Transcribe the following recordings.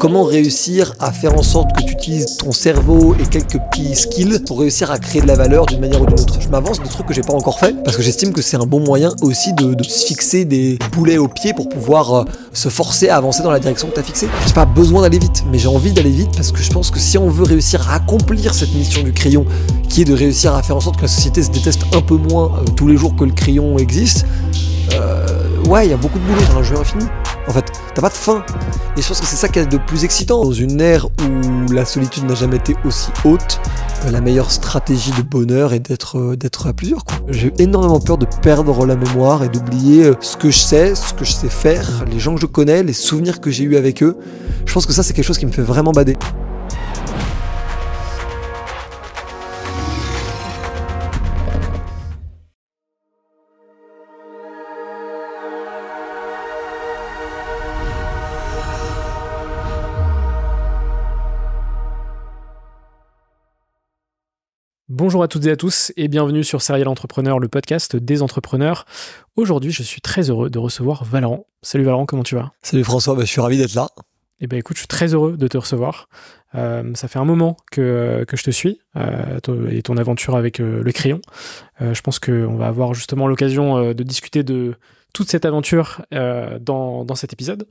Comment réussir à faire en sorte que tu utilises ton cerveau et quelques petits skills pour réussir à créer de la valeur d'une manière ou d'une autre Je m'avance de trucs que j'ai pas encore fait parce que j'estime que c'est un bon moyen aussi de, se fixer des boulets au pied pour pouvoir euh, se forcer à avancer dans la direction que tu as fixée. J'ai pas besoin d'aller vite, mais j'ai envie d'aller vite parce que je pense que si on veut réussir à accomplir cette mission du crayon qui est de réussir à faire en sorte que la société se déteste un peu moins euh, tous les jours que le crayon existe, euh, ouais, il y a beaucoup de boulot dans un jeu infini. En fait, t'as pas de fin. Et je pense que c'est ça qui est de plus excitant. Dans une ère où la solitude n'a jamais été aussi haute, euh, la meilleure stratégie de bonheur est d'être euh, d'être à plusieurs. J'ai énormément peur de perdre la mémoire et d'oublier euh, ce que je sais, ce que je sais faire, les gens que je connais, les souvenirs que j'ai eus avec eux. Je pense que ça, c'est quelque chose qui me fait vraiment bader. Bonjour à toutes et à tous et bienvenue sur Serial Entrepreneur, le podcast des entrepreneurs. Aujourd'hui, je suis très heureux de recevoir Valorant. Salut Valorant, comment tu vas Salut François, bah, je suis ravi d'être là. Eh ben, écoute, je suis très heureux de te recevoir. Euh, ça fait un moment que, je te suis euh, et ton aventure avec euh, le crayon. je pense qu'on va avoir justement l'occasion de discuter de toute cette aventure dans, dans, cet épisode.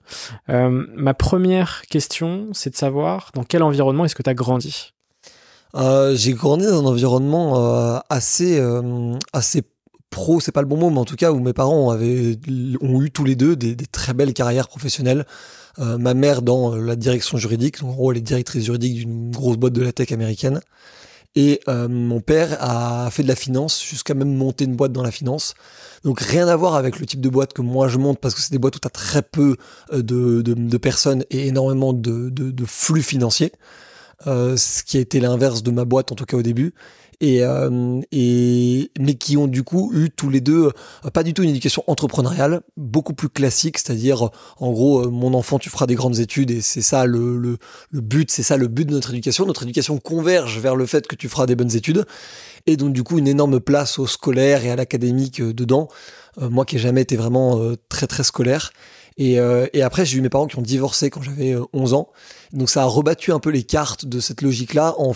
ma première question, c'est de savoir dans quel environnement est-ce que tu as grandi euh, j'ai grandi dans un environnement euh, assez, euh, assez pro, c'est pas le bon mot, mais en tout cas où mes parents avaient, ont eu tous les deux des, très belles carrières professionnelles. ma mère dans la direction juridique, en gros elle est directrice juridique d'une grosse boîte de la tech américaine. Et euh, mon père a fait de la finance, jusqu'à même monter une boîte dans la finance. Donc rien à voir avec le type de boîte que moi je monte, parce que c'est des boîtes où tu as très peu de, personnes et énormément de flux financiers. Euh, ce qui a été l'inverse de ma boîte en tout cas au début. Et, euh, mais qui ont du coup eu tous les deux euh, pas du tout une éducation entrepreneuriale, beaucoup plus classique, c'est-à-dire en gros mon enfant tu feras des grandes études et c'est ça le, le, but, c'est ça le but de notre éducation. Notre éducation converge vers le fait que tu feras des bonnes études et donc du coup une énorme place au scolaire et à l'académique dedans. moi qui ai jamais été vraiment très très scolaire. Et, et après j'ai eu mes parents qui ont divorcé quand j'avais 11 ans. Donc ça a rebattu un peu les cartes de cette logique-là en,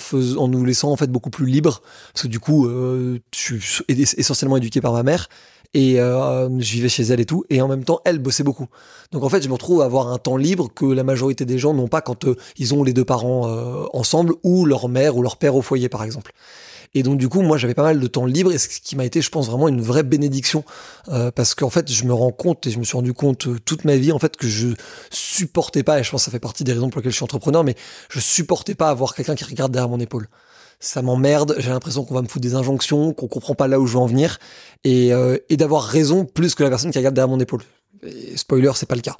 nous laissant en fait beaucoup plus libres. Parce que du coup, euh, je suis essentiellement éduqué par ma mère et euh, je vivais chez elle et tout. Et en même temps, elle bossait beaucoup. Donc en fait, je me retrouve à avoir un temps libre que la majorité des gens n'ont pas quand euh, ils ont les deux parents euh, ensemble ou leur mère ou leur père au foyer, par exemple. Et donc du coup, moi, j'avais pas mal de temps libre et ce qui m'a été, je pense, vraiment une vraie bénédiction euh, parce qu'en fait, je me rends compte et je me suis rendu compte euh, toute ma vie en fait que je supportais pas. Et je pense que ça fait partie des raisons pour lesquelles je suis entrepreneur, mais je supportais pas avoir quelqu'un qui regarde derrière mon épaule ça m'emmerde, j'ai l'impression qu'on va me foutre des injonctions, qu'on comprend pas là où je veux en venir, et, euh, et d'avoir raison plus que la personne qui regarde derrière mon épaule spoiler, c'est pas le cas.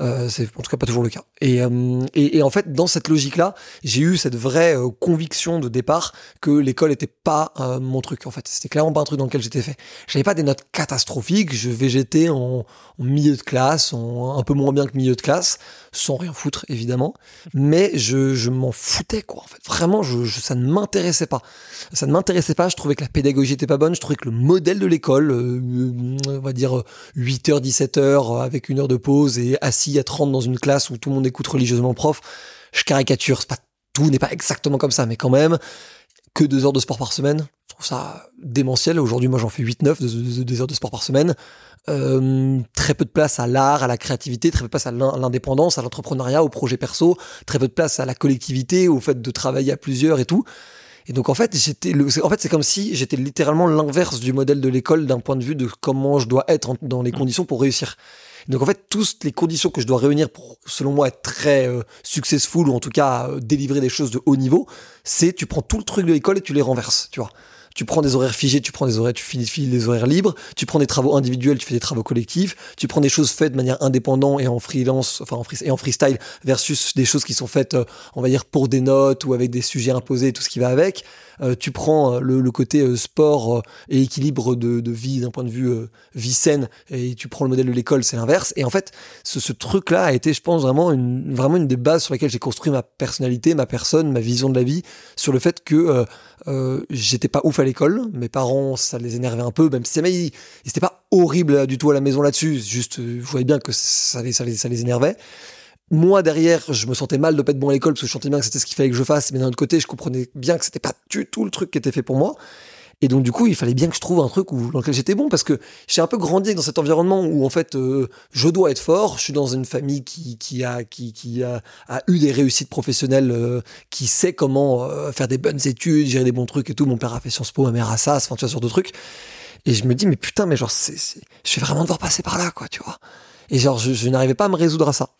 Euh, c'est en tout cas pas toujours le cas. Euh, et, en fait, dans cette logique-là, j'ai eu cette vraie euh, conviction de départ que l'école était pas mon truc. En fait, c'était clairement pas un truc dans lequel j'étais fait. J'avais pas des notes catastrophiques. Je végétais en, milieu de classe, un peu moins bien que milieu de classe, sans rien foutre évidemment. Mais je, m'en foutais quoi. En fait, vraiment, ça ne m'intéressait pas. Ça ne m'intéressait pas. Je trouvais que la pédagogie était pas bonne. Je trouvais que le modèle de l'école, on va dire 8h 17h euh, avec une heure de pause et assis à 30 dans une classe où tout le monde écoute religieusement le prof, je caricature. Pas, tout n'est pas exactement comme ça, mais quand même, que deux heures de sport par semaine, je trouve ça démentiel. Aujourd'hui, moi, j'en fais 8-9, deux, heures de sport par semaine. Euh, très peu de place à l'art, à la créativité, très peu de place à l'indépendance, à l'entrepreneuriat, au projet perso, très peu de place à la collectivité, au fait de travailler à plusieurs et tout. Et donc en fait, j'étais, en fait, c'est comme si j'étais littéralement l'inverse du modèle de l'école d'un point de vue de comment je dois être dans les mm. conditions pour réussir. donc en fait, toutes les conditions que je dois réunir pour, selon moi, être très euh, successful ou en tout cas euh, délivrer des choses de haut niveau, c'est tu prends tout le truc de l'école et tu les renverses, tu vois tu prends des horaires figés, tu prends des horaires, tu des horaires libres, tu prends des travaux individuels, tu fais des travaux collectifs, tu prends des choses faites de manière indépendante et en freelance, enfin en free, et en freestyle versus des choses qui sont faites, euh, on va dire, pour des notes ou avec des sujets imposés, et tout ce qui va avec. Euh, tu prends euh, le, côté euh, sport et équilibre de, vie d'un point de vue vie saine et tu prends le modèle de l'école, c'est l'inverse. Et en fait, ce, truc-là a été, je pense, vraiment une, vraiment une des bases sur lesquelles j'ai construit ma personnalité, ma personne, ma vision de la vie, sur le fait que j'étais pas ouf à l'école. Mes parents, ça les énervait un peu, même si ils n'étaient pas horribles du tout à la maison là-dessus. Juste, vous voyez bien que ça les, ça les énervait moi derrière, je me sentais mal de pas être bon à l'école parce que je sentais bien que c'était ce qu'il fallait que je fasse, mais d'un autre côté, je comprenais bien que c'était pas du tout le truc qui était fait pour moi. Et donc du coup, il fallait bien que je trouve un truc où, dans lequel j'étais bon parce que j'ai un peu grandi dans cet environnement où en fait, euh, je dois être fort. Je suis dans une famille qui, qui a qui, qui a, a, eu des réussites professionnelles, euh, qui sait comment euh, faire des bonnes études, gérer des bons trucs et tout. Mon père a fait Sciences Po, ma mère a ça, enfin tu vois, sur deux trucs. Et je me dis mais putain, mais genre, c'est, je vais vraiment devoir passer par là, quoi, tu vois. Et genre, je, je n'arrivais pas à me résoudre à ça.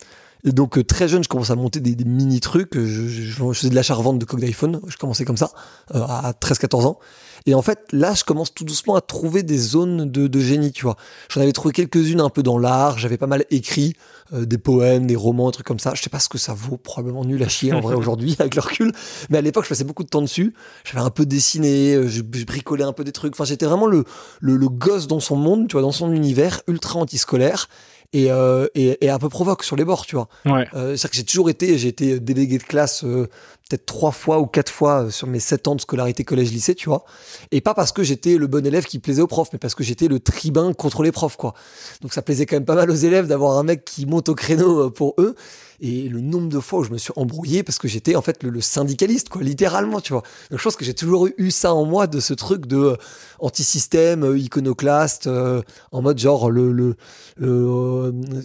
Et donc euh, très jeune, je commence à monter des, mini trucs. Euh, je, je, faisais de l'achat-revente de coques d'iPhone. Je commençais comme ça euh, à 13-14 ans. Et en fait, là, je commence tout doucement à trouver des zones de, génie, tu vois. J'en avais trouvé quelques-unes un peu dans l'art. J'avais pas mal écrit des poèmes, des romans, un comme ça. Je sais pas ce que ça vaut, probablement nul à chier en vrai aujourd'hui avec le recul. Mais à l'époque, je passais beaucoup de temps dessus. J'avais un peu dessiné, je, je, bricolais un peu des trucs. Enfin, j'étais vraiment le, le, le gosse dans son monde, tu vois, dans son univers ultra antiscolaire et, euh, et, et, un peu provoque sur les bords, tu vois. Ouais. Euh, c'est-à-dire que j'ai toujours été, j'ai été délégué de classe euh, peut-être trois fois ou quatre fois sur mes sept ans de scolarité collège-lycée, tu vois. Et pas parce que j'étais le bon élève qui plaisait aux profs, mais parce que j'étais le tribun contre les profs, quoi. Donc ça plaisait quand même pas mal aux élèves d'avoir un mec qui monte au créneau pour eux et le nombre de fois où je me suis embrouillé parce que j'étais en fait le, syndicaliste, quoi, littéralement, tu vois. Donc je pense que j'ai toujours eu ça en moi de ce truc de euh, anti-système, euh, iconoclaste, euh, en mode genre le. le,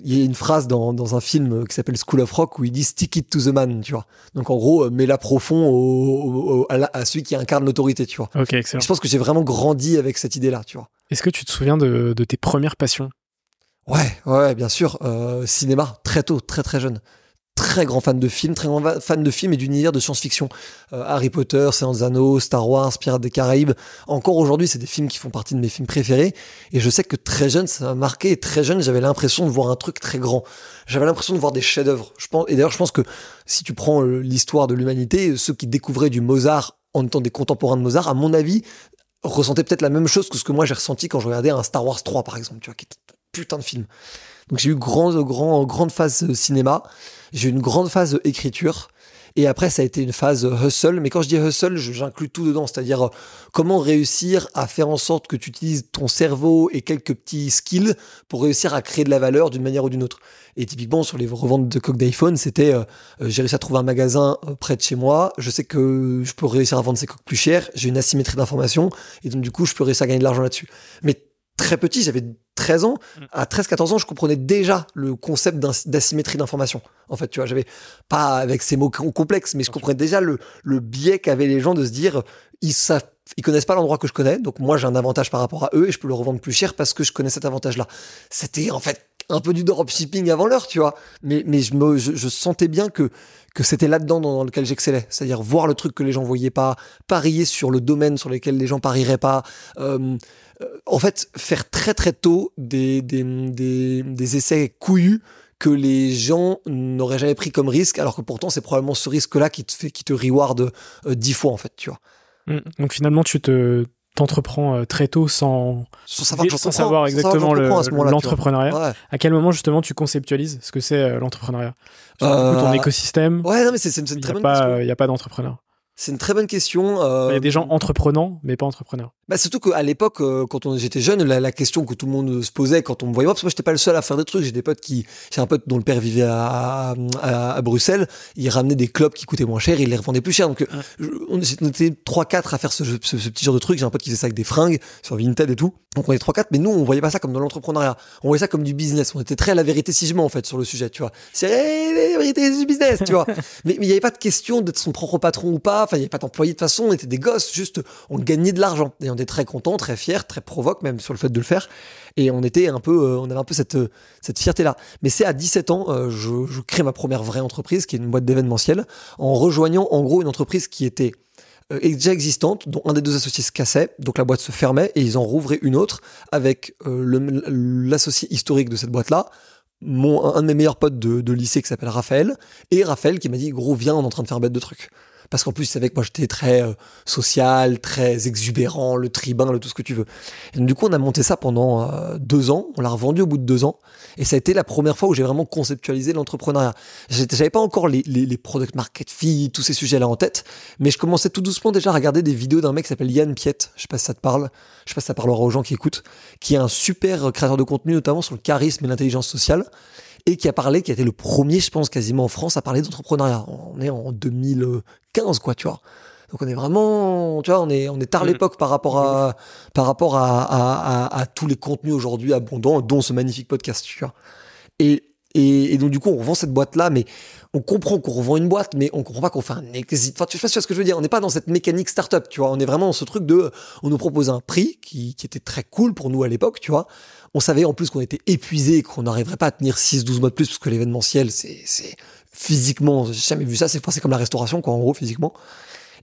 il y a une phrase dans, dans un film qui s'appelle School of Rock où il dit Stick it to the man, tu vois. Donc en gros, mets-la profond à, celui qui incarne l'autorité, tu vois. Ok, excellent. Je pense que j'ai vraiment grandi avec cette idée-là, tu vois. Est-ce que tu te souviens de, de tes premières passions Ouais, ouais, bien sûr. cinéma, très tôt, très très jeune très grand fan de films, très grand fan de films et d'univers de science-fiction. Euh, Harry Potter, Séance Star Wars, Pirates des Caraïbes. Encore aujourd'hui, c'est des films qui font partie de mes films préférés. Et je sais que très jeune, ça m'a marqué. très jeune, j'avais l'impression de voir un truc très grand. J'avais l'impression de voir des chefs-d'œuvre. et d'ailleurs, je pense que si tu prends euh, l'histoire de l'humanité, euh, ceux qui découvraient du Mozart en étant des contemporains de Mozart, à mon avis, ressentaient peut-être la même chose que ce que moi j'ai ressenti quand je regardais un Star Wars 3, par exemple, tu vois, qui était putain de film. Donc j'ai eu grand, grand, grande phase cinéma. J'ai eu une grande phase écriture Et après, ça a été une phase hustle. Mais quand je dis hustle, j'inclus tout dedans. C'est-à-dire comment réussir à faire en sorte que tu utilises ton cerveau et quelques petits skills pour réussir à créer de la valeur d'une manière ou d'une autre. Et typiquement, sur les reventes de coques d'iPhone, c'était euh, j'ai réussi à trouver un magasin euh, près de chez moi. Je sais que je peux réussir à vendre ces coques plus chères. J'ai une asymétrie d'information. Et donc, du coup, je peux réussir à gagner de l'argent là-dessus. Mais très petit, j'avais 13 ans, mm. à 13-14 ans, je comprenais déjà le concept d'asymétrie d'information. En fait, tu vois, j'avais pas avec ces mots complexes, mais je comprenais déjà le, le biais qu'avaient les gens de se dire ils savent, ils connaissent pas l'endroit que je connais, donc moi j'ai un avantage par rapport à eux et je peux le revendre plus cher parce que je connais cet avantage-là. C'était en fait un peu du dropshipping avant l'heure, tu vois, mais mais je me je, sentais bien que que c'était là-dedans dans, lequel j'excellais, c'est-à-dire voir le truc que les gens voyaient pas, parier sur le domaine sur lequel les gens parieraient pas. Euh, en fait, faire très très tôt des, des, essais couillus que les gens n'auraient jamais pris comme risque, alors que pourtant c'est probablement ce risque-là qui te fait, qui te reward euh, dix fois en fait, tu vois. Mmh. Donc finalement, tu t'entreprends euh, très tôt sans, savoir, exactement l'entrepreneuriat. à, quel moment justement tu conceptualises ce que c'est euh, l'entrepreneuriat Ton écosystème. Ouais, non, mais c'est une, très bonne Il n'y a pas d'entrepreneur. C'est une très bonne question. Euh, il y a des gens entreprenants, mais pas entrepreneurs. Bah, surtout qu'à l'époque, euh, quand on, j'étais jeune, la, question que tout le monde se posait quand on me voyait, parce que moi, j'étais pas le seul à faire des trucs. J'ai des potes qui, un pote dont le père vivait à, Bruxelles. Il ramenait des clubs qui coûtaient moins cher, et il les revendait plus cher. Donc, euh, on était 3-4 à faire ce, petit genre de truc. J'ai un pote qui faisait ça avec des fringues sur Vinted et tout. Donc, on est 3-4, mais nous, on voyait pas ça comme dans l'entrepreneuriat. On voyait ça comme du business. On était très à la vérité si je en fait, sur le sujet, tu vois. C'est la vérité du business, tu vois. mais il n'y avait pas de question d'être son propre patron ou pas Enfin, il n'y avait pas d'employés de façon, on était des gosses, juste on gagnait de l'argent. Et on était très contents, très fiers, très provoques même sur le fait de le faire. Et on était un peu, euh, on avait un peu cette, euh, cette fierté-là. Mais c'est à 17 ans, euh, je, crée ma première vraie entreprise, qui est une boîte d'événementiel, en rejoignant en gros une entreprise qui était déjà existante, dont un des deux associés se cassait, donc la boîte se fermait et ils en rouvraient une autre avec l'associé historique de cette boîte-là, mon, un de mes meilleurs potes de, de lycée qui s'appelle Raphaël, et Raphaël qui m'a dit gros viens on est en train de faire bête de trucs parce qu'en plus, avec que moi, j'étais très euh, social, très exubérant, le tribun, le tout ce que tu veux. du coup, on a monté ça pendant euh, deux ans. On l'a revendu au bout de deux ans. Et ça a été la première fois où j'ai vraiment conceptualisé l'entrepreneuriat. J'avais pas encore les, les, les, product market fit, tous ces sujets-là en tête, mais je commençais tout doucement déjà à regarder des vidéos d'un mec qui s'appelle Yann Piette. Je sais pas si ça te parle. Je sais pas si ça parlera aux gens qui écoutent, qui est un super euh, créateur de contenu, notamment sur le charisme et l'intelligence sociale et qui a parlé, qui a été le premier, je pense, quasiment en France à parler d'entrepreneuriat. On est en 2015, quoi, tu vois. Donc on est vraiment, tu vois, on est, on est tard mm. l'époque par rapport à, par rapport à, tous les contenus aujourd'hui abondants, dont ce magnifique podcast, tu vois. Et, et, donc du coup, on revend cette boîte-là, mais on comprend qu'on revend une boîte, mais on comprend pas qu'on fait un exit. Enfin, tu sais pas ce que je veux dire. On n'est pas dans cette mécanique startup, tu vois. On est vraiment dans ce truc de, on nous propose un prix qui, qui était très cool pour nous à l'époque, tu vois. On savait en plus qu'on était épuisé, qu'on n'arriverait pas à tenir 6-12 mois de plus, parce que l'événementiel, c'est, c'est physiquement, j'ai jamais vu ça, c'est, c'est comme la restauration, quoi, en gros, physiquement.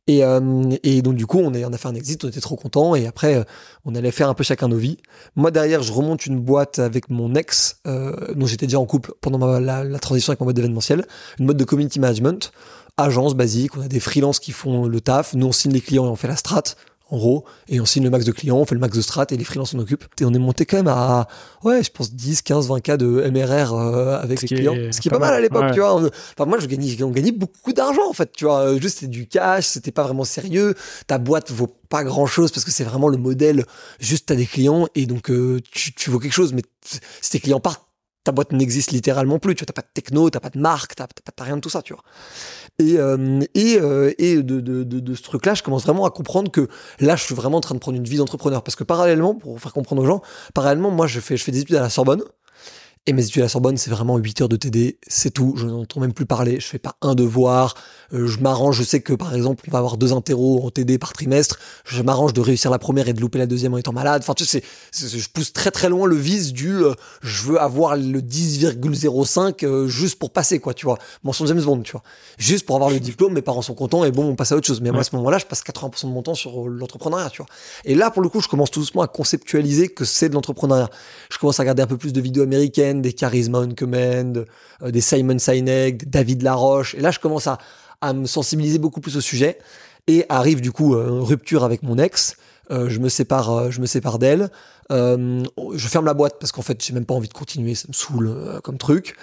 Et, euh, et donc du coup, on, est, on a fait un exit, on était trop contents, et après, euh, on allait faire un peu chacun nos vies. Moi, derrière, je remonte une boîte avec mon ex, euh, dont j'étais déjà en couple pendant ma, la, transition avec mon mode événementiel, une mode de community management, agence basique, on a des freelances qui font le taf, nous on signe les clients et on fait la strate, en gros, et on signe le max de clients, on fait le max de strat et les freelances s'en occupent. Et on est monté quand même à, ouais, je pense 10, 15, 20 k de MRR euh, avec les clients, ce qui est pas mal, à l'époque, tu vois. enfin, moi, je gagnais, on gagnait beaucoup d'argent, en fait, tu vois. Juste, c'était du cash, c'était pas vraiment sérieux. Ta boîte vaut pas grand chose parce que c'est vraiment le modèle, juste t'as des clients et donc euh, tu, tu vaux quelque chose, mais si tes clients partent, ta boîte n'existe littéralement plus. Tu vois, t'as pas de techno, t'as pas de marque, t'as pas rien de tout ça, tu vois. Et, euh, et, euh, de, ce truc-là, je commence vraiment à comprendre que là, je suis vraiment en train de prendre une vie d'entrepreneur. Parce que parallèlement, pour faire comprendre aux gens, parallèlement, moi, je fais, je fais des études à la Sorbonne. Et mes études à la Sorbonne, c'est vraiment 8 heures de TD, c'est tout. Je n'entends même plus parler. Je fais pas un devoir. Euh, je m'arrange. Je sais que, par exemple, on va avoir deux interros en TD par trimestre. Je m'arrange de réussir la première et de louper la deuxième en étant malade. Enfin, tu sais, je pousse très très loin le vice du euh, je veux avoir le 10,05 euh, juste pour passer, quoi, tu vois. Mention James Bond, tu vois. Juste pour avoir le diplôme, mes parents sont contents et bon, on passe à autre chose. Mais à ce moment-là, je passe 80% de mon temps sur l'entrepreneuriat, tu vois. Et là, pour le coup, je commence tout doucement à conceptualiser que c'est de l'entrepreneuriat. Je commence à regarder un peu plus de vidéos américaines des Charisma un command, euh, des Simon Sinek, David Laroche. Et là, je commence à, me sensibiliser beaucoup plus au sujet. Et arrive du coup euh, une rupture avec mon ex. Euh, je me sépare, je me sépare d'elle. je ferme la boîte parce qu'en fait, j'ai même pas envie de continuer. Ça me saoule comme truc.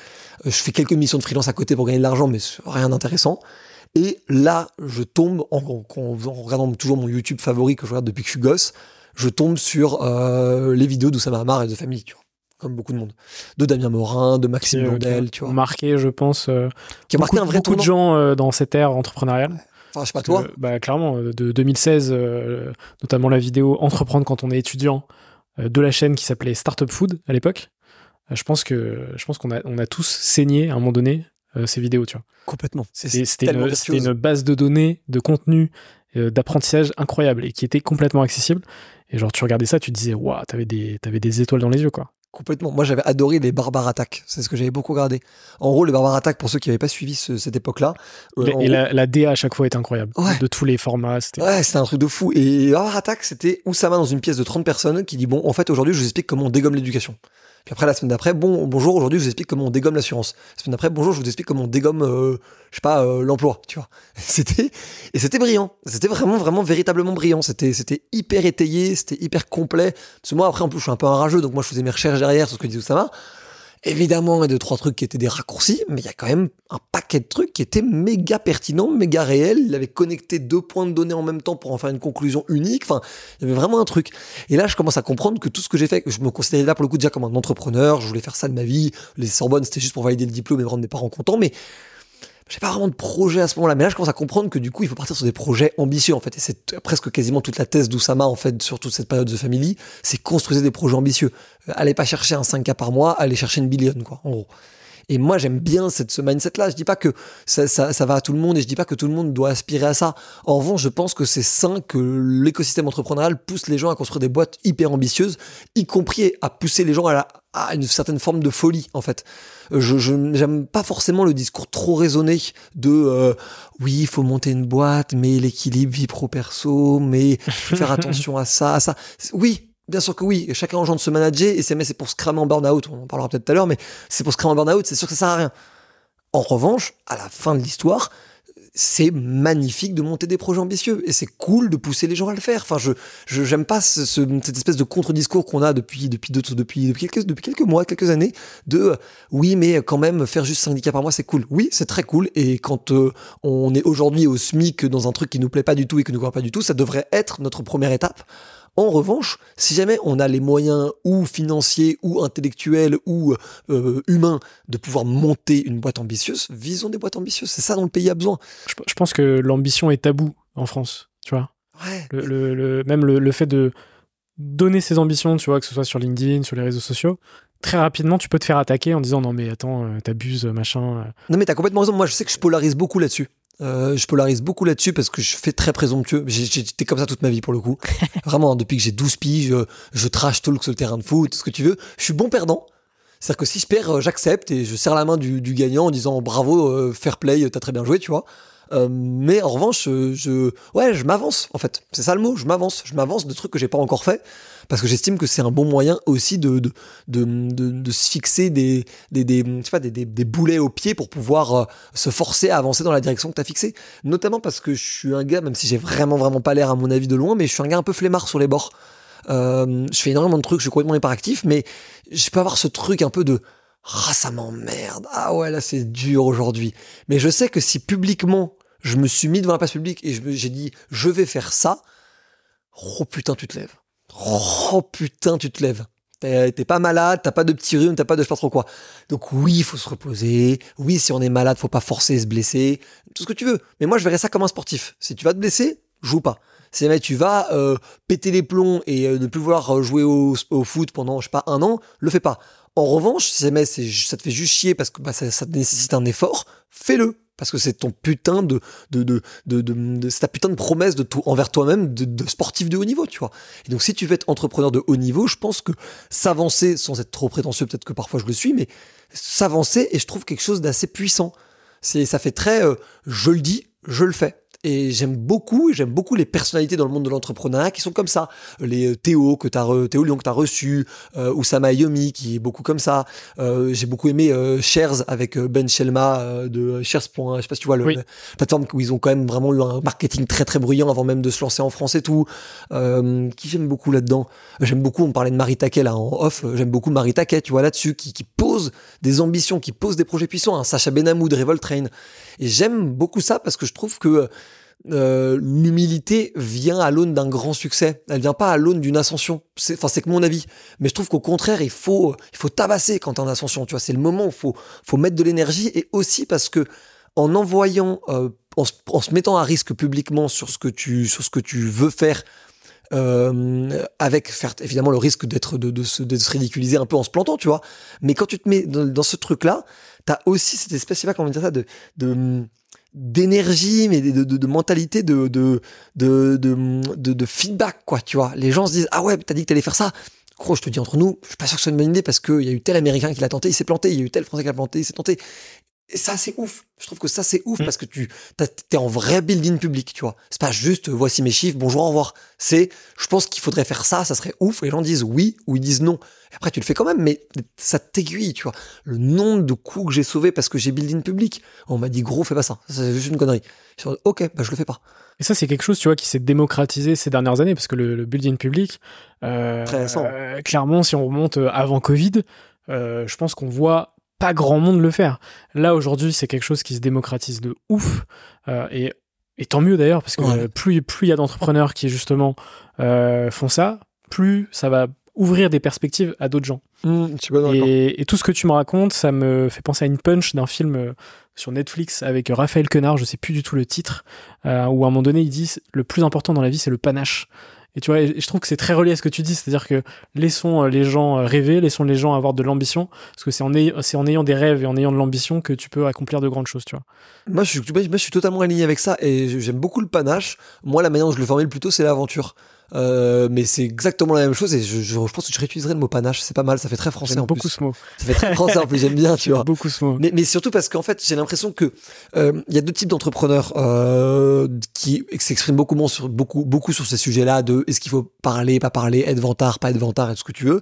je fais quelques missions de freelance à côté pour gagner de l'argent, mais rien d'intéressant. Et là, je tombe, en, regardant toujours mon YouTube favori que je regarde depuis que je suis gosse, je tombe sur les vidéos d'Oussama marre et de famille comme beaucoup de monde. De Damien Morin, de Maxime euh, tu vois. Marqué, je pense, euh, qui a marqué beaucoup, un vrai beaucoup de gens euh, dans cette ère entrepreneuriale. Enfin, je sais pas toi. bah, clairement, de 2016, notamment la vidéo Entreprendre quand on est étudiant de la chaîne qui s'appelait Startup Food à l'époque. Je pense que je pense qu'on a, on a tous saigné à un moment donné ces vidéos, tu vois. Complètement. C'était une, base de données, de contenu, d'apprentissage incroyable et qui était complètement accessible. Et genre, tu regardais ça, tu te disais, waouh, t'avais des, des étoiles dans les yeux, quoi complètement. Moi, j'avais adoré les barbares Attack. C'est ce que j'avais beaucoup regardé. En gros, les barbares Attack, pour ceux qui n'avaient pas suivi cette époque-là. Euh, et la, DA à chaque fois est incroyable. De tous les formats. C'était... Ouais, c'était un truc de fou. Et barbares Attack, c'était Oussama dans une pièce de 30 personnes qui dit Bon, en fait, aujourd'hui, je vous explique comment on dégomme l'éducation. Puis après, la semaine d'après, bon, bonjour, aujourd'hui, je vous explique comment on dégomme l'assurance. La semaine d'après, bonjour, je vous explique comment on dégomme, euh, je sais pas, euh, l'emploi, tu vois. C'était, et c'était brillant. C'était vraiment, vraiment, véritablement brillant. C'était, c'était hyper étayé, c'était hyper complet. Parce que moi, après, en plus, je suis un peu un rageux, donc moi, je faisais mes recherches derrière sur ce que disait Oussama. Évidemment, il y a deux, trois trucs qui étaient des raccourcis, mais il y a quand même un paquet de trucs qui étaient méga pertinents, méga réels. Il avait connecté deux points de données en même temps pour en faire une conclusion unique. Enfin, il y avait vraiment un truc. Et là, je commence à comprendre que tout ce que j'ai fait, je me considérais là pour le coup déjà comme un entrepreneur, je voulais faire ça de ma vie. Les Sorbonnes, c'était juste pour valider le diplôme et rendre mes parents contents, mais j'ai pas vraiment de projet à ce moment-là. Mais là, je commence à comprendre que du coup, il faut partir sur des projets ambitieux, en fait. Et c'est presque quasiment toute la thèse d'Oussama, en fait, sur toute cette période de Family. C'est construire des projets ambitieux. Euh, allez pas chercher un 5K par mois, allez chercher une billion, quoi, en gros. Et moi, j'aime bien cette, ce mindset-là. Je dis pas que ça, ça, va à tout le monde et je dis pas que tout le monde doit aspirer à ça. En revanche, je pense que c'est sain que l'écosystème entrepreneurial pousse les gens à construire des boîtes hyper ambitieuses, y compris à pousser les gens à la, à une certaine forme de folie en fait. Euh, je n'aime pas forcément le discours trop raisonné de euh, oui il faut monter une boîte mais l'équilibre vie pro perso mais faire attention à ça à ça. Oui bien sûr que oui chacun en de se manager et c'est mais c'est pour se cramer en burn out on en parlera peut-être tout à l'heure mais c'est pour se cramer en burn out c'est sûr que ça sert à rien. En revanche à la fin de l'histoire c'est magnifique de monter des projets ambitieux et c'est cool de pousser les gens à le faire. Enfin, je j'aime pas cette espèce de contre-discours qu'on a depuis depuis depuis depuis quelques depuis quelques mois, quelques années de euh, oui, mais quand même faire juste syndicat par mois, c'est cool. Oui, c'est très cool et quand euh, on est aujourd'hui au SMIC dans un truc qui nous plaît pas du tout et que nous croit pas du tout, ça devrait être notre première étape en revanche, si jamais on a les moyens ou financiers ou intellectuels ou euh, humains de pouvoir monter une boîte ambitieuse, visons des boîtes ambitieuses. C'est ça dont le pays a besoin. Je, pense que l'ambition est tabou en France, tu vois. même le, fait de donner ses ambitions, tu vois, que ce soit sur LinkedIn, sur les réseaux sociaux, très rapidement, tu peux te faire attaquer en disant non mais attends, euh, t'abuses, machin. Euh. Non mais t'as complètement raison. Moi, je sais que je polarise beaucoup là-dessus. Euh, je polarise beaucoup là-dessus parce que je fais très présomptueux. J'étais comme ça toute ma vie pour le coup. Vraiment, hein, depuis que j'ai 12 piges, je, tout trash talk sur le terrain de foot, tout ce que tu veux. Je suis bon perdant. C'est-à-dire que si je perds, euh, j'accepte et je serre la main du, gagnant en disant bravo, euh, fair play, t'as très bien joué, tu vois. mais en revanche, je, ouais, je m'avance en fait. C'est ça le mot, je m'avance. Je m'avance de trucs que j'ai pas encore fait parce que j'estime que c'est un bon moyen aussi de, de, de, de, se fixer des, des, des, boulets au pied pour pouvoir euh, se forcer à avancer dans la direction que tu as fixée. Notamment parce que je suis un gars, même si j'ai vraiment, vraiment pas l'air à mon avis de loin, mais je suis un gars un peu flemmard sur les bords. Euh, je fais énormément de trucs, je suis complètement hyperactif, mais je peux avoir ce truc un peu de ah, ça m'emmerde. Ah ouais, là, c'est dur aujourd'hui. Mais je sais que si publiquement, je me suis mis devant la place publique et j'ai dit, je vais faire ça, oh putain, tu te lèves oh putain, tu te lèves. T'es pas malade, t'as pas de petit rhume, t'as pas de je sais pas trop quoi. Donc oui, il faut se reposer. Oui, si on est malade, faut pas forcer, se blesser. Tout ce que tu veux. Mais moi, je verrais ça comme un sportif. Si tu vas te blesser, joue pas. Si tu vas euh, péter les plombs et euh, ne plus vouloir euh, jouer au, au, foot pendant je sais pas un an, le fais pas. En revanche, si jamais ça te fait juste chier parce que bah, ça, ça nécessite un effort, fais-le parce que c'est ton putain de, de, de, de, de ta putain de promesse de tout envers toi-même de, de, sportif de haut niveau, tu vois. Et donc, si tu veux être entrepreneur de haut niveau, je pense que s'avancer, sans être trop prétentieux, peut-être que parfois je le suis, mais s'avancer et je trouve quelque chose d'assez puissant. C'est, ça fait très, euh, je le dis, je le fais. Et j'aime beaucoup, j'aime beaucoup les personnalités dans le monde de l'entrepreneuriat qui sont comme ça. Les euh, Théo que t'as Théo Lyon que t'as reçu, euh, Oussama Yomi qui est beaucoup comme ça. Euh, j'ai beaucoup aimé euh, Shares avec Ben Shelma de Shares. Je sais pas si tu vois le, la plateforme où ils ont quand même vraiment eu un marketing très très bruyant avant même de se lancer en France et tout. qui j'aime beaucoup là-dedans. J'aime beaucoup. On parlait de Marie Taquet là en off. J'aime beaucoup Marie Taquet, tu vois là-dessus, qui, pose des ambitions, qui pose des projets puissants. Hein. Sacha Benamoud, Revolt Train. Et j'aime beaucoup ça parce que je trouve que euh, l'humilité vient à l'aune d'un grand succès. Elle vient pas à l'aune d'une ascension. C'est, enfin, c'est que mon avis. Mais je trouve qu'au contraire, il faut, il faut tabasser quand en ascension. Tu vois, c'est le moment où faut, faut mettre de l'énergie et aussi parce que en envoyant, euh, en, se, mettant à risque publiquement sur ce que tu, sur ce que tu veux faire, euh, avec faire évidemment le risque d'être de, de, se, ridiculiser un peu en se plantant, tu vois. Mais quand tu te mets dans ce truc-là, t'as aussi cette espèce, je sais pas comment dire ça, de, d'énergie mais de, de, de mentalité de de, de feedback quoi tu vois les gens se disent ah ouais t'as dit que t'allais faire ça gros je te dis entre nous je suis pas sûr que ce une bonne idée parce qu'il y a eu tel américain qui l'a tenté il s'est planté il y a eu tel français qui l'a planté il s'est tenté et ça, c'est ouf. Je trouve que ça, c'est ouf mm. parce que tu es en vrai building public, tu vois. C'est pas juste euh, voici mes chiffres, bonjour, au revoir. C'est, je pense qu'il faudrait faire ça, ça serait ouf. Et les gens disent oui ou ils disent non. après, tu le fais quand même, mais ça t'aiguille, tu vois. Le nombre de coups que j'ai sauvés parce que j'ai building public, on m'a dit gros, fais pas ça. C'est juste une connerie. ok, bah, je le fais pas. Et ça, c'est quelque chose, tu vois, qui s'est démocratisé ces dernières années parce que le, building public, euh, euh, clairement, si on remonte avant Covid, je pense qu'on voit pas grand monde le faire. Là, aujourd'hui, c'est quelque chose qui se démocratise de ouf. Euh, et, et, tant mieux d'ailleurs, parce que plus il y a d'entrepreneurs qui, justement, euh, font ça, plus ça va ouvrir des perspectives à d'autres gens. Mmh, et, tout ce que tu me racontes, ça me fait penser à une punch d'un film euh, sur Netflix avec Raphaël Quenard, je sais plus du tout le titre, où à un moment donné, il dit le plus important dans la vie, c'est le panache. Et tu vois, je trouve que c'est très relié à ce que tu dis, c'est-à-dire que laissons euh, les gens euh, rêver, laissons les gens avoir de l'ambition, parce que c'est en, ayant des rêves et en ayant de l'ambition que tu peux accomplir de grandes choses, tu vois. Moi, je suis, je suis totalement aligné avec ça et j'aime beaucoup le panache. Moi, la manière dont je le formule plutôt, c'est l'aventure. Euh, mais c'est exactement la même chose et je, je, pense que je réutiliserai le mot panache. C'est pas mal, ça fait très français en beaucoup plus. ce mot. Ça fait très français en plus, j'aime bien, tu vois. Beaucoup ce mot. Mais, mais surtout parce qu'en fait, j'ai l'impression que il euh, y a deux types d'entrepreneurs euh, qui s'expriment beaucoup, sur, beaucoup, beaucoup sur ces sujets-là de est-ce qu'il faut parler, pas parler, être vantard, pas être vantard, est-ce que tu veux.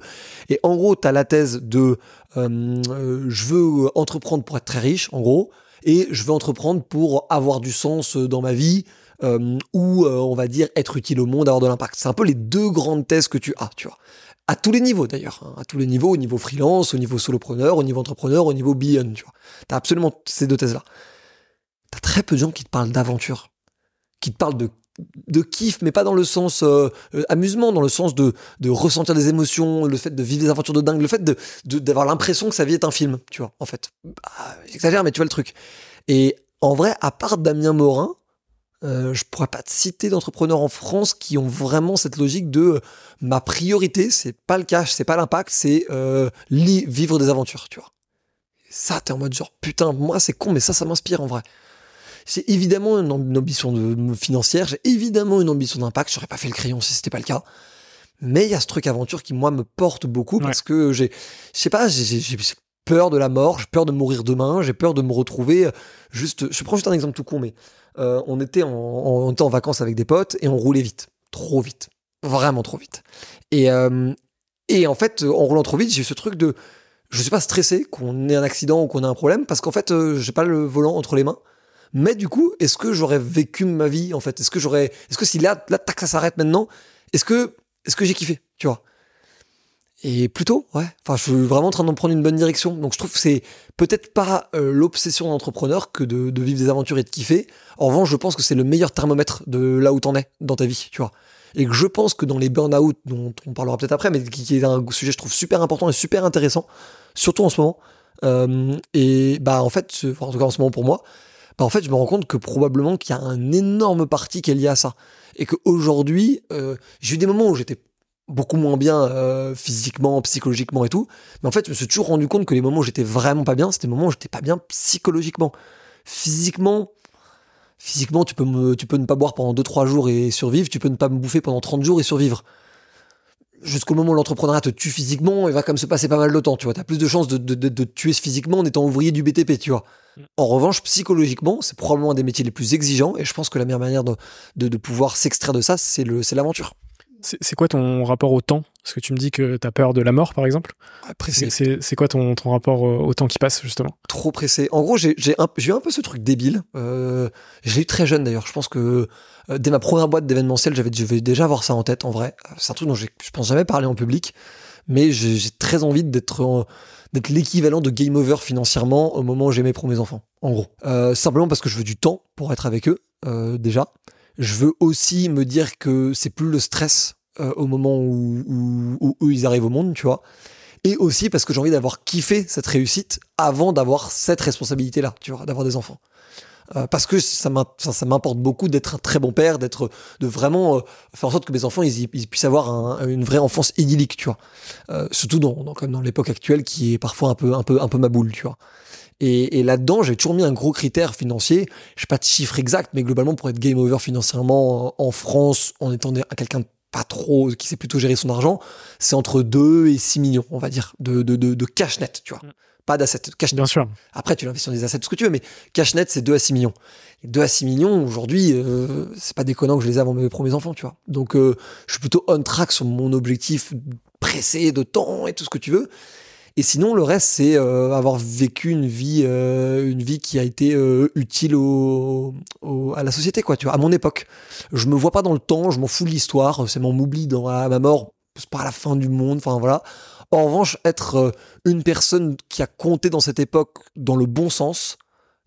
Et en gros, tu as la thèse de euh, je veux entreprendre pour être très riche, en gros, et je veux entreprendre pour avoir du sens dans ma vie euh, ou euh, on va dire être utile au monde, avoir de l'impact. C'est un peu les deux grandes thèses que tu as, tu vois. À tous les niveaux d'ailleurs, hein. à tous les niveaux, au niveau freelance, au niveau solopreneur, au niveau entrepreneur, au niveau beyond, tu vois. T'as absolument ces deux thèses-là. T'as très peu de gens qui te parlent d'aventure, qui te parlent de kiff, mais pas dans le sens euh, amusement, dans le sens de, ressentir des émotions, le fait de vivre des aventures de dingue, le fait d'avoir l'impression que sa vie est un film, tu vois, en fait. Bah, j'exagère, mais tu vois le truc. Et en vrai, à part Damien Morin, euh, je pourrais pas te citer d'entrepreneurs en France qui ont vraiment cette logique de euh, ma priorité, c'est pas le cash, c'est pas l'impact, c'est euh, vivre des aventures, tu vois. ça, t'es en mode genre putain, moi c'est con, mais ça, ça m'inspire en vrai. J'ai évidemment une, ambition de, euh, financière, j'ai évidemment une ambition d'impact, j'aurais pas fait le crayon si c'était pas le cas. Mais il y a ce truc aventure qui moi me porte beaucoup parce que j'ai, je sais pas, j'ai peur de la mort, j'ai peur de mourir demain, j'ai peur de me retrouver. Juste, je prends juste un exemple tout con, mais euh, on était en, en, vacances avec des potes et on roulait vite, trop vite, vraiment trop vite. Et, euh, et en fait, euh, en roulant trop vite, j'ai ce truc de, je ne suis pas stressé qu'on ait un accident ou qu'on ait un problème parce qu'en fait, je n'ai pas le volant entre les mains. Mais du coup, est-ce que j'aurais vécu ma vie en fait Est-ce que j'aurais, est-ce que si là, là, ça s'arrête maintenant Est-ce que, est-ce que j'ai kiffé Tu vois et plutôt ouais enfin je suis vraiment en train d'en prendre une bonne direction donc je trouve que c'est peut-être pas euh, l'obsession d'entrepreneur que de, vivre des aventures et de kiffer en revanche je pense que c'est le meilleur thermomètre de là où t'en es dans ta vie tu vois et que je pense que dans les burn-out dont on parlera peut-être après mais qui est un sujet je trouve super important et super intéressant surtout en ce moment euh, et bah en fait en tout cas en ce moment pour moi bah en fait je me rends compte que probablement qu'il y a un énorme parti qui est lié à ça et qu'aujourd'hui euh, j'ai eu des moments où j'étais beaucoup moins bien euh, physiquement, psychologiquement et tout. Mais en fait, je me suis toujours rendu compte que les moments où j'étais vraiment pas bien, c'était les moments où j'étais pas bien psychologiquement. Physiquement, physiquement, tu peux, peux ne pas boire pendant 2-3 jours et survivre, tu peux ne pas me bouffer pendant 30 jours et survivre. Jusqu'au moment où l'entrepreneuriat te tue physiquement, il va comme se passer pas mal de temps, tu vois. T'as plus de chances de, te tuer physiquement en étant ouvrier du BTP, tu vois. Mm. En revanche, psychologiquement, c'est probablement un des métiers les plus exigeants et je pense que la meilleure manière de pouvoir s'extraire de ça, c'est l'aventure. C'est quoi ton rapport au temps Parce que tu me dis que tu as peur de la mort, par exemple. C'est quoi ton, ton rapport euh, au temps qui passe, justement Trop pressé. En gros, j'ai eu un, peu ce truc débile. Euh, j'ai eu très jeune, d'ailleurs. Je pense que euh, dès ma première boîte d'événementiel, j'avais déjà avoir ça en tête, en vrai. C'est un truc dont je pense jamais parler en public. Mais j'ai très envie d'être l'équivalent de game over financièrement au moment où j'aimais pour mes enfants, en gros. simplement parce que je veux du temps pour être avec eux, déjà je veux aussi me dire que c'est plus le stress euh, au moment où, où, ils arrivent au monde, tu vois. Et aussi parce que j'ai envie d'avoir kiffé cette réussite avant d'avoir cette responsabilité-là, tu vois, d'avoir des enfants. Euh, parce que ça m'importe beaucoup d'être un très bon père, d'être, de vraiment euh, faire en sorte que mes enfants ils, puissent avoir une vraie enfance idyllique, tu vois. surtout dans, dans, dans l'époque actuelle qui est parfois un peu, un peu, un peu ma boule, tu vois. Et, là-dedans, j'ai toujours mis un gros critère financier. Je n'ai pas de chiffre exact, mais globalement, pour être game over financièrement euh, en France, en étant quelqu'un de pas trop, qui sait plutôt gérer son argent, c'est entre 2 et 6 millions, on va dire, de, cash net, tu vois. Mm. Pas d'assets, cash net. Bien sûr. Après, tu l'investis dans des assets, ce que tu veux, mais cash net, c'est 2 à 6 millions. 2 à 6 millions, aujourd'hui, euh, c'est pas déconnant que je les ai avant mes premiers enfants, tu vois. Donc, euh, je suis plutôt on track sur mon objectif pressé de temps et tout ce que tu veux. Et sinon, le reste, c'est euh, avoir vécu une vie, euh, une vie qui a été euh, utile à la société, quoi, tu vois, à mon époque. Je me vois pas dans le temps, je m'en fous de l'histoire, c'est mon oubli dans, à ma mort, c'est pas la fin du monde, enfin voilà. En revanche, être une personne qui a compté dans cette époque dans le bon sens,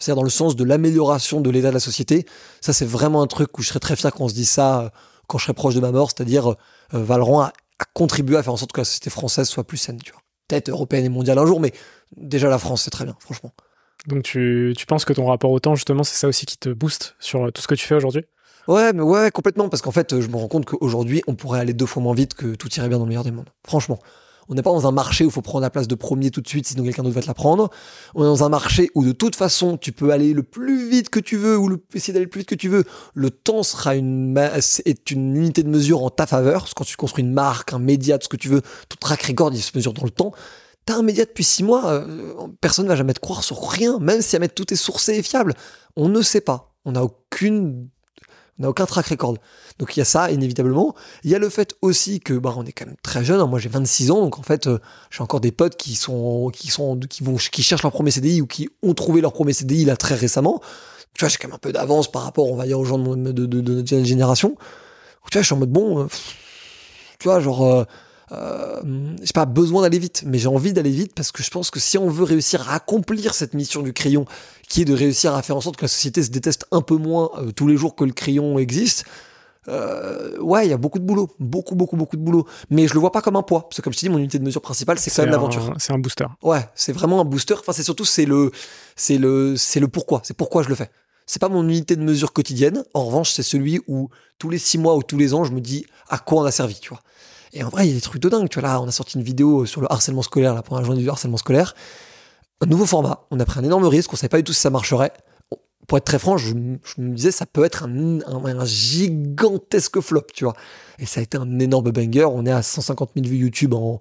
c'est-à-dire dans le sens de l'amélioration de l'état de la société, ça c'est vraiment un truc où je serais très fier qu'on se dise ça quand je serai proche de ma mort, c'est-à-dire euh, a, a, contribué à faire en sorte que la société française soit plus saine, tu vois tête européenne et mondiale un jour, mais déjà la France, c'est très bien, franchement. Donc tu, tu, penses que ton rapport au temps, justement, c'est ça aussi qui te booste sur euh, tout ce que tu fais aujourd'hui Ouais, mais ouais, complètement, parce qu'en fait, euh, je me rends compte qu'aujourd'hui, on pourrait aller deux fois moins vite que tout irait bien dans le meilleur des mondes. Franchement. On n'est pas dans un marché où il faut prendre la place de premier tout de suite, sinon quelqu'un d'autre va te la prendre. On est dans un marché où de toute façon, tu peux aller le plus vite que tu veux ou le, essayer d'aller le plus vite que tu veux. Le temps sera une est une unité de mesure en ta faveur. Parce que quand tu construis une marque, un média, tout ce que tu veux, ton track record, il se mesure dans le temps. T'as un média depuis six mois, euh, personne ne va jamais te croire sur rien, même si à mettre tout est sourcé et fiable. On ne sait pas. On n'a aucune, on n'a aucun track record. Donc il y a ça, inévitablement. Il y a le fait aussi que bah, on est quand même très jeune. Hein. Moi, j'ai 26 ans, donc en fait, euh, j'ai encore des potes qui sont, qui sont, qui vont, qui cherchent leur premier CDI ou qui ont trouvé leur premier CDI là très récemment. Tu vois, j'ai quand même un peu d'avance par rapport, on va dire, aux gens de, notre génération. tu vois, je suis en mode bon, euh, tu vois, genre. Euh, euh, j'ai pas besoin d'aller vite, mais j'ai envie d'aller vite parce que je pense que si on veut réussir à accomplir cette mission du crayon, qui est de réussir à faire en sorte que la société se déteste un peu moins tous les jours que le crayon existe, euh, ouais, il y a beaucoup de boulot, beaucoup, beaucoup, beaucoup de boulot. Mais je le vois pas comme un poids, parce que comme je te dis, mon unité de mesure principale, c'est quand même l'aventure. C'est un booster. Ouais, c'est vraiment un booster. Enfin, c'est surtout c'est le, c'est le, c'est le pourquoi. C'est pourquoi je le fais. C'est pas mon unité de mesure quotidienne. En revanche, c'est celui où tous les six mois ou tous les ans, je me dis à quoi on a servi, tu vois. Et en vrai, il y a des trucs de dingue. Tu vois, là, on a sorti une vidéo sur le harcèlement scolaire, la première journée du harcèlement scolaire. Un nouveau format. On a pris un énorme risque. On savait pas du tout si ça marcherait pour être très franc, je, me disais, ça peut être un, gigantesque flop, tu vois. Et ça a été un énorme banger. On est à 150 000 vues YouTube en,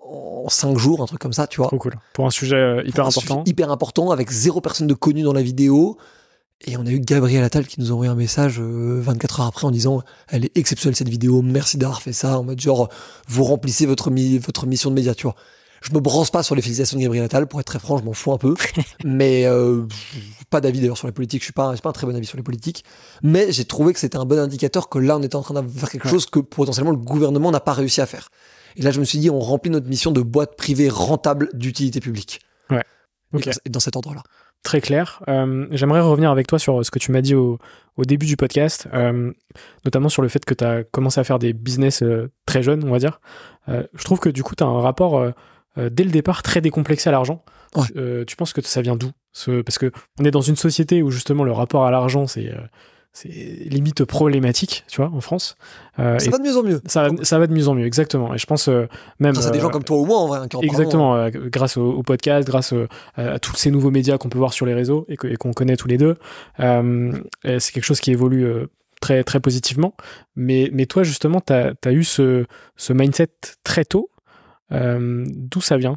en 5 jours, un truc comme ça, tu vois. Trop cool. Pour un sujet euh, hyper important. hyper important, avec zéro personne de connu dans la vidéo. Et on a eu Gabriel Attal qui nous a envoyé un message 24 euh, heures après en disant Elle est exceptionnelle cette vidéo, merci d'avoir fait ça. En mode genre, vous remplissez votre, votre mission de média, tu vois. Je me branche pas sur les félicitations de Gabriel Attal, pour être très franc, je m'en fous un peu. mais euh, pas d'avis d'ailleurs sur les politiques, je suis pas, pas un très bon avis sur les politiques. Mais j'ai trouvé que c'était un bon indicateur que là, on était en train de faire quelque chose que potentiellement le gouvernement n'a pas réussi à faire. Et là, je me suis dit, on remplit notre mission de boîte privée rentable d'utilité publique. Ouais. dans cet ordre-là. Très clair. Euh, j'aimerais revenir avec toi sur euh, ce que tu m'as dit au, début du podcast, notamment sur le fait que tu as commencé à faire des business très jeunes, on va dire. je trouve que du coup, tu as un rapport euh, dès le départ très décomplexé à l'argent. Euh, tu penses que ça vient d'où Parce que on est dans une société où justement le rapport à l'argent c'est euh, limite problématique, tu vois, en France. ça va de mieux en mieux. Ça, va de mieux en mieux, exactement. Et je pense même. Ça, des gens comme toi au moins, en vrai. Hein, qui exactement. Hein. grâce au, podcast, grâce à tous ces nouveaux médias qu'on peut voir sur les réseaux et, qu'on connaît tous les deux. c'est quelque chose qui évolue très, très positivement. Mais, mais toi, justement, tu as, eu ce mindset très tôt. Euh, d'où ça vient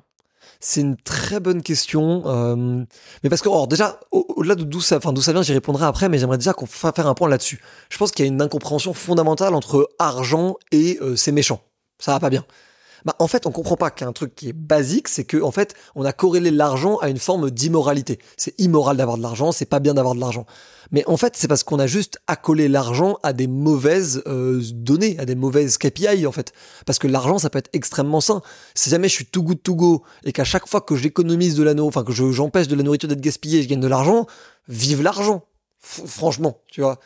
c'est une très bonne question. Euh, mais parce que, déjà, au-delà de d'où ça, vient, j'y répondrai après, mais j'aimerais déjà qu'on fasse faire un point là-dessus. Je pense qu'il y a une incompréhension fondamentale entre argent et euh, ces méchants, méchant. Ça va pas bien. Bah, en fait, on comprend pas qu'un truc qui est basique, c'est que en fait, on a corrélé l'argent à une forme d'immoralité. C'est immoral d'avoir de l'argent, c'est pas bien d'avoir de l'argent. Mais en fait, c'est parce qu'on a juste accolé l'argent à des mauvaises euh, données, à des mauvaises KPI en fait. Parce que l'argent, ça peut être extrêmement sain. Si jamais je suis tout good to go et qu'à chaque fois que j'économise de la enfin que j'empêche de la nourriture d'être gaspillée, je gagne de l'argent, vive l'argent. Franchement, tu vois.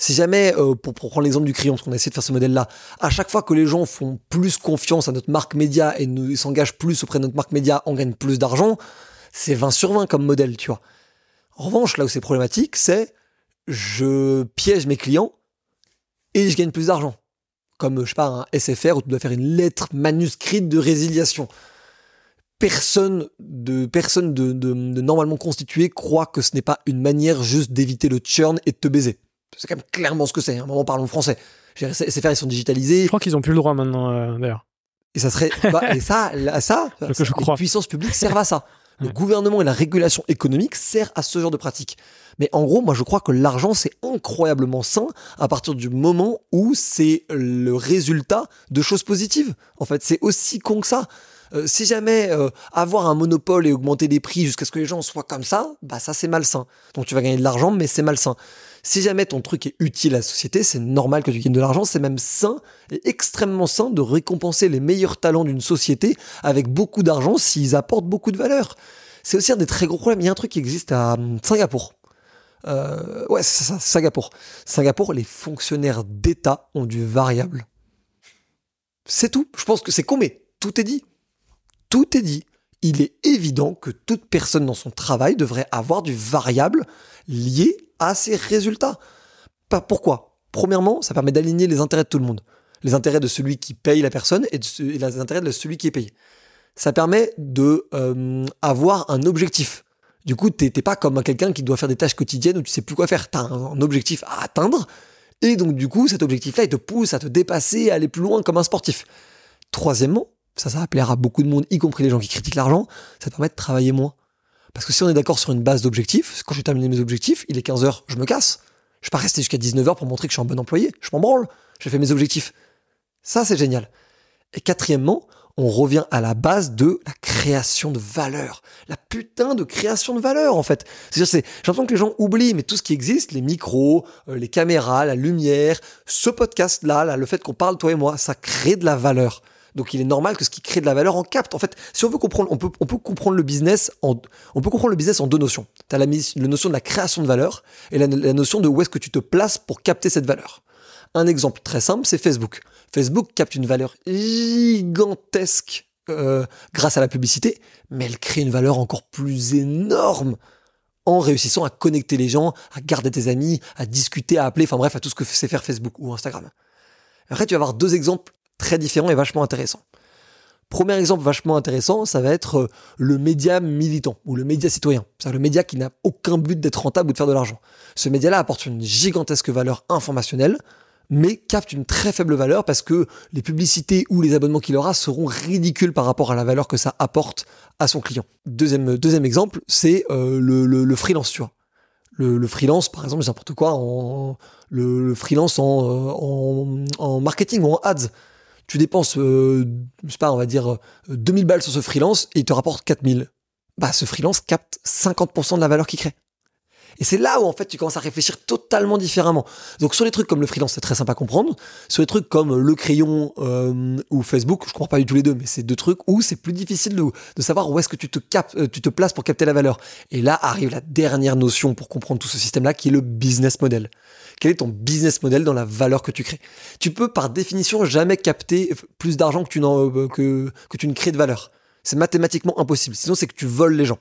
Si jamais, euh, pour, prendre l'exemple du crayon, parce qu'on a essayé de faire ce modèle-là, à chaque fois que les gens font plus confiance à notre marque média et s'engagent plus auprès de notre marque média, on gagne plus d'argent, c'est 20 sur 20 comme modèle, tu vois. En revanche, là où c'est problématique, c'est je piège mes clients et je gagne plus d'argent. Comme, je sais pas, un SFR où tu dois faire une lettre manuscrite de résiliation personne de personne de, normalement constitué croit que ce n'est pas une manière juste d'éviter le churn et de te baiser. C'est quand même clairement ce que c'est. un hein. moment, parlons français. Ces faire, ils sont digitalisés. Je crois qu'ils ont plus le droit maintenant, euh, d'ailleurs. Et ça serait. Bah, et ça, ça, je crois. à ça. Le gouvernement et la régulation économique sert à ce genre de pratique. Mais en gros, moi, je crois que l'argent, c'est incroyablement sain à partir du moment où c'est le résultat de choses positives. En fait, c'est aussi con que ça. Euh, si jamais euh, avoir un monopole et augmenter les prix jusqu'à ce que les gens soient comme ça, bah ça c'est malsain. Donc tu vas gagner de l'argent, mais c'est malsain. Si jamais ton truc est utile à la société, c'est normal que tu gagnes de l'argent, c'est même sain et extrêmement sain de récompenser les meilleurs talents d'une société avec beaucoup d'argent s'ils apportent beaucoup de valeur. C'est aussi un des très gros problèmes. Il y a un truc qui existe à hum, Singapour. Euh, ouais, c'est ça, Singapour. Singapour, les fonctionnaires d'État ont du variable. C'est tout. Je pense que c'est con, mais tout est dit. Tout est dit. Il est évident que toute personne dans son travail devrait avoir du variable lié à ses résultats. Pas pourquoi Premièrement, ça permet d'aligner les intérêts de tout le monde. Les intérêts de celui qui paye la personne et, les intérêts de celui qui est payé. Ça permet de euh, avoir un objectif. Du coup, tu t'es pas comme quelqu'un qui doit faire des tâches quotidiennes où tu sais plus quoi faire. Tu un, un objectif à atteindre. Et donc, du coup, cet objectif-là, il te pousse à te dépasser, à aller plus loin comme un sportif. Troisièmement, ça, ça va plaire à beaucoup de monde, y compris les gens qui critiquent l'argent, ça permet de travailler moins. Parce que si on est d'accord sur une base d'objectifs, quand j'ai terminé mes objectifs, il est 15h, je me casse. Je vais pas rester jusqu'à 19h pour montrer que je suis un bon employé. Je m'en branle. J'ai fait mes objectifs. Ça, c'est génial. Et quatrièmement, on revient à la base de la création de valeur. La putain de création de valeur, en fait. C'est-à-dire, j'ai l'impression que les gens oublient, mais tout ce qui existe, les micros, euh, les caméras, la lumière, ce podcast là, le fait qu'on parle, toi et moi, ça crée de la valeur. Donc il est normal que ce qui crée de la valeur en capte. En fait, si on veut comprendre, on peut, comprendre le business en, on peut comprendre le business en deux notions. Tu as la, notion de la création de valeur et la, notion de où est-ce que tu te places pour capter cette valeur. Un exemple très simple, c'est Facebook. Facebook capte une valeur gigantesque euh, grâce à la publicité, mais elle crée une valeur encore plus énorme en réussissant à connecter les gens, à garder tes amis, à discuter, à appeler, enfin bref, à tout ce que sait faire Facebook ou Instagram. Après, tu vas avoir deux exemples très différent et vachement intéressant. Premier exemple vachement intéressant, ça va être euh, le média militant ou le média citoyen. C'est-à-dire le média qui n'a aucun but d'être rentable ou de faire de l'argent. Ce média-là apporte une gigantesque valeur informationnelle, mais capte une très faible valeur parce que les publicités ou les abonnements qu'il aura seront ridicules par rapport à la valeur que ça apporte à son client. Deuxième, euh, deuxième exemple, c'est euh, le, freelance, tu vois. Le, freelance, par exemple, n'importe quoi, le, freelance en marketing ou en ads tu dépenses, euh, je sais pas, on va dire 2000 euh, balles sur ce freelance et il te rapporte 4000. Bah, ce freelance capte 50% de la valeur qu'il crée. Et c'est là où, en fait, tu commences à réfléchir totalement différemment. Donc, sur les trucs comme le freelance, c'est très sympa à comprendre. Sur les trucs comme le crayon euh, ou Facebook, je comprends pas du tout les deux, mais c'est deux trucs où c'est plus difficile de, de savoir où est-ce que tu te, captes, tu te places pour capter la valeur. Et là arrive la dernière notion pour comprendre tout ce système-là, qui est le business model. Quel est ton business model dans la valeur que tu crées Tu peux par définition jamais capter plus d'argent que, tu euh, que, que tu ne crées de valeur. C'est mathématiquement impossible. Sinon, c'est que tu voles les gens.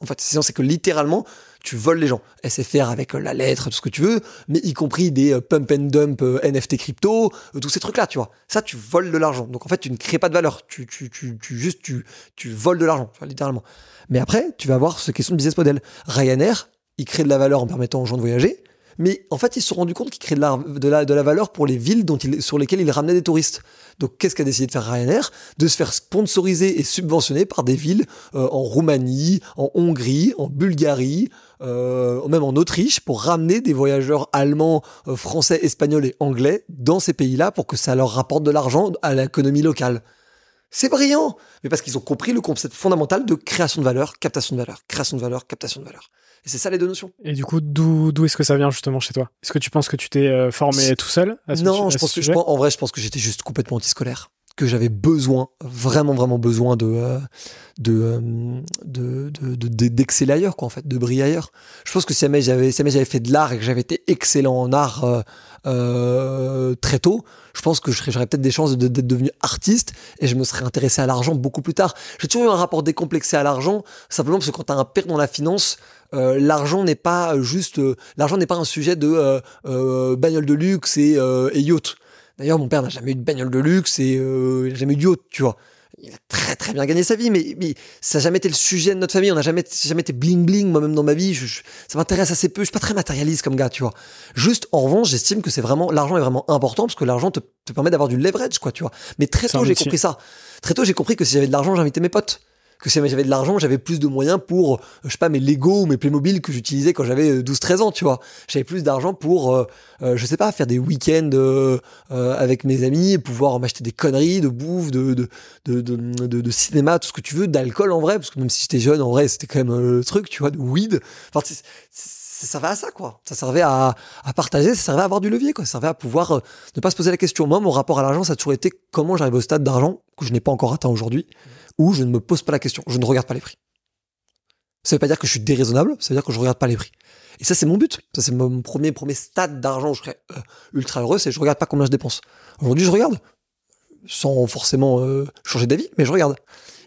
En fait, sinon, c'est que littéralement, tu voles les gens. SFR avec euh, la lettre, tout ce que tu veux, mais y compris des euh, pump and dump NFT crypto, tous ces trucs-là, tu vois. Ça, tu voles de l'argent. Donc, en fait, tu ne crées pas de valeur. Tu, tu, tu, juste, tu, tu voles de l'argent, littéralement. Mais après, tu vas avoir ce question de business model. Ryanair, il crée de la valeur en permettant aux gens de voyager, mais en fait, ils se sont rendus compte qu'ils créaient de la, de, la, valeur pour les villes sur lesquelles ils ramenaient des touristes. Donc, qu'est-ce qu'a décidé de faire Ryanair De se faire sponsoriser et subventionner par des villes euh, en Roumanie, en Hongrie, en Bulgarie, euh, même en Autriche, pour ramener des voyageurs allemands, euh, français, espagnols et anglais dans ces pays-là pour que ça leur rapporte de l'argent à l'économie locale. C'est brillant, mais parce qu'ils ont compris le concept fondamental de création de valeur, captation de valeur, création de valeur, captation de valeur. Et c'est ça les deux notions. Et du coup, d'où est-ce que ça vient justement chez toi Est-ce que tu penses que tu t'es euh, formé tout seul à ce Non, je en vrai, je pense que j'étais juste complètement antiscolaire que j'avais besoin, vraiment, vraiment besoin euh, euh, de, de, de, d'exceller ailleurs, quoi, en fait, de briller ailleurs. Je pense que si jamais j'avais, j'avais fait de l'art et que j'avais été excellent en art euh, très tôt, je pense que j'aurais peut-être des chances d'être devenu artiste et je me serais intéressé à l'argent beaucoup plus tard. J'ai toujours eu un rapport décomplexé à l'argent, simplement parce que quand tu as un père dans la finance, l'argent n'est pas juste, l'argent n'est pas un sujet de bagnole de luxe et, et yacht. D'ailleurs, mon père n'a jamais eu de bagnole de luxe et n'a euh, jamais eu de tu vois. Il a très très bien gagné sa vie, mais, ça n'a jamais été le sujet de notre famille. On n'a jamais, jamais été bling bling, moi-même dans ma vie. ça m'intéresse assez peu. Je suis pas très matérialiste comme gars, tu vois. Juste, en revanche, j'estime que c'est vraiment, l'argent est vraiment important parce que l'argent te, te, permet d'avoir du leverage, quoi, tu vois. Mais très tôt, j'ai compris ça. Très tôt, j'ai compris que si j'avais de l'argent, j'invitais mes potes que si j'avais de l'argent, j'avais plus de moyens pour, je sais pas, mes Lego ou mes Playmobil que j'utilisais quand j'avais 12-13 euh, ans, tu vois. J'avais plus d'argent pour, euh, euh, je sais pas, faire des week-ends avec mes amis pouvoir m'acheter des conneries, de bouffe, de de, de, de, cinéma, tout ce que tu veux, d'alcool en vrai, parce que même si j'étais jeune, en vrai, c'était quand même le truc, tu vois, de weed. Enfin, ça servait à ça, quoi. Ça servait à, à, partager, ça servait à avoir du levier, quoi. Ça servait à pouvoir ne pas se poser la question. Moi, mon rapport à l'argent, ça a toujours été comment j'arrive au stade d'argent que je n'ai pas encore atteint aujourd'hui où je ne me pose pas la question, je ne regarde pas les prix. Ça ne veut pas dire que je suis déraisonnable, ça veut dire que je regarde pas les prix. Et ça, c'est mon but. Ça, c'est mon premier, premier stade d'argent où je serais euh, ultra heureux, c'est je regarde pas combien je dépense. Aujourd'hui, je regarde. Sans forcément euh, changer d'avis, mais je regarde.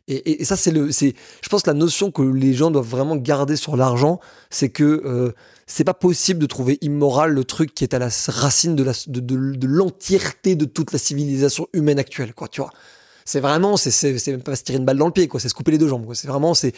Et, ça, c'est le, c'est, je pense que la notion que les gens doivent vraiment garder sur l'argent, c'est que euh, c'est pas possible de trouver immoral le truc qui est à la racine de, la, de l'entièreté de toute la civilisation humaine actuelle, quoi, tu vois. C'est vraiment, c'est même pas se tirer une balle dans le pied, quoi. C'est se couper les deux jambes, quoi. C'est vraiment, c'est,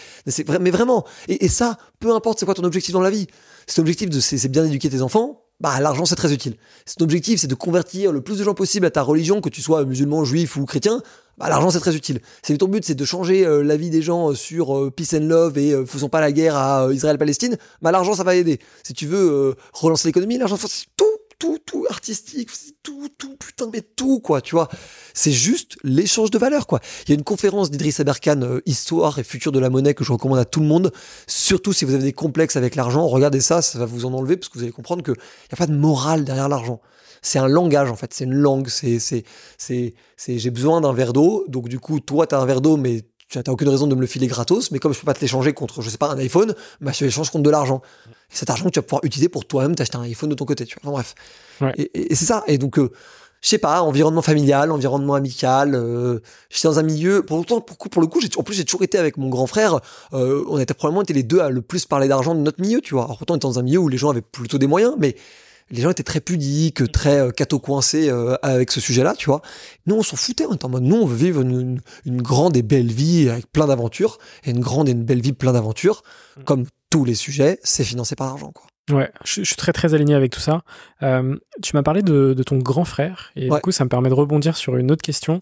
mais vraiment. Et, ça, peu importe c'est quoi ton objectif dans la vie. C'est ton de, c'est bien éduquer tes enfants. Bah, l'argent, c'est très utile. Si ton objectif, c'est de convertir le plus de gens possible à ta religion, que tu sois musulman, juif ou chrétien, bah, l'argent, c'est très utile. Si ton but, c'est de changer euh, la vie des gens euh, sur euh, peace and love et faisons pas la guerre à Israël-Palestine, bah, l'argent, ça va aider. Si tu veux relancer l'économie, l'argent, tout tout, tout artistique, tout, tout, putain, mais tout, quoi, tu vois. C'est juste l'échange de valeurs, quoi. Il y a une conférence d'Idriss Aberkan, euh, Histoire et futur de la monnaie, que je recommande à tout le monde. Surtout si vous avez des complexes avec l'argent, regardez ça, ça va vous en enlever, parce que vous allez comprendre qu'il n'y a pas de morale derrière l'argent c'est un langage en fait, c'est une langue, c'est c'est c'est j'ai besoin d'un verre d'eau, donc du coup toi tu as un verre d'eau mais tu n'as aucune raison de me le filer gratos, mais comme je peux pas te l'échanger contre je sais pas un iPhone, bah je l'échange contre de l'argent cet argent que tu vas pouvoir utiliser pour toi-même t'acheter un iPhone de ton côté. Tu vois. bref. Et, c'est ça. Et donc, euh, je sais pas, environnement familial, environnement amical. Euh, j'étais dans un milieu. Pour, autant, pour, pour le coup, j'ai, en plus, j'ai toujours été avec mon grand frère. Euh, on était probablement été les deux à le plus parler d'argent de notre milieu, tu vois. Alors, autant, on était dans un milieu où les gens avaient plutôt des moyens, mais les gens étaient très pudiques, mm. très cateau cato euh, avec ce sujet-là, tu vois. Nous, on s'en foutait, on était en mode, nous, on veut vivre une, grande et belle vie avec plein d'aventures, et une grande et une belle vie plein d'aventures, mm. comme tous les sujets, c'est financé par l'argent. Quoi. Ouais, je, suis très très aligné avec tout ça. Euh, tu m'as parlé de, ton grand frère et du coup ça me permet de rebondir sur une autre question.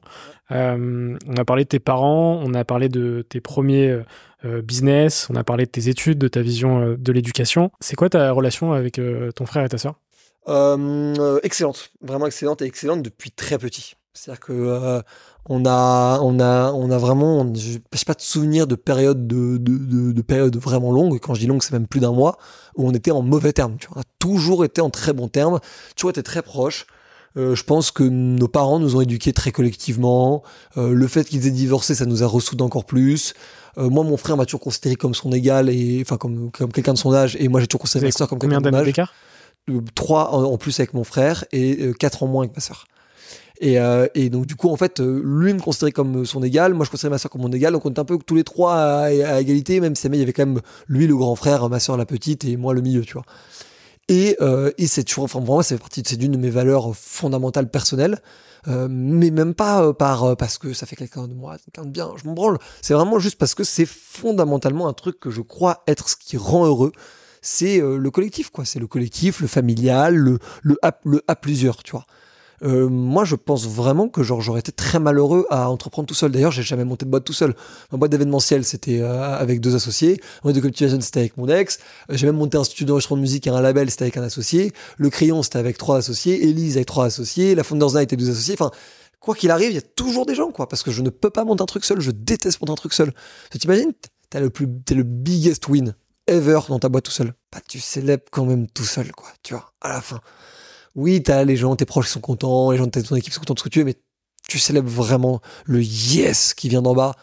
Euh, on a parlé de tes parents, on a parlé de tes premiers euh, business, on a parlé de tes études, de ta vision de l'éducation. C'est quoi ta relation avec ton frère et ta soeur Excellente, vraiment excellente et excellente depuis très petit. C'est-à-dire que on a, on a, on vraiment, je sais pas de souvenir de période de, période vraiment longue. Quand je dis longues, c'est même plus d'un mois où on était en mauvais terme. Tu vois, on a toujours été en très bon terme Tu vois, était très proche. Euh, je pense que nos parents nous ont éduqués très collectivement. Euh, le fait qu'ils aient divorcé, ça nous a ressoudés encore plus. Euh, moi, mon frère m'a toujours considéré comme son égal et enfin comme, comme quelqu'un de son âge, et moi j'ai toujours considéré ma soeur comme quelqu'un de mon âge. Combien Trois en plus avec mon frère et quatre en moins avec ma soeur. Euh, et, donc, du coup, en fait, euh, lui me considérait comme son égal, moi je considérais ma soeur comme mon égal, donc on était un peu tous les trois à, égalité, même si il y avait quand même lui le grand frère, ma soeur la petite et moi le milieu, tu vois. Et, euh, c'est toujours, enfin, pour moi, c'est partie c'est d'une de mes valeurs fondamentales personnelles. Euh, mais même pas par parce que ça fait quelqu'un de moi, quelqu'un de bien, je m'en branle. C'est vraiment juste parce que c'est fondamentalement un truc que je crois être ce qui rend heureux. C'est le collectif, quoi. C'est le collectif, le familial, le, le à plusieurs, tu vois. Euh, moi, je pense vraiment que genre j'aurais été très malheureux à entreprendre tout seul. D'ailleurs, j'ai jamais monté de boîte tout seul. Ma boîte d'événementiel, c'était euh, avec deux associés. Ma boîte de cultivation, c'était avec mon ex. Euh, j'ai même monté un studio d'enregistrement de musique et un label, c'était avec un associé. Le crayon, c'était avec trois associés. Elise avec trois associés. La Founders Night deux associés. Enfin, quoi qu'il arrive, il y a toujours des gens, quoi. Parce que je ne peux pas monter un truc seul. Je déteste monter un truc seul. Tu t'imagines? T'es le plus, le biggest win ever dans ta boîte tout seul. Pas, bah, tu célèbres quand même tout seul, quoi. Tu vois, à la fin oui, t'as les gens, tes proches sont contents, les gens de ton équipe sont contents de ce que tu es, mais tu célèbres vraiment le yes qui vient d'en bas.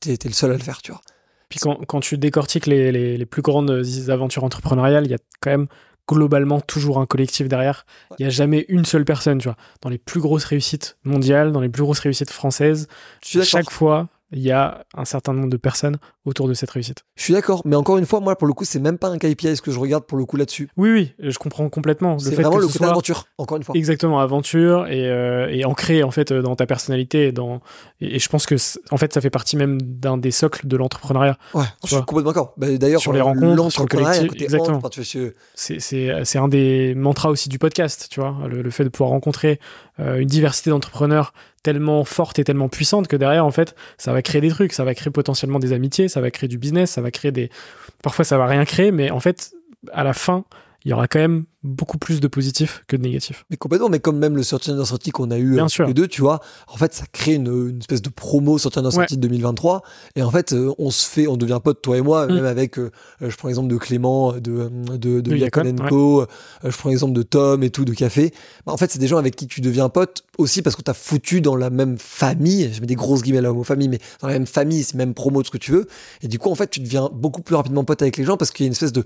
T'es es le seul à le faire, tu vois. Puis quand, tu décortiques les, plus grandes aventures entrepreneuriales, il y a quand même globalement toujours un collectif derrière. Il y n'y a jamais une seule personne, tu vois. Dans les plus grosses réussites mondiales, dans les plus grosses réussites françaises, chaque fois, il y a un certain nombre de personnes autour de cette réussite. Je suis d'accord, mais encore une fois, moi, pour le coup, c'est même pas un KPI ce que je regarde pour le coup là-dessus. Oui, oui, je comprends complètement. C'est vraiment le côté aventure, encore une fois. Exactement, aventure et, euh, ancré en fait euh, dans ta personnalité. Dans... Et, je pense que en fait, ça fait partie même d'un des socles de l'entrepreneuriat. Ouais, je suis complètement d'accord. Bah, d'ailleurs, sur les rencontres, sur le collectif, exactement. C'est un des mantras aussi du podcast, tu vois, le, fait de pouvoir rencontrer euh, une diversité d'entrepreneurs tellement forte et tellement puissante que derrière, en fait, ça va créer des trucs, ça va créer potentiellement des amitiés, ça va créer du business, ça va créer des. Parfois, ça va rien créer, mais en fait, à la fin, il y aura quand même beaucoup plus de positifs que de négatifs. Mais complètement, mais comme même le Sortie Sorti qu'on a eu euh, les deux, tu vois, en fait, ça crée une, espèce de promo Sortie sortie 2023. Et en fait, euh, on se fait, on devient pote, toi et moi, mm. même avec, euh, je prends l'exemple de Clément, de, de, de, je prends l'exemple de Tom et tout, de Café. Bah, en fait, c'est des gens avec qui tu deviens pote aussi parce qu'on t'a foutu dans la même famille, je mets des grosses guillemets là, mot famille mais dans la même famille, c'est même promo, de ce que tu veux. Et du coup, en fait, tu deviens beaucoup plus rapidement pote avec les gens parce qu'il y a une espèce de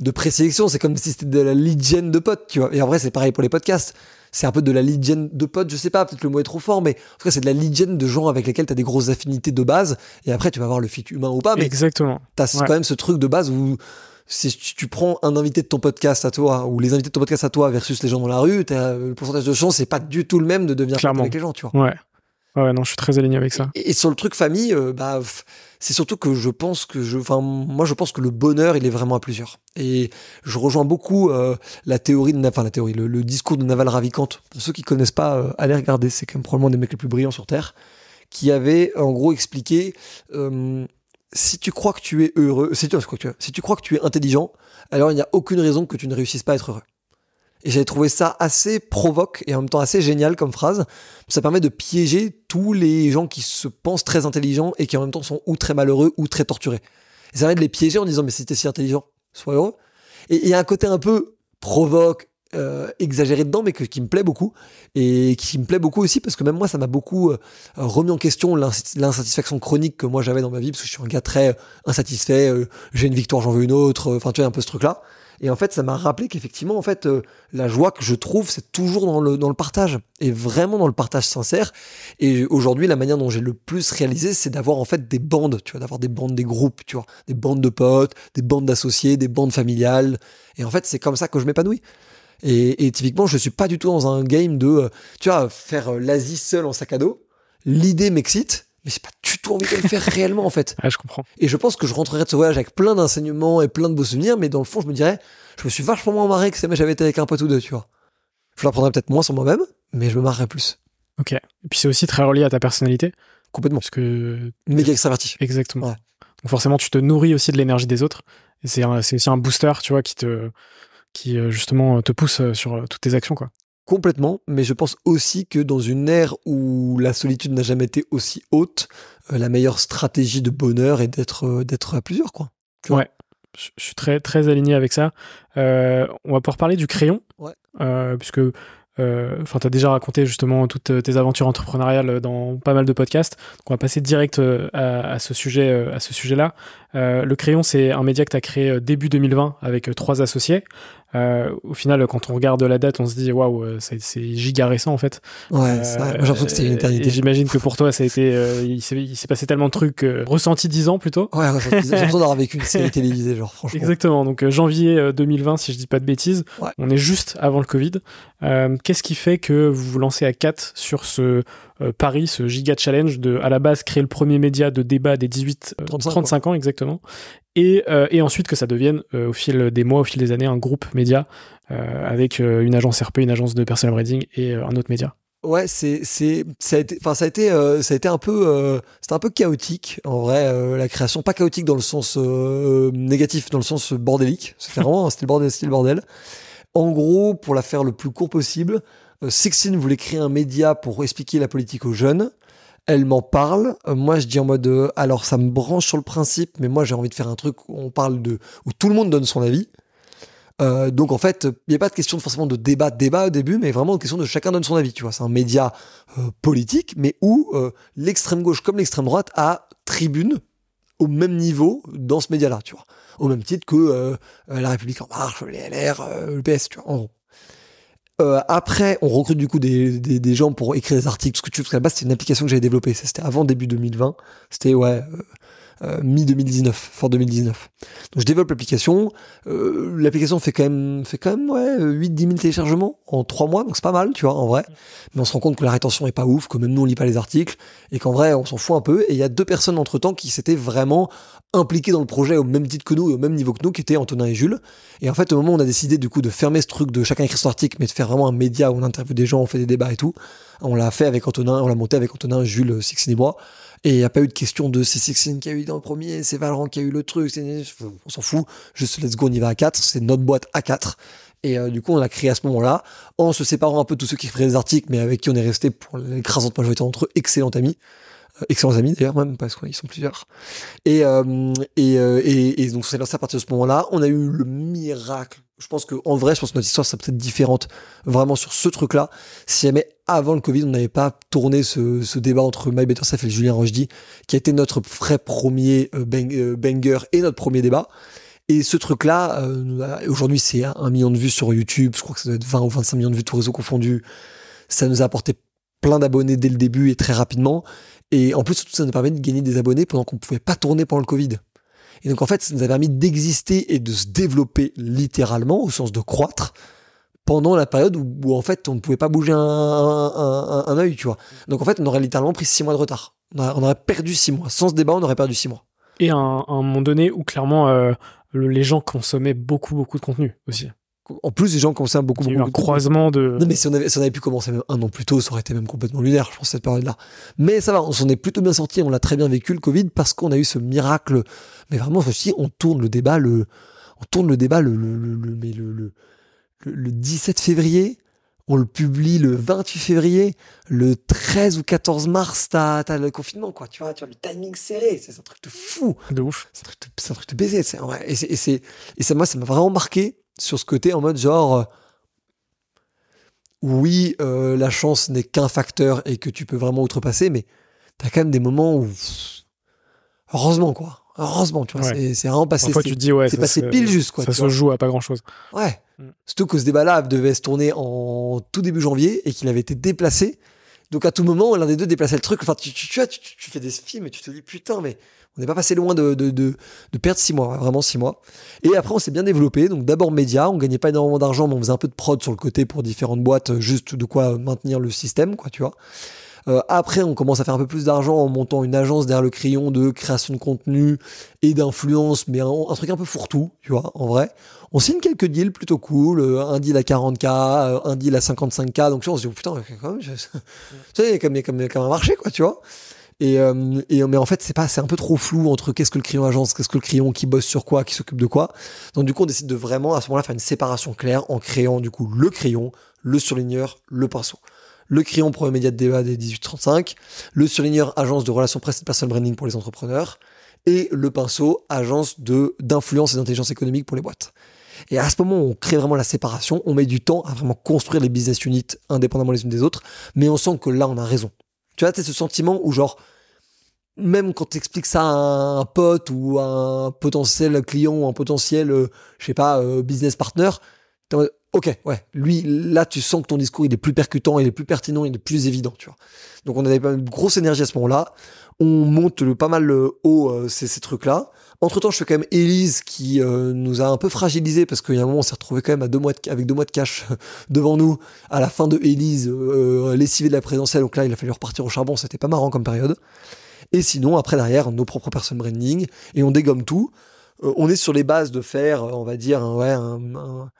de présélection. C'est comme si c'était de la lead de potes, tu vois. Et en vrai, c'est pareil pour les podcasts. C'est un peu de la lead de potes, je sais pas, peut-être le mot est trop fort, mais en tout cas, c'est de la lead de gens avec lesquels tu as des grosses affinités de base. Et après, tu vas voir le fit humain ou pas. Mais Exactement. Tu quand même ce truc de base où si tu prends un invité de ton podcast à toi ou les invités de ton podcast à toi versus les gens dans la rue, as, le pourcentage de chance c'est pas du tout le même de devenir Clairement. avec les gens, tu vois. Ouais. Ouais, non, je suis très aligné avec ça. Et, sur le truc famille, euh, bah, c'est surtout que je pense que je, enfin, moi, je pense que le bonheur, il est vraiment à plusieurs. Et je rejoins beaucoup euh, la théorie de, enfin, la théorie, le, discours de Naval Ravikant. ceux qui connaissent pas, euh, allez regarder, c'est quand même probablement des mecs les plus brillants sur Terre, qui avait en gros expliqué si tu crois que tu es heureux, si tu, si tu crois que tu es intelligent, alors il n'y a aucune raison que tu ne réussisses pas à être heureux. Et j'avais trouvé ça assez provoque et en même temps assez génial comme phrase. Ça permet de piéger tous les gens qui se pensent très intelligents et qui en même temps sont ou très malheureux ou très torturés. ça permet de les piéger en disant mais c'était si intelligent, sois heureux. Et il y a un côté un peu provoque, euh, exagéré dedans, mais qui me plaît beaucoup. Et qui me plaît beaucoup aussi parce que même moi, ça m'a beaucoup euh, remis en question l'insatisfaction chronique que moi j'avais dans ma vie, parce que je suis un gars très euh, insatisfait, j'ai une victoire, j'en veux une autre, enfin tu vois, un peu ce truc-là. Et en fait, ça m'a rappelé qu'effectivement, en fait, euh, la joie que je trouve, c'est toujours dans le, dans le partage, et vraiment dans le partage sincère. Et aujourd'hui, la manière dont j'ai le plus réalisé, c'est d'avoir en fait des bandes, tu vois, d'avoir des bandes, des groupes, tu vois, des bandes de potes, des bandes d'associés, des bandes familiales. Et en fait, c'est comme ça que je m'épanouis. Et, typiquement, je suis pas du tout dans un game de, euh, tu vois, faire euh, l'Asie seul en sac à dos. L'idée m'excite, mais c'est pas tout envie de le faire réellement, en fait. je comprends. Et je pense que je rentrerai de ce voyage avec plein d'enseignements et plein de beaux souvenirs, mais dans le fond, je me dirais, je me suis vachement moins marré que si j'avais été avec un pote ou deux, tu vois. Je l'apprendrai peut-être moins sur moi-même, mais je me marrerai plus. Ok. Et puis c'est aussi très relié à ta personnalité. Complètement. Parce que. Méga extraverti. Exactement. Donc forcément, tu te nourris aussi de l'énergie des autres. c'est aussi un booster, tu vois, qui te. qui euh, justement te pousse euh, sur euh, toutes tes actions, quoi. Complètement, mais je pense aussi que dans une ère où la solitude n'a jamais été aussi haute, euh, la meilleure stratégie de bonheur est d'être euh, d'être à plusieurs, quoi. ouais. Je suis très, très aligné avec ça. Euh, on va pouvoir parler du crayon, ouais. puisque Enfin, tu as déjà raconté justement toutes tes aventures entrepreneuriales dans pas mal de podcasts. Donc, on va passer direct à, ce sujet, à ce sujet-là. le crayon, c'est un média que tu as créé début 2020 avec trois associés. Euh, au final, quand on regarde la date, on se dit waouh, euh, c'est giga récent en fait. Ouais, euh, j'ai l'impression que c'était une éternité. J'imagine que pour toi, ça a été, euh, il s'est passé tellement de trucs ressenti 10 ans plutôt. Ouais, j'ai l'impression d'avoir vécu une série télévisée, genre franchement. Exactement. Donc janvier 2020, si je dis pas de bêtises, on est juste avant le Covid. Qu'est-ce qui fait que vous vous lancez à 4 sur ce euh, Paris, ce giga challenge de, à la base, créer le premier média de débat des 18, 35, euh, ans exactement. Euh, et, ensuite que ça devienne, au fil des mois, au fil des années, un groupe média avec une agence RP, une agence de personal branding et un autre média. Ouais, c'est ça a été ça a été ça a été un peu c'était un peu chaotique en vrai la création pas chaotique dans le sens négatif dans le sens bordélique c'était vraiment un style bordel style bordel en gros pour la faire le plus court possible euh, Sixtine voulait créer un média pour expliquer la politique aux jeunes. Elle m'en parle. Euh, moi, je dis en mode, euh, alors ça me branche sur le principe, mais moi j'ai envie de faire un truc où on parle de, où tout le monde donne son avis. donc en fait, il n'y a pas de question forcément de débat, débat au début, mais vraiment de question de chacun donne son avis. Tu vois, c'est un média politique, mais où l'extrême gauche comme l'extrême droite a tribune au même niveau dans ce média-là. Tu vois, au même titre que la République en marche, les LR, le PS. en euh, après, on recrute du coup des, des, gens pour écrire des articles, parce que tu parce qu'à la base, c'était une application que j'avais développée. C'était avant début 2020. C'était, ouais, euh, mi-2019, fort 2019. Donc je développe l'application. Euh, l'application fait quand même, fait quand même ouais, 8-10 000 téléchargements en 3 mois, donc c'est pas mal, tu vois, en vrai. Mais on se rend compte que la rétention est pas ouf, que même nous on lit pas les articles, et qu'en vrai on s'en fout un peu. Et il y a deux personnes entre-temps qui s'étaient vraiment impliquées dans le projet au même titre que nous et au même niveau que nous, qui étaient Antonin et Jules. Et en fait, au moment où on a décidé du coup de fermer ce truc de chacun écrire son article, mais de faire vraiment un média où on interviewe des gens, on fait des débats et tout, on l'a fait avec Antonin, on l'a monté avec Antonin, Jules, Six et et il n'y a pas eu de question de c'est Sixine qui a eu dans le premier, c'est Valorant qui a eu le truc, on s'en fout. Juste let's go, on y va à 4. C'est notre boîte à 4. Et euh, du coup, on l'a créé à ce moment-là, en se séparant un peu de tous ceux qui faisaient des articles, mais avec qui on est resté pour l'écrasante majorité d'entre eux, excellents amis. Euh, excellents amis d'ailleurs même parce qu'ils sont plusieurs et, euh, euh, et, donc c'est lancé à partir de ce moment-là on a eu le miracle je pense que en vrai je pense que notre histoire ça peut-être différente vraiment sur ce truc-là si jamais avant le Covid, on n'avait pas tourné ce, débat entre My Better Self et Julien Rochdy, qui a été notre vrai premier euh, euh, banger et notre premier débat. Et ce truc-là, euh, aujourd'hui, c'est un million de vues sur YouTube. Je crois que ça doit être 20 ou 25 millions de vues, tous réseau confondus. Ça nous a apporté plein d'abonnés dès le début et très rapidement. Et en plus, tout ça nous permet de gagner des abonnés pendant qu'on ne pouvait pas tourner pendant le Covid. Et donc, en fait, ça nous a permis d'exister et de se développer littéralement, au sens de croître, pendant la période où, en fait on ne pouvait pas bouger un, un, œil, tu vois. Donc en fait on aurait littéralement pris six mois de retard. On, aurait perdu six mois. Sans ce débat, on aurait perdu six mois. Et à un, moment donné où clairement euh, les gens consommaient beaucoup beaucoup de contenu aussi. En plus, les gens consomment beaucoup, beaucoup. de y a un croisement de. Non, mais si on, avait, pu commencer un an plus tôt, ça aurait été même complètement lunaire, je pense, cette période-là. Mais ça va, on s'en est plutôt bien sorti, on l'a très bien vécu, le Covid, parce qu'on a eu ce miracle. Mais vraiment, aussi, on tourne le débat, le. On tourne le débat, le, le, le le le, 17 février, on le publie le 28 février, le 13 ou 14 mars, t'as as le confinement, quoi. Tu vois, tu as le timing serré, c'est un truc de fou. C'est un, truc de baiser. Et, ça, moi, ça m'a vraiment marqué sur ce côté en mode genre, euh, oui, euh, la chance n'est qu'un facteur et que tu peux vraiment outrepasser, mais t'as quand même des moments où, heureusement, quoi heureusement, tu vois. C'est vraiment passé. c'est passé pile juste, quoi. Ça se joue à pas grand chose. Ouais. Mm. Surtout que ce débat-là devait se tourner en tout début janvier et qu'il avait été déplacé. Donc, à tout moment, l'un des deux déplaçait le truc. Enfin, tu, tu, tu, fais des films et tu te dis, putain, mais on n'est pas passé loin de, de, de, perdre six mois, vraiment six mois. Et après, on s'est bien développé. Donc, d'abord, Média, On gagnait pas énormément d'argent, mais on faisait un peu de prod sur le côté pour différentes boîtes, juste de quoi maintenir le système, quoi, tu vois. Euh, après, on commence à faire un peu plus d'argent en montant une agence derrière le crayon de création de contenu et d'influence, mais un, truc un peu fourre-tout, tu vois, en vrai. On signe quelques deals plutôt cool, euh, un deal à 40K, euh, un deal à 55K, donc on se dit, putain, quand même, tu sais, un marché, quoi, tu vois. Et, mais en fait, c'est pas, c'est un peu trop flou entre qu'est-ce que le crayon agence, qu'est-ce que le crayon qui bosse sur quoi, qui s'occupe de quoi. Donc du coup, on décide de vraiment à ce moment-là faire une séparation claire en créant du coup le crayon, le surligneur, le pinceau le crayon pour média de débat des 1835, le surligneur agence de relations presse et de personal branding pour les entrepreneurs, et le pinceau agence de d'influence et d'intelligence économique pour les boîtes. Et à ce moment, on crée vraiment la séparation, on met du temps à vraiment construire les business units indépendamment les unes des autres, mais on sent que là, on a raison. Tu vois, as ce sentiment où genre, même quand tu expliques ça à un pote ou à un potentiel client ou un potentiel, euh, je sais pas, euh, business partner, ok, ouais, lui, là, tu sens que ton discours, il est plus percutant, il est plus pertinent, il est plus évident, tu vois. Donc, on avait pas une grosse énergie à ce moment-là. On monte le, pas mal haut euh, ces, trucs-là. Entre-temps, je fais quand même Elise qui euh, nous a un peu fragilisé parce qu'il y a un moment, on s'est retrouvé quand même à deux mois avec deux mois de cash devant nous à la fin de Elise, les euh, lessivé de la présidentielle. Donc là, il a fallu repartir au charbon. C'était pas marrant comme période. Et sinon, après, derrière, nos propres personnes branding et on dégomme tout. on est sur les bases de faire, on va dire, ouais, un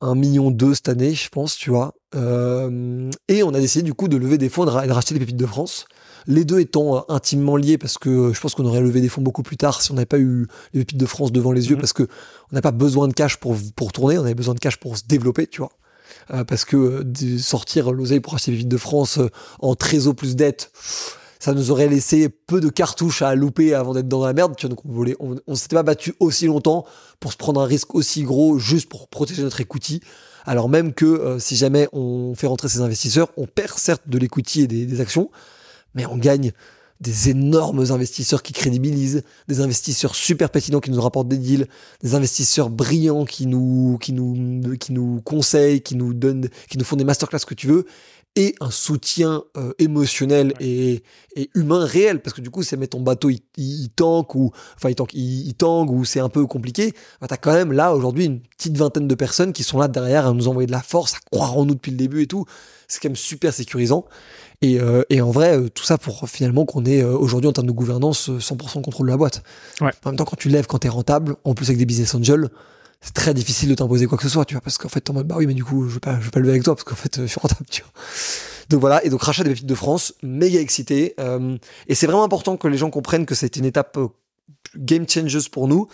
1,2 million cette année, je pense, tu vois. Euh, et on a décidé du coup de lever des fonds et de racheter les pépites de France. Les deux étant euh, intimement liés parce que euh, je pense qu'on aurait levé des fonds beaucoup plus tard si on n'avait pas eu les pépites de France devant les yeux mmh. parce que on n'a pas besoin de cash pour, pour tourner, on avait besoin de cash pour se développer, tu vois. parce que sortir l'oseille pour acheter les pépites de France en trésor plus dette, ça nous aurait laissé peu de cartouches à louper avant d'être dans la merde. donc on ne s'était pas battu aussi longtemps pour se prendre un risque aussi gros juste pour protéger notre écoutille. Alors même que euh, si jamais on fait rentrer ces investisseurs, on perd certes de l'écoutille et des, actions, mais on gagne des énormes investisseurs qui crédibilisent, des investisseurs super pertinents qui nous rapportent des deals, des investisseurs brillants qui nous, qui nous, qui nous conseillent, qui nous donnent, qui nous font des masterclass que tu veux et un soutien euh, émotionnel et, humain réel parce que du coup c'est met ton bateau il, il, tank ou enfin il ou c'est un peu compliqué tu bah, t'as quand même là aujourd'hui une petite vingtaine de personnes qui sont là derrière à nous envoyer de la force à croire en nous depuis le début et tout c'est quand même super sécurisant et, euh, en vrai euh, tout ça pour finalement qu'on ait aujourd'hui en termes de gouvernance 100% contrôle de la boîte en même temps quand tu lèves quand t'es rentable en plus avec des business angels c'est très difficile de t'imposer quoi que ce soit, tu vois, parce qu'en fait, en mode, bah oui, mais du coup, je vais pas, je vais pas lever avec toi, parce qu'en fait, euh, je suis rentable, tu vois. Donc voilà, et donc rachat des pépites de France, méga excité. Euh, et c'est vraiment important que les gens comprennent que c'est une étape euh, game changeuse pour nous,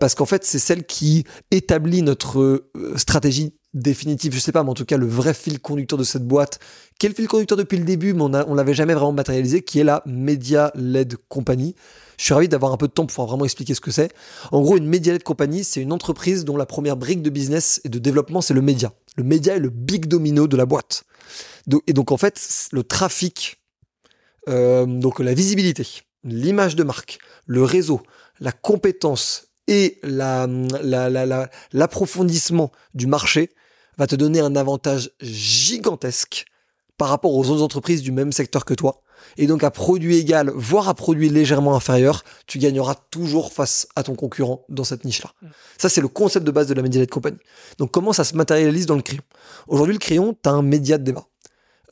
parce qu'en fait, c'est celle qui établit notre stratégie définitive, je ne sais pas, mais en tout cas, le vrai fil conducteur de cette boîte, quel fil conducteur depuis le début, mais on, ne on l'avait jamais vraiment matérialisé, qui est la Media-led Company. Je suis ravi d'avoir un peu de temps pour vraiment expliquer ce que c'est. En gros, une médialette Company, compagnie, c'est une entreprise dont la première brique de business et de développement, c'est le média. Le média est le big domino de la boîte. Et donc, en fait, le trafic, euh, donc la visibilité, l'image de marque, le réseau, la compétence et l'approfondissement la, la, du marché va te donner un avantage gigantesque par rapport aux autres entreprises du même secteur que toi et donc à produit égal, voire à produit légèrement inférieur, tu gagneras toujours face à ton concurrent dans cette niche-là. Mm. Ça, c'est le concept de base de la Mediate Company. Donc comment ça se matérialise dans le crayon Aujourd'hui, le crayon, tu as un média de débat.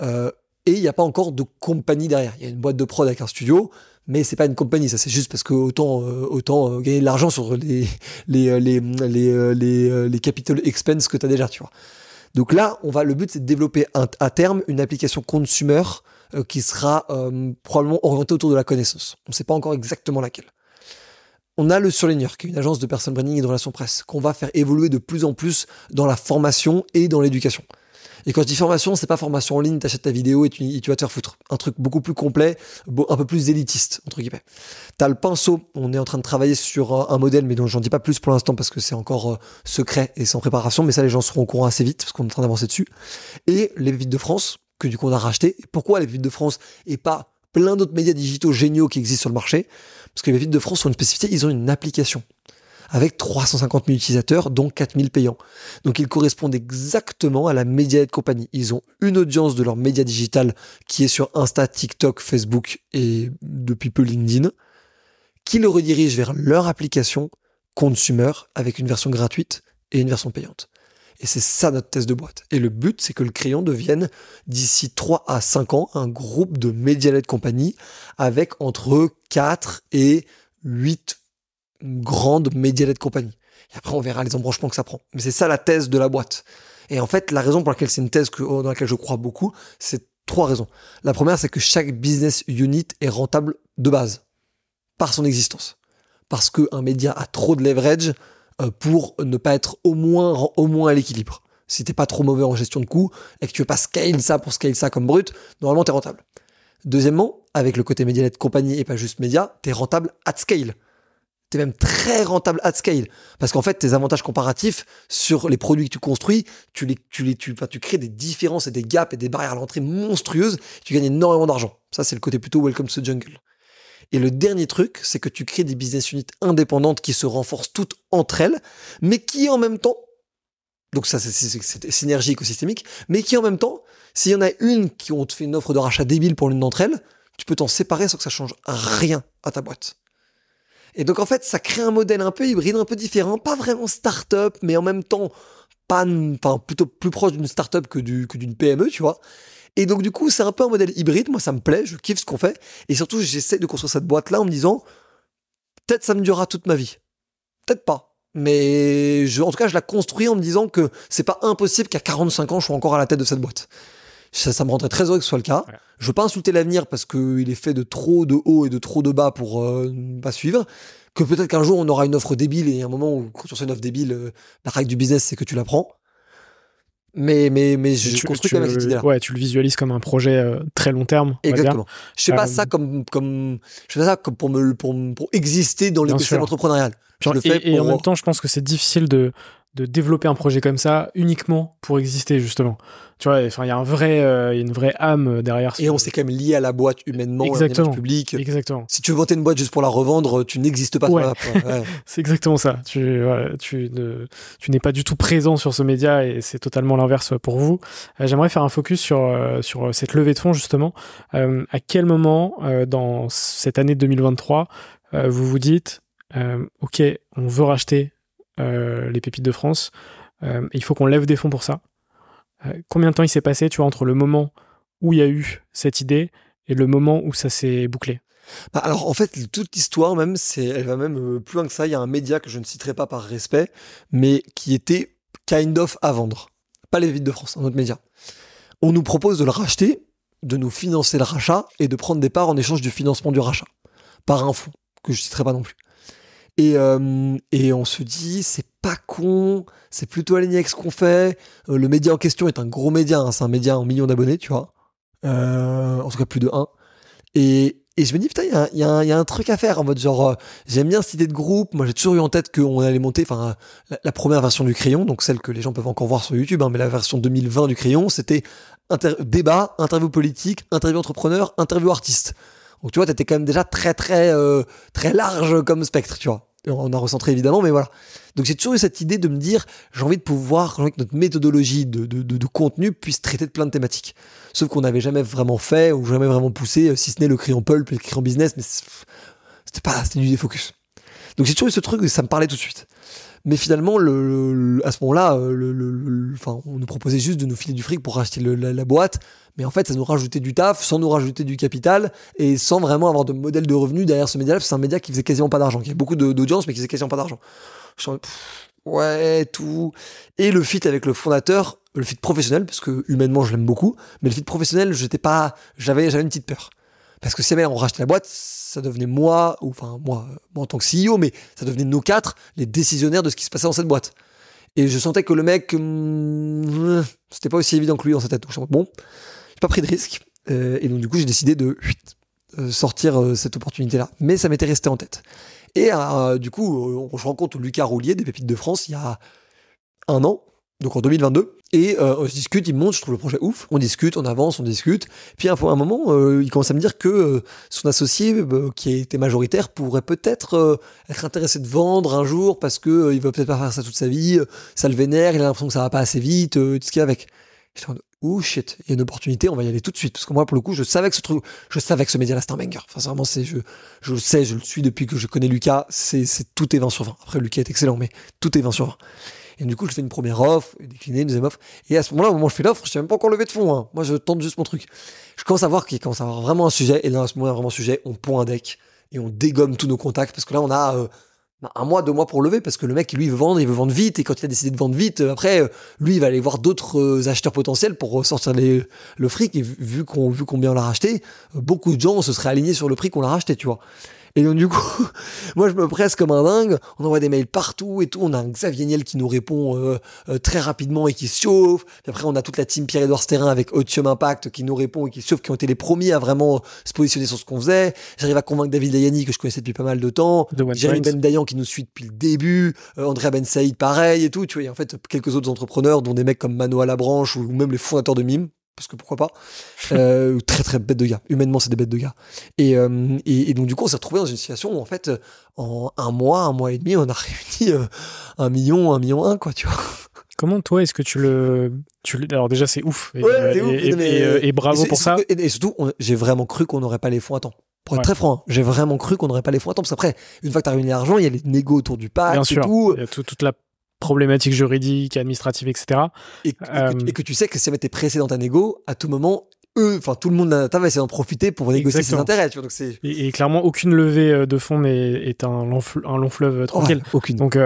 Euh, et il n'y a pas encore de compagnie derrière. Il y a une boîte de prod avec un studio, mais c'est pas une compagnie. Ça, c'est juste parce que autant, euh, euh, gagner de l'argent sur les, capital expense que tu as déjà, tu vois. Donc là, on va, le but, c'est de développer à terme une application consumer euh, qui sera euh, probablement orienté autour de la connaissance. On ne sait pas encore exactement laquelle. On a le Surligner, qui est une agence de personnes branding et de relations presse, qu'on va faire évoluer de plus en plus dans la formation et dans l'éducation. Et quand je dis formation, c'est pas formation en ligne, tu achètes ta vidéo et tu, vas te faire foutre. Un truc beaucoup plus complet, un peu plus élitiste, entre guillemets. as le pinceau, on est en train de travailler sur un modèle, mais dont j'en dis pas plus pour l'instant parce que c'est encore euh, secret et c'est en préparation, mais ça les gens seront au courant assez vite parce qu'on est en train d'avancer dessus. Et les vides de France, que du coup on a racheté. Pourquoi les Villes de France et pas plein d'autres médias digitaux géniaux qui existent sur le marché Parce que les Villes de France ont une spécificité, ils ont une application avec 350 000 utilisateurs, dont 4 000 payants. Donc ils correspondent exactement à la média de compagnie. Ils ont une audience de leur média digital qui est sur Insta, TikTok, Facebook et depuis peu LinkedIn, qui le redirige vers leur application consumer avec une version gratuite et une version payante. Et c'est ça notre thèse de boîte. Et le but, c'est que le crayon devienne d'ici 3 à 5 ans un groupe de médias de compagnie avec entre 4 et 8 grandes médias de compagnie. Et après, on verra les embranchements que ça prend. Mais c'est ça la thèse de la boîte. Et en fait, la raison pour laquelle c'est une thèse oh, dans laquelle je crois beaucoup, c'est trois raisons. La première, c'est que chaque business unit est rentable de base, par son existence. Parce qu'un média a trop de leverage, euh, pour ne pas être au moins, au moins à l'équilibre. Si t'es pas trop mauvais en gestion de coûts et que tu veux pas scale ça pour scale ça comme brut, normalement t'es rentable. Deuxièmement, avec le côté médianet compagnie et pas juste média, t'es rentable at scale. T'es même très rentable at scale. Parce qu'en fait, tes avantages comparatifs sur les produits que tu construis, tu, les, tu, les, tu, tu crées des différences et des gaps et des barrières à l'entrée monstrueuses. Tu gagnes énormément d'argent. Ça, c'est le côté plutôt welcome to the jungle. Et le dernier truc, c'est que tu crées des business units indépendantes qui se renforcent toutes entre elles, mais qui en même temps, donc ça c'est synergie écosystémique, mais qui en même temps, s'il y en a une qui ont fait une offre de rachat débile pour l'une d'entre elles, tu peux t'en séparer sans que ça change rien à ta boîte. Et donc en fait, ça crée un modèle un peu hybride, un peu différent, pas vraiment start-up, mais en même temps pas, plutôt plus proche d'une start-up que d'une PME, tu vois. Et donc, du coup, c'est un peu un modèle hybride. Moi, ça me plaît, je kiffe ce qu'on fait. Et surtout, j'essaie de construire cette boîte-là en me disant, peut-être ça me durera toute ma vie. Peut-être pas. Mais je, en tout cas, je la construis en me disant que c'est pas impossible qu'à 45 ans, je sois encore à la tête de cette boîte. Ça, ça me rendrait très heureux que ce soit le cas. Je veux pas insulter l'avenir parce qu'il est fait de trop de hauts et de trop de bas pour euh, pas suivre. Que peut-être qu'un jour, on aura une offre débile et un moment où, sur cette offre débile, euh, la règle du business, c'est que tu la prends mais mais mais je construis tu, quand même idée-là. Ouais, tu le visualises comme un projet euh, très long terme. Exactement. Je sais pas euh, ça comme comme je fais pas ça comme pour me pour, pour exister dans l'écosystème entrepreneurial. et, le fais et en même temps, je pense que c'est difficile de de développer un projet comme ça uniquement pour exister justement. Tu vois, enfin il y a un vrai, euh, une vraie âme euh, derrière. Et on s'est quand même lié à la boîte humainement, exactement. public. Exactement. Si tu montes une boîte juste pour la revendre, tu n'existes pas. c'est exactement ça. Tu, tu, tu n'es pas du tout présent sur ce média et c'est totalement l'inverse pour vous. Euh, j'aimerais faire un focus sur sur cette levée de fonds justement. à quel moment dans cette année 2023 vous vous dites OK, on veut racheter euh, les pépites de France. Euh, il faut qu'on lève des fonds pour ça. Euh, combien de temps il s'est passé, tu vois, entre le moment où il y a eu cette idée et le moment où ça s'est bouclé bah, alors en fait toute l'histoire même c'est elle va même plus loin que ça il y a un média que je ne citerai pas par respect mais qui était kind of à vendre pas les pépites de France un autre média on nous propose de le racheter de nous financer le rachat et de prendre des parts en échange du financement du rachat par un fonds que je ne citerai pas non plus et, euh, et on se dit, c'est pas con, c'est plutôt aligné avec ce qu'on fait. Euh, le média en question est un gros média, hein, c'est un média en millions d'abonnés, tu vois. Euh, en tout cas, plus de 1. Et, je me dis, putain, il y, a un truc à faire en mode genre, j'aime bien cette idée de groupe. Moi, j'ai toujours eu en tête qu'on allait monter, enfin, la, première version du crayon, donc celle que les gens peuvent encore voir sur YouTube, hein, mais la version 2020 du crayon, c'était débat, interview politique, interview entrepreneur, interview artiste. Donc tu vois, t'étais quand même déjà très très euh, très large comme spectre, tu vois. On a recentré évidemment, mais voilà. Donc j'ai toujours eu cette idée de me dire, j'ai envie de pouvoir, j'ai que notre méthodologie de, de, contenu puisse traiter de plein de thématiques. Sauf qu'on n'avait jamais vraiment fait ou jamais vraiment poussé, euh, si ce n'est le en pulp et le en business, mais c'était pas, c'était du défocus. Donc j'ai toujours eu ce truc, ça me parlait tout de suite. Mais finalement, le, à ce moment-là, euh, le, enfin, on nous proposait juste de nous filer du fric pour racheter la, boîte. Mais en fait, ça nous rajoutait du taf, sans nous rajouter du capital et sans vraiment avoir de modèle de revenu derrière ce média-là. C'est un média qui faisait quasiment pas d'argent, qui avait beaucoup d'audience, mais qui faisait quasiment pas d'argent. Ouais, tout. Et le fit avec le fondateur, le fit professionnel, parce que humainement, je l'aime beaucoup, mais le fit professionnel, j'étais pas, j'avais, j'avais une petite peur. Parce que si mecs on rachetait la boîte, ça devenait moi, ou enfin moi, euh, en tant que CEO, mais ça devenait nos quatre, les décisionnaires de ce qui se passait dans cette boîte. Et je sentais que le mec, hmm, c'était pas aussi évident que lui dans sa tête. Donc, bon, j'ai pas pris de risque. Euh, et donc du coup, j'ai décidé de euh, sortir cette opportunité-là. Mais ça m'était resté en tête. Et du coup, je rencontre Lucas Roulier, des Pépites de France, il y a un an, donc en 2022. Et euh, on se discute, il monte, je trouve le projet ouf. On discute, on avance, on discute. Puis à un moment, euh, il commence à me dire que euh, son associé, bah, qui était majoritaire, pourrait peut-être être intéressé de vendre un jour parce que il veut peut-être pas faire ça toute sa vie. ça le vénère, il a l'impression que ça va pas assez vite, tout ce qu'il y a avec. J'étais en oh shit, il y a une opportunité, on va y aller tout de suite. Parce que moi, pour le coup, je savais que ce truc, je savais que ce média-là, c'était banger. c'est, je, je le sais, je le suis depuis que je connais Lucas. C'est, c'est tout est 20 sur 20. Après, Lucas est excellent, mais tout est 20 sur 20. Et du coup, je fais une première offre, une une deuxième offre. Et à ce moment-là, au moment où je fais l'offre, je suis même pas encore levé de fonds. Hein. Moi, je tente juste mon truc. Je commence à voir qu'il commence à avoir vraiment un sujet. Et là, à ce moment-là, vraiment un sujet, on pond un deck et on dégomme tous nos contacts parce que là, on a euh, bah, un mois, deux mois pour lever parce que le mec, lui, il veut vendre, il veut vendre vite. Et quand il a décidé de vendre vite, euh, après, euh, lui, il va aller voir d'autres acheteurs potentiels pour ressortir les, le fric. Et vu, qu'on vu combien on l'a racheté, beaucoup de gens se seraient alignés sur le prix qu'on l'a racheté, tu vois. Et donc du coup, moi je me presse comme un dingue, on envoie des mails partout et tout, on a un Xavier Niel qui nous répond euh, euh, très rapidement et qui se chauffe. après on a toute la team Pierre-Edouard Sterrin avec Otium Impact qui nous répond et qui se chauffe, qui ont été les premiers à vraiment euh, se positionner sur ce qu'on faisait. J'arrive à convaincre David Dayani que je connaissais depuis pas mal de temps. Jérémy Ben Dayan qui nous suit depuis le début, Andrea Ben Saïd pareil et tout, tu vois, en fait quelques autres entrepreneurs dont des mecs comme Mano à la branche ou même les fondateurs de Mime parce que pourquoi pas euh, Très très bête de gars. Humainement, c'est des bêtes de gars. Euh, et, et, donc du coup, on s'est retrouvé dans une situation où en fait, en un mois, un mois et demi, on a réuni euh, un million, un million un quoi, tu vois. Comment toi, est-ce que tu le, tu alors déjà c'est ouf. Et, bravo pour ça. Et, surtout, j'ai vraiment cru qu'on n'aurait pas les fonds à temps. Pour être très franc, hein, j'ai vraiment cru qu'on n'aurait pas les fonds à temps. Parce qu'après, une fois que tu as réuni l'argent, il y a les négos autour du pacte et tout. Il y a toute la problématiques juridiques, administratives, etc. Euh, et, que, tu sais que si tu été pressé dans ta négo, à tout moment, eux, enfin tout le monde va essayer d'en profiter pour négocier ses intérêts. Et, clairement, aucune levée euh, de fonds n'est, est un long, un long fleuve euh, tranquille. Oh, aucune. Donc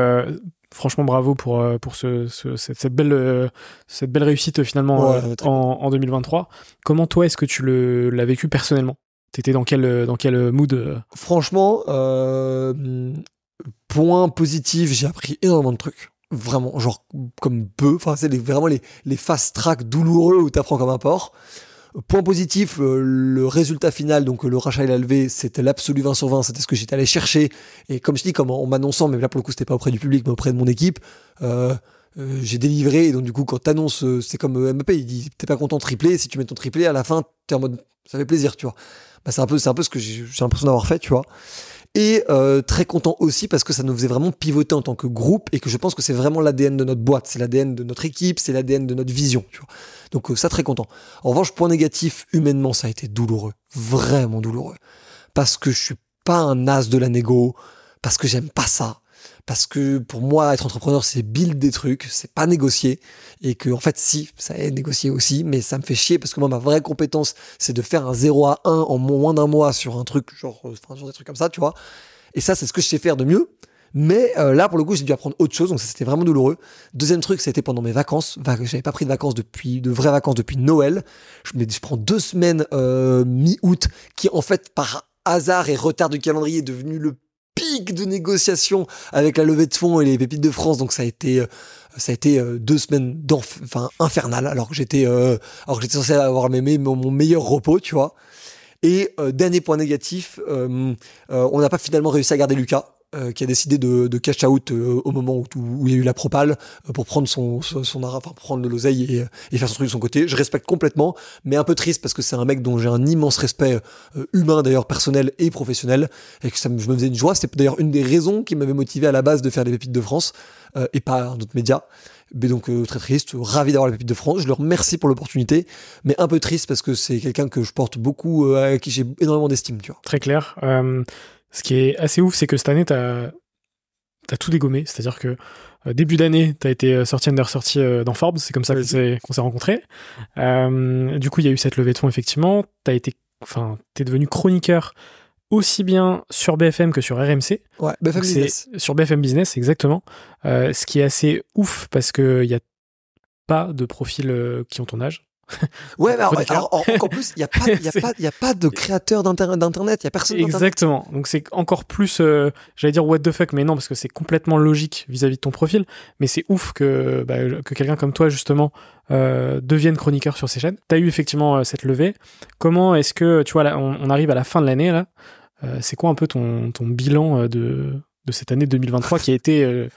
franchement, bravo pour, pour ce, cette, belle, cette belle réussite finalement en, 2023. Comment toi, est-ce que tu l'as vécu personnellement T'étais dans quel, dans quel mood Franchement, point positif, j'ai appris énormément de trucs vraiment, genre, comme peu. Enfin, c'est vraiment les, les fast-track douloureux où t'apprends comme un porc. Point positif, euh, le résultat final, donc le rachat et la levée, c'était l'absolu 20 sur 20, c'était ce que j'étais allé chercher. Et comme je dis, comme en, m'annonçant, mais là pour le coup, c'était pas auprès du public, mais auprès de mon équipe, euh, euh, j'ai délivré. Et donc, du coup, quand t'annonces, c'est comme MP, il dit T'es pas content de tripler, si tu mets ton triplé, à la fin, t'es en mode Ça fait plaisir, tu vois. Bah, c'est un, peu, c'est un peu ce que j'ai l'impression d'avoir fait, tu vois et euh, très content aussi parce que ça nous faisait vraiment pivoter en tant que groupe et que je pense que c'est vraiment l'ADN de notre boîte, c'est l'ADN de notre équipe, c'est l'ADN de notre vision. Donc euh, ça très content. En revanche, point négatif, humainement ça a été douloureux, vraiment douloureux, parce que je suis pas un as de la négo, parce que j'aime pas ça, parce que pour moi, être entrepreneur, c'est build des trucs, c'est pas négocier. Et que, en fait, si, ça est négocier aussi, mais ça me fait chier parce que moi, ma vraie compétence, c'est de faire un 0 à 1 en moins d'un mois sur un truc, genre, euh, des trucs comme ça, tu vois. Et ça, c'est ce que je sais faire de mieux. Mais euh, là, pour le coup, j'ai dû apprendre autre chose, donc ça, c'était vraiment douloureux. Deuxième truc, c'était pendant mes vacances. J'avais pas pris de vacances depuis, de vraies vacances depuis Noël. Je, je prends deux semaines euh, mi-août, qui en fait, par hasard et retard du calendrier est devenu le de négociation avec la levée de fonds et les pépites de France. Donc ça a été euh, ça a été euh, deux semaines enfin infernales alors que j'étais euh, alors j'étais censé avoir mon meilleur repos, tu vois. Et dernier point négatif, on n'a pas finalement réussi à garder Lucas euh, qui a décidé de, de cash out euh, au moment où, il y a eu la propale euh, pour prendre son, son, son enfin, prendre l'oseille et, et, faire son truc de son côté. Je respecte complètement, mais un peu triste parce que c'est un mec dont j'ai un immense respect humain d'ailleurs personnel et professionnel et que ça me, je me faisais une joie. C'était d'ailleurs une des raisons qui m'avait motivé à la base de faire les pépites de France et pas d'autres médias. Mais donc très triste, ravi d'avoir les pépites de France. Je leur remercie pour l'opportunité, mais un peu triste parce que c'est quelqu'un que je porte beaucoup, à qui j'ai énormément d'estime. Tu vois. Très clair. Ce qui est assez ouf, c'est que cette année, tu as tout dégommé. C'est-à-dire que euh, début d'année, tu as été euh, sorti under sorti euh, dans Forbes. C'est comme ça qu'on s'est rencontrés. du coup, il y a eu cette levée de fonds, effectivement. as été, enfin, t'es devenu chroniqueur aussi bien sur BFM que sur RMC. Ouais, BFM Business. Sur BFM Business, exactement. ce qui est assez ouf parce qu'il n'y a pas de profils qui ont ton âge. Ouais, alors, encore plus, il n'y a, pas, y a, pas, a pas de créateur d'Internet, il n'y a personne Exactement. Donc c'est encore plus, euh, j'allais dire what the fuck, mais non, parce que c'est complètement logique vis-à-vis de ton profil. Mais c'est ouf que, bah, que quelqu'un comme toi, justement, euh, devienne chroniqueur sur ces chaînes. Tu as eu effectivement euh, cette levée. Comment est-ce que, tu vois, là, on, arrive à la fin de l'année, là. c'est quoi un peu ton, bilan de, de cette année 2023 qui a été,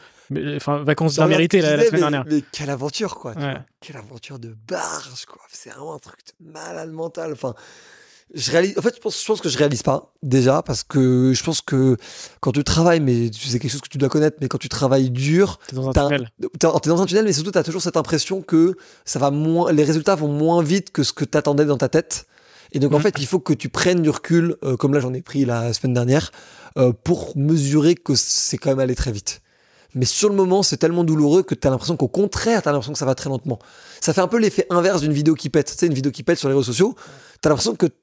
enfin, vacances bien méritées la, semaine dernière. Mais quelle aventure, quoi. quelle aventure de barge, quoi. C'est vraiment un truc de malade mental. Enfin, je réalise, en fait, je pense, que je réalise pas, déjà, parce que je pense que quand tu travailles, mais c'est quelque chose que tu dois connaître, mais quand tu travailles dur. T'es dans un tunnel. T'es dans un tunnel, mais surtout, t'as toujours cette impression que ça va moins, les résultats vont moins vite que ce que t'attendais dans ta tête. Et donc, en fait, il faut que tu prennes du recul, euh, comme là, j'en ai pris la semaine dernière, euh, pour mesurer que c'est quand même allé très vite mais sur le moment, c'est tellement douloureux que tu as l'impression qu'au contraire, tu as l'impression que ça va très lentement. Ça fait un peu l'effet inverse d'une vidéo qui pète. Tu sais, une vidéo qui pète sur les réseaux sociaux, tu as l'impression que tu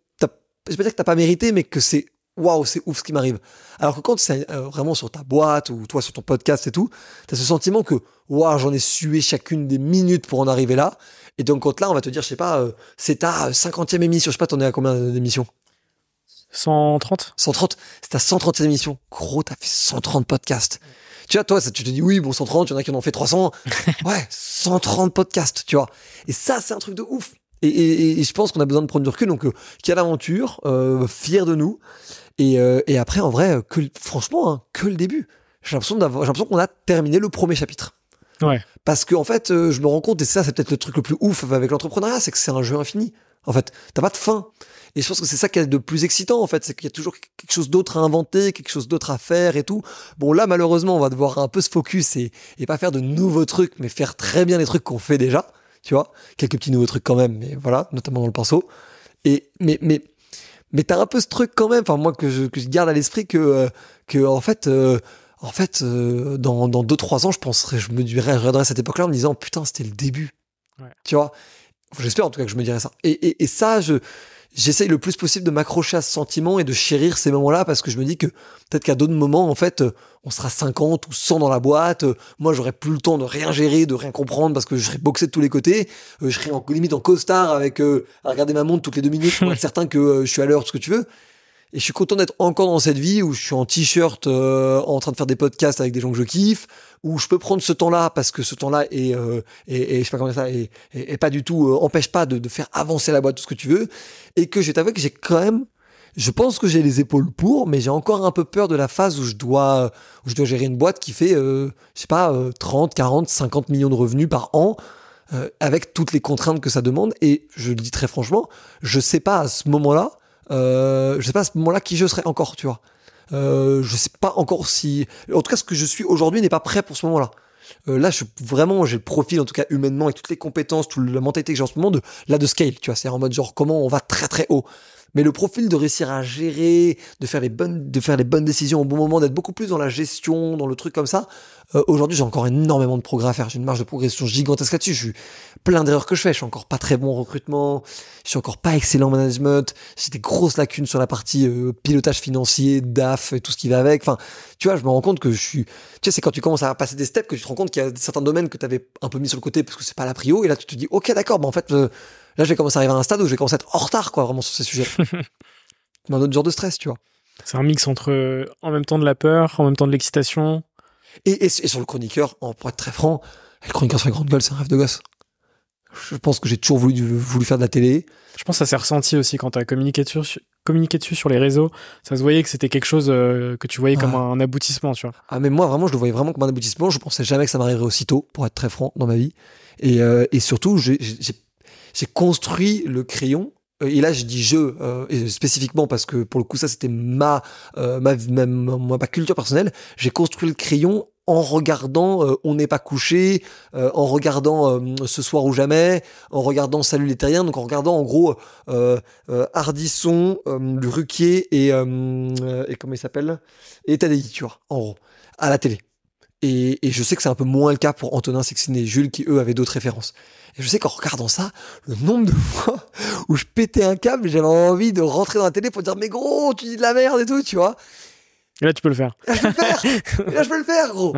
je que t'as pas mérité, mais que c'est waouh, c'est ouf ce qui m'arrive. Alors que quand c'est euh, vraiment sur ta boîte ou toi sur ton podcast et tout, tu as ce sentiment que waouh, j'en ai sué chacune des minutes pour en arriver là. Et donc, quand là, on va te dire, je sais pas, euh, c'est ta 50e euh, émission, je sais pas, t'en es à combien d'émissions 130 130, c'est ta 130e émission. Gros, t'as fait 130 podcasts. Tu vois, toi, ça, tu te dis, oui, bon, 130, il y en a qui en ont fait 300. ouais, 130 podcasts, tu vois. Et ça, c'est un truc de ouf. Et, je pense qu'on a besoin de prendre du recul. Donc, euh, quelle aventure, euh, fier de nous. Euh, et, après, en vrai, euh, que, franchement, hein, que le début. J'ai l'impression qu'on a terminé le premier chapitre. Ouais. Parce qu'en fait, je me rends compte, et ça, c'est peut-être le truc le plus ouf avec l'entrepreneuriat, c'est que c'est un jeu infini. En fait, t'as pas de fin. Et je pense que c'est ça qui est de plus excitant en fait, c'est qu'il y a toujours quelque chose d'autre à inventer, quelque chose d'autre à faire et tout. Bon là malheureusement on va devoir un peu se focus et, pas faire de nouveaux trucs, mais faire très bien les trucs qu'on fait déjà, tu vois. Quelques petits nouveaux trucs quand même, mais voilà, notamment dans le pinceau. Et mais mais mais t'as un peu ce truc quand même, enfin moi que je, garde à l'esprit que euh, que en fait. Euh, en fait, euh, dans, dans 2-3 ans, je penserais, je me dirais, je cette époque-là en me disant, putain, c'était le début. Tu vois J'espère en tout cas que je me dirais ça. Et, ça, je, j'essaye le plus possible de m'accrocher à ce sentiment et de chérir ces moments-là parce que je me dis que peut-être qu'à d'autres moments, en fait, euh, on sera 50 ou 100 dans la boîte. Euh, moi, j'aurai plus le temps de rien gérer, de rien comprendre parce que je serai boxé de tous les côtés. Euh, je serai en, limite en costard avec à regarder ma montre toutes les deux minutes pour être certain que je suis à l'heure, ce que tu veux. Et je suis content d'être encore dans cette vie où je suis en t-shirt euh, en train de faire des podcasts avec des gens que je kiffe, où je peux prendre ce temps-là parce que ce temps-là est, euh, je sais pas comment dire ça, est, pas du tout euh, empêche pas de, de, faire avancer la boîte tout ce que tu veux, et que je vais t'avouer que j'ai quand même je pense que j'ai les épaules pour, mais j'ai encore un peu peur de la phase où je dois, où je dois gérer une boîte qui fait, je sais pas, 30, 40, 50 millions de revenus par an, avec toutes les contraintes que ça demande. Et je le dis très franchement, je sais pas à ce moment-là euh, je sais pas à ce moment-là qui je serai encore, tu vois. Euh, je sais pas encore si, en tout cas, ce que je suis aujourd'hui n'est pas prêt pour ce moment-là. Euh, là, je, vraiment, j'ai le profil, en tout cas humainement, et toutes les compétences, toute la mentalité que j'ai en ce moment, là, de scale, tu vois. C'est en mode genre, comment on va très très haut. Mais le profil de réussir à gérer, de faire les bonnes, de faire les bonnes décisions au bon moment, d'être beaucoup plus dans la gestion, dans le truc comme ça. Euh, aujourd'hui, j'ai encore énormément de progrès à faire. J'ai une marge de progression gigantesque là-dessus. J'ai plein d'erreurs que je fais. Je suis encore pas très bon en recrutement. Je suis encore pas excellent en management. J'ai des grosses lacunes sur la partie euh, pilotage financier, DAF et tout ce qui va avec. Enfin, tu vois, je me rends compte que je suis. Tu sais, c'est quand tu commences à passer des steps que tu te rends compte qu'il y a certains domaines que tu avais un peu mis sur le côté parce que c'est pas la prio. Et là, tu te dis, ok, d'accord, mais bah, en fait. Euh, Là, je vais à arriver à un stade où je vais commencer à être en retard, quoi, vraiment sur ces sujets. un autre genre de stress, tu vois. C'est un mix entre euh, en même temps de la peur, en même temps de l'excitation. Et, et, sur le chroniqueur, en, pour être très franc, le chroniqueur sur la grande gueule, c'est un rêve de gosse. Je pense que j'ai toujours voulu, voulu faire de la télé. Je pense que ça s'est ressenti aussi quand tu as communiqué dessus, communiqué dessus sur les réseaux. Ça se voyait que c'était quelque chose euh, que tu voyais comme un, aboutissement, tu vois. Ah, mais moi, vraiment, je le voyais vraiment comme un aboutissement. Je pensais jamais que ça m'arriverait aussitôt, pour être très franc, dans ma vie. Et, euh, et surtout, j'ai j'ai construit le crayon euh, et là je dis je euh, spécifiquement parce que pour le coup ça c'était ma, euh, ma, culture personnelle j'ai construit le crayon en regardant on n'est pas couché en regardant ce soir ou jamais en regardant salut les terriens donc en regardant en gros Hardisson le Ruquier et, et comment il s'appelle et Tadei en gros à la télé et, je sais que c'est un peu moins le cas pour Antonin Sexine et Jules qui, eux, avaient d'autres références. Et je sais qu'en regardant ça, le nombre de fois où je pétais un câble, j'avais envie de rentrer dans la télé pour dire Mais gros, tu dis de la merde et tout, tu vois. Et là, tu peux le faire. là, je peux le faire. là, je peux le faire, gros.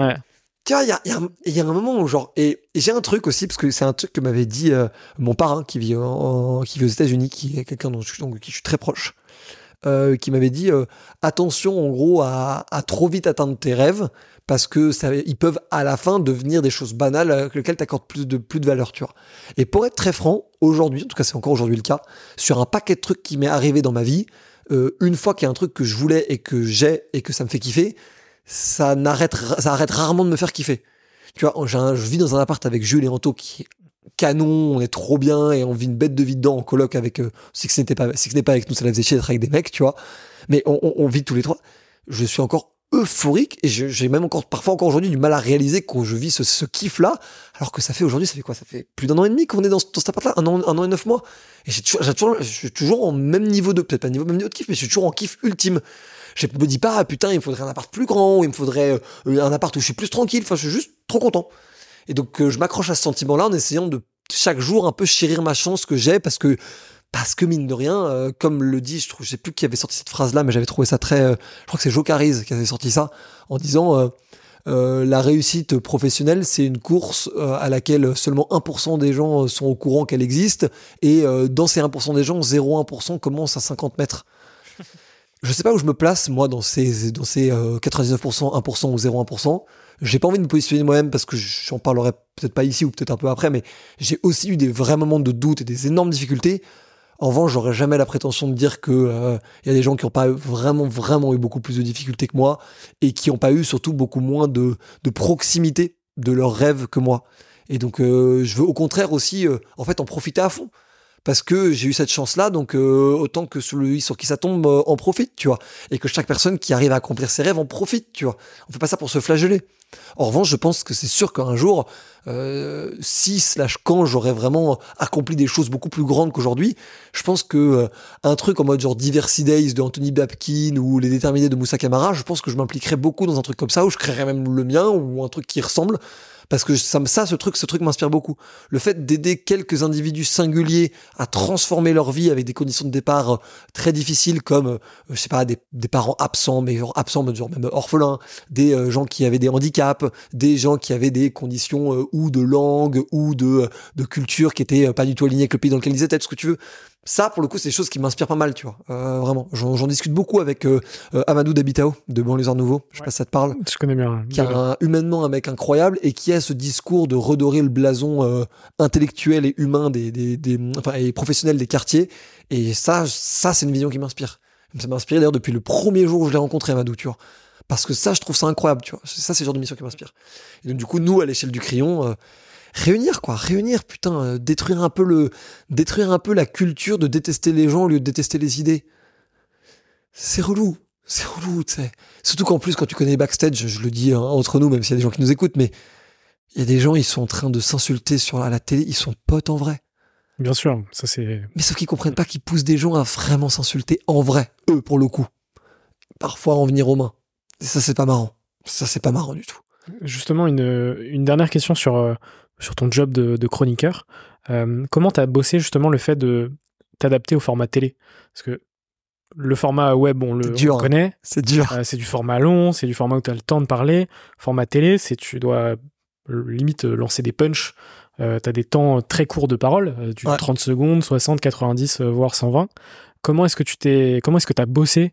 Tu vois, il y a, un moment où, genre, et, j'ai un truc aussi, parce que c'est un truc que m'avait dit euh, mon parrain qui vit, qui vit aux États-Unis, qui est quelqu'un dont, qui je suis très proche, euh, qui m'avait dit euh, attention en gros à, trop vite atteindre tes rêves parce que ça, ils peuvent à la fin devenir des choses banales avec euh, lesquelles tu accordes plus de, plus de valeur. Tu vois. Et pour être très franc, aujourd'hui, en tout cas c'est encore aujourd'hui le cas, sur un paquet de trucs qui m'est arrivé dans ma vie, une fois qu'il y a un truc que je voulais et que j'ai et que ça me fait kiffer, ça, n'arrête, ça arrête rarement de me faire kiffer. Tu vois, un, je vis dans un appart avec Jules et Anto qui est canon, on est trop bien et on vit une bête de vie dedans en coloc avec euh, Si ce n'était pas, si ce n'est pas avec nous, ça la faisait chier d'être avec des mecs, tu vois. Mais on, vit tous les trois. Je suis encore euphorique et j'ai même encore parfois encore aujourd'hui du mal à réaliser que je vis ce, kiff là alors que ça fait aujourd'hui ça fait quoi ça fait plus d'un an et demi qu'on est dans, dans cet appart là un an, et neuf mois et j'ai toujours, je suis toujours en même niveau de peut-être pas niveau même niveau de kiff mais je suis toujours en kiff ultime je me dis pas putain il me faudrait un appart plus grand ou il me faudrait euh, un appart où je suis plus tranquille enfin je suis juste trop content et donc euh, je m'accroche à ce sentiment là en essayant de chaque jour un peu chérir ma chance que j'ai parce que parce que mine de rien, euh, comme le dit, je trouve, je sais plus qui avait sorti cette phrase là, mais j'avais trouvé ça très, euh, je crois que c'est Jocarise qui avait sorti ça en disant euh, la réussite professionnelle, c'est une course à laquelle seulement 1% des gens sont au courant qu'elle existe, et dans ces 1% des gens, 0,1% commence à 50 mètres. Je sais pas où je me place moi dans ces dans ces 99%, 1% ou 0,1% j'ai pas envie de me positionner moi-même parce que j'en parlerai peut-être pas ici ou peut-être un peu après, mais j'ai aussi eu des vrais moments de doute et des énormes difficultés. En revanche, j'aurais jamais la prétention de dire que il euh, y a des gens qui n'ont pas vraiment vraiment eu beaucoup plus de difficultés que moi et qui n'ont pas eu surtout beaucoup moins de, proximité de leurs rêves que moi. Et donc, euh, je veux au contraire aussi, euh, en fait, en profiter à fond parce que j'ai eu cette chance-là, donc euh, autant que celui sur qui ça tombe euh, en profite, tu vois. Et que chaque personne qui arrive à accomplir ses rêves en profite, tu vois. On fait pas ça pour se flageller. En revanche, je pense que c'est sûr qu'un jour, euh, si slash quand j'aurais vraiment accompli des choses beaucoup plus grandes qu'aujourd'hui, je pense que un truc en mode genre Diversity Days de Anthony Babkin ou Les Déterminés de Moussa Kamara, je pense que je m'impliquerais beaucoup dans un truc comme ça où je créerais même le mien ou un truc qui ressemble parce que ça, ce truc, ce truc m'inspire beaucoup. Le fait d'aider quelques individus singuliers à transformer leur vie avec des conditions de départ euh, très difficiles, comme euh, je sais pas des, parents absents, mais genre absents, genre même orphelins, des euh, gens qui avaient des handicaps, des gens qui avaient des conditions ou de langue ou de, de culture qui étaient pas du tout alignées avec le pays dans lequel ils étaient, ce que tu veux ça, pour le coup, c'est des choses qui m'inspirent pas mal, tu vois. Euh, vraiment, j'en discute beaucoup avec euh, euh, Amadou Dabitao de Banlieusard Nouveau. Je sais pas si ça te parle. Je connais bien. Qui est humainement un mec incroyable et qui a ce discours de redorer le blason intellectuel et humain des, des, des enfin, et professionnel des quartiers. Et ça, ça, c'est une vision qui m'inspire. Ça m'a inspiré d'ailleurs depuis le premier jour où je l'ai rencontré, Amadou, tu vois. Parce que ça, je trouve ça incroyable, tu vois. Ça, c'est le genre de mission qui m'inspire. Et donc, du coup, nous, à l'échelle du crayon, réunir quoi, réunir putain, euh, détruire un peu le, détruire un peu la culture de détester les gens au lieu de détester les idées. C'est relou, c'est relou, tu sais. Surtout qu'en plus quand tu connais backstage, je le dis hein, entre nous, même s'il y a des gens qui nous écoutent, mais il y a des gens ils sont en train de s'insulter sur la, télé, ils sont potes en vrai. Bien sûr, ça c'est. Mais sauf qu'ils comprennent pas qu'ils poussent des gens à vraiment s'insulter en vrai, eux pour le coup. Parfois en venir aux mains. Et ça c'est pas marrant. Ça c'est pas marrant du tout. Justement, une, une dernière question sur, euh, sur ton job de, chroniqueur. Euh, comment tu as bossé justement le fait de t'adapter au format télé Parce que le format web, on le connaît. C'est dur. Hein. Euh, c'est du format long, c'est du format où tu as le temps de parler. Format télé, c'est tu dois euh, limite lancer des punches. tu as des temps très courts de parole, du 30 secondes, 60, 90, voire 120. Comment est-ce que tu t'es, comment est-ce que tu as bossé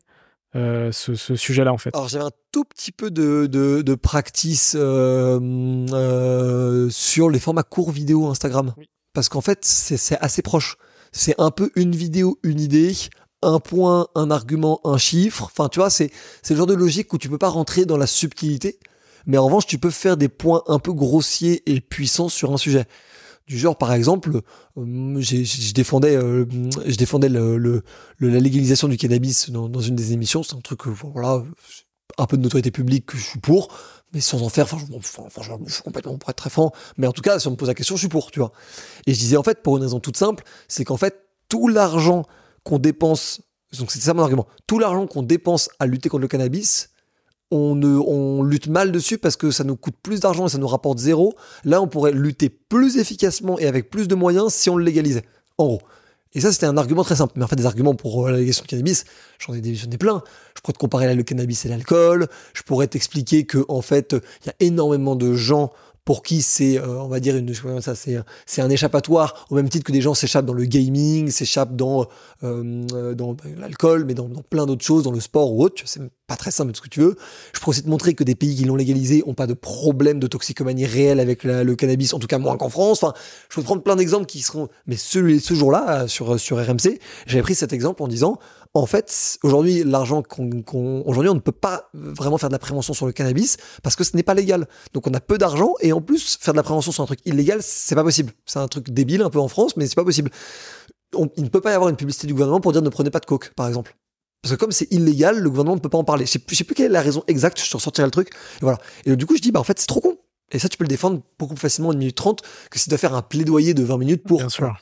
euh, ce, sujet-là en fait Alors j'avais un tout petit peu de, de, de practice euh, euh, sur les formats courts vidéo Instagram. Parce qu'en fait, c'est assez proche. C'est un peu une vidéo, une idée, un point, un argument, un chiffre. Enfin, tu vois, c'est le genre de logique où tu peux pas rentrer dans la subtilité. Mais en revanche, tu peux faire des points un peu grossiers et puissants sur un sujet du genre par exemple euh, je défendais euh, je défendais la légalisation du cannabis dans, une des émissions c'est un truc euh, voilà un peu de notoriété publique que je suis pour mais sans en faire enfin je, suis complètement pour être très franc mais en tout cas si on me pose la question je suis pour tu vois et je disais en fait pour une raison toute simple c'est qu'en fait tout l'argent qu'on dépense donc c'est ça mon argument tout l'argent qu'on dépense à lutter contre le cannabis on, lutte mal dessus parce que ça nous coûte plus d'argent et ça nous rapporte zéro. Là, on pourrait lutter plus efficacement et avec plus de moyens si on le légalisait, en gros. Et ça, c'était un argument très simple. Mais en fait, des arguments pour euh, la légalisation du cannabis, j'en ai, démissionné plein. Je pourrais te comparer le cannabis et l'alcool. Je pourrais t'expliquer que en fait, il y a énormément de gens pour qui c'est, euh, on va dire, une, ça, c'est, c'est un échappatoire, au même titre que des gens s'échappent dans le gaming, s'échappent dans, euh, euh, dans l'alcool, mais dans, plein d'autres choses, dans le sport ou autre. C'est pas très simple de ce que tu veux. Je pourrais aussi te montrer que des pays qui l'ont légalisé n'ont pas de problème de toxicomanie réelle avec le cannabis, en tout cas moins qu'en France. Enfin, je peux prendre plein d'exemples qui seront. Mais ce, ce jour-là, sur, sur RMC, j'avais pris cet exemple en disant en fait, aujourd'hui, l'argent qu'on, aujourd'hui, on ne peut pas vraiment faire de la prévention sur le cannabis parce que ce n'est pas légal. Donc, on a peu d'argent et en plus, faire de la prévention sur un truc illégal, c'est pas possible. C'est un truc débile un peu en France, mais c'est pas possible. il ne peut pas y avoir une publicité du gouvernement pour dire ne prenez pas de coke, par exemple. Parce que comme c'est illégal, le gouvernement ne peut pas en parler. Je sais plus, sais plus quelle est la raison exacte, je te ressortirai le truc. Et voilà. Et du coup, je dis, bah, en fait, c'est trop con. Et ça, tu peux le défendre beaucoup plus facilement en 1 minute trente que si tu dois faire un plaidoyer de 20 minutes pour. Bien sûr.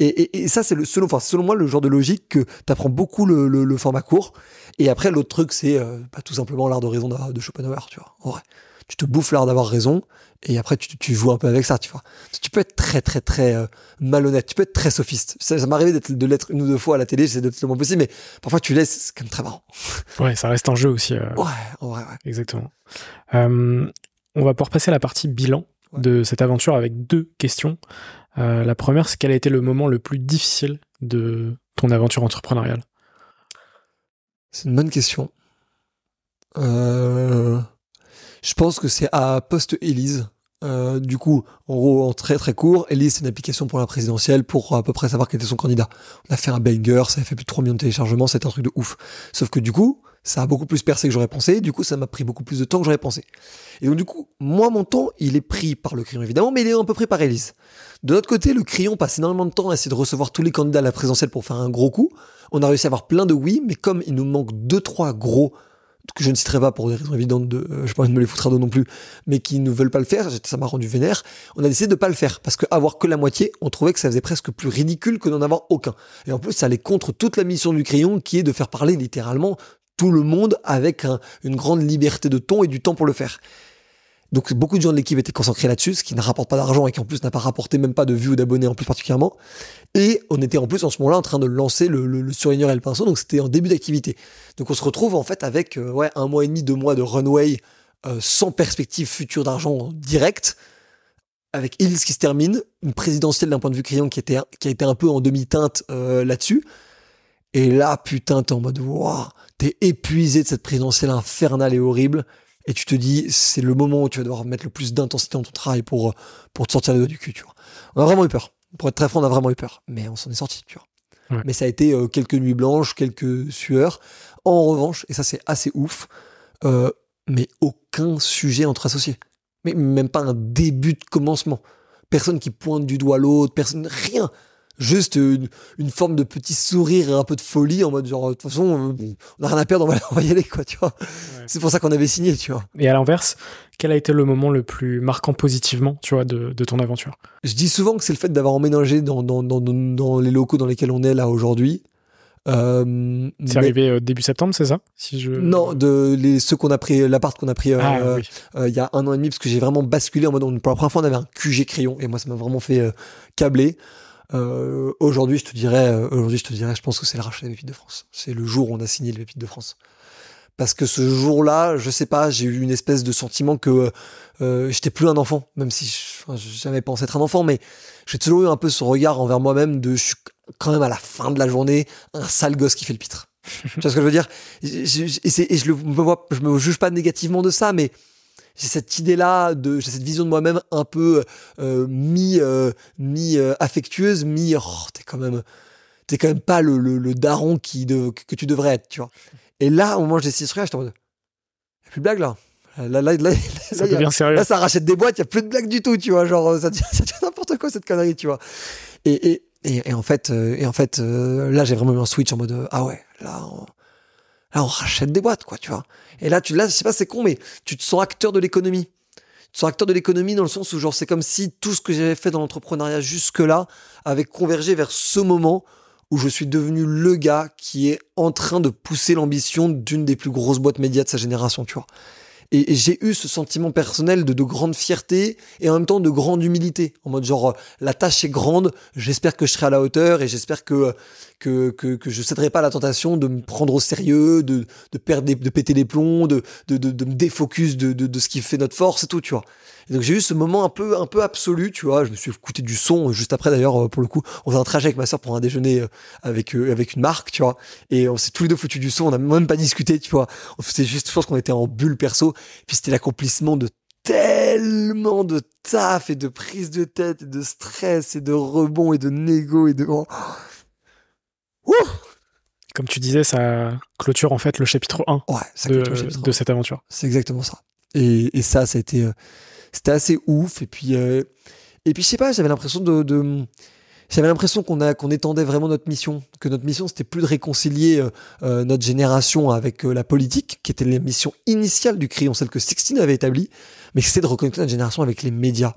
Et, ça, c'est le selon, enfin, selon moi le genre de logique que t'apprends beaucoup le, le, le, format court. Et après, l'autre truc, c'est pas euh, bah, tout simplement l'art de raison de, Schopenhauer, tu vois. tu te bouffes l'art d'avoir raison, et après, tu, tu, joues un peu avec ça, tu vois. Tu peux être très, très, très euh, malhonnête. Tu peux être très sophiste. Ça, ça m'est arrivé de l'être une ou deux fois à la télé, c'est absolument possible, mais parfois, tu laisses, c'est quand même très marrant. ouais, ça reste en jeu aussi. Euh, ouais, en Exactement. on va pouvoir passer à la partie bilan de cette aventure avec deux questions. Euh, la première, c'est quel a été le moment le plus difficile de ton aventure entrepreneuriale C'est une bonne question. Euh, je pense que c'est à Poste Élise. Euh, du coup, en gros, en très très court, Elise, c'est une application pour la présidentielle pour à peu près savoir quel était son candidat. On a fait un banger, ça a fait plus de 3 millions de téléchargements, c'était un truc de ouf. Sauf que du coup, ça a beaucoup plus percé que j'aurais pensé, du coup ça m'a pris beaucoup plus de temps que j'aurais pensé. Et donc du coup, moi mon temps, il est pris par le crayon évidemment, mais il est un peu près par Elise. De notre côté, le crayon passe énormément de temps à essayer de recevoir tous les candidats à la présentielle pour faire un gros coup. On a réussi à avoir plein de oui, mais comme il nous manque deux trois gros que je ne citerai pas pour des raisons évidentes de, euh, je pas envie de me les foutre à dos non plus, mais qui ne veulent pas le faire, ça m'a rendu vénère, on a décidé de pas le faire, parce que avoir que la moitié, on trouvait que ça faisait presque plus ridicule que d'en avoir aucun. Et en plus, ça allait contre toute la mission du crayon, qui est de faire parler littéralement tout le monde avec une grande liberté de ton et du temps pour le faire. Donc beaucoup de gens de l'équipe étaient concentrés là-dessus, ce qui ne rapporte pas d'argent et qui en plus n'a pas rapporté même pas de vues ou d'abonnés en plus particulièrement. Et on était en plus en ce moment-là en train de lancer le, le, et le pinceau, donc c'était en début d'activité. Donc on se retrouve en fait avec euh, ouais, un mois et demi, deux mois de runway euh, sans perspective future d'argent direct, avec Hills qui se termine, une présidentielle d'un point de vue client qui, était, qui a été un peu en demi-teinte euh, là-dessus. Et là, putain, t'es en mode waouh t'es épuisé de cette présidentielle infernale et horrible, et tu te dis, c'est le moment où tu vas devoir mettre le plus d'intensité dans ton travail pour, euh, pour te sortir le du cul, tu vois. On a vraiment eu peur. Pour être très franc, on a vraiment eu peur, mais on s'en est sorti, tu vois. Mais ça a été euh, quelques nuits blanches, quelques sueurs. En revanche, et ça c'est assez ouf, euh, mais aucun sujet entre associés. Mais même pas un début de commencement. Personne qui pointe du doigt l'autre, personne, rien juste une, une, forme de petit sourire et un peu de folie en mode genre de toute façon euh, on n'a rien à perdre on va, y aller quoi tu vois c'est pour ça qu'on avait signé tu vois et à l'inverse quel a été le moment le plus marquant positivement tu vois de, de ton aventure je dis souvent que c'est le fait d'avoir emménagé dans dans, dans, dans, les locaux dans lesquels on est là aujourd'hui euh, c'est arrivé euh, début septembre, c'est ça si je... Non, de les, ceux qu'on a pris, euh, l'appart qu'on a pris ah, il y a un an et demi, parce que j'ai vraiment basculé en mode, pour la première fois, on avait un QG crayon, et moi, ça m'a vraiment fait câbler. Euh, aujourd'hui, je te dirais, euh, aujourd'hui, je te dirais, je pense que c'est le rachat des pépites de France. C'est le jour où on a signé les pépites de France. Parce que ce jour-là, je sais pas, j'ai eu une espèce de sentiment que euh, j'étais plus un enfant, même si je, jamais pensé être un enfant, mais j'ai toujours eu un peu ce regard envers moi-même de je suis quand même à la fin de la journée un sale gosse qui fait le pitre. tu vois ce que je veux dire et, et, je, je me juge pas négativement de ça, mais j'ai cette idée-là, de, j'ai cette vision de moi-même un peu euh, mi, euh, mi euh, affectueuse, mi, oh, t'es quand même, t'es quand même pas le, le, daron qui de, que, tu devrais être, tu vois. Et là, au moment où j'ai essayé ce truc, j'étais en mode, Y'a plus de blague là. Là, ça devient sérieux. Là, ça rachète des boîtes, il a plus de blagues du tout, tu vois. Genre, euh, ça devient, n'importe quoi, cette connerie, tu vois. Et, et, et, en fait, et en fait là, j'ai vraiment eu un switch en mode Ah ouais, là, Là, on rachète des boîtes, quoi, tu vois. Et là, tu, là, je sais pas, c'est con, mais tu te sens acteur de l'économie. Tu te sens acteur de l'économie dans le sens où, genre, c'est comme si tout ce que j'avais fait dans l'entrepreneuriat jusque-là avait convergé vers ce moment où je suis devenu le gars qui est en train de pousser l'ambition d'une des plus grosses boîtes médias de sa génération, tu vois. Et, j'ai eu ce sentiment personnel de, de, grande fierté et en même temps de grande humilité. En mode genre, euh, la tâche est grande, j'espère que je serai à la hauteur et j'espère que, euh, que, que, que je céderai pas à la tentation de me prendre au sérieux, de, de, perdre des, de péter les plombs, de, de, de, me défocus de, de, de, ce qui fait notre force et tout, tu vois. donc j'ai eu ce moment un peu, un peu absolu, tu vois. Je me suis écouté du son euh, juste après d'ailleurs, pour le coup. On faisait un trajet avec ma soeur pour un déjeuner avec, avec une marque, tu vois. Et on s'est tous les deux foutus du son, on n'a même pas discuté, tu vois. On juste, je pense qu'on était en bulle perso puis c'était l'accomplissement de tellement de taf et de prise de tête et de stress et de rebond et de négo et de... Oh. Comme tu disais, ça clôture en fait le chapitre 1 de, cette aventure. C'est exactement ça. Et, ça, ça a été... Euh, c'était assez ouf. Et puis... Euh, et puis, je sais pas, j'avais l'impression de j'avais l'impression qu'on a qu'on étendait vraiment notre mission, que notre mission c'était plus de réconcilier euh, euh, notre génération avec euh, la politique, qui était la mission initiale du Crayon, celle que Sixtine avait établie, mais c'était de reconnecter notre génération avec les médias.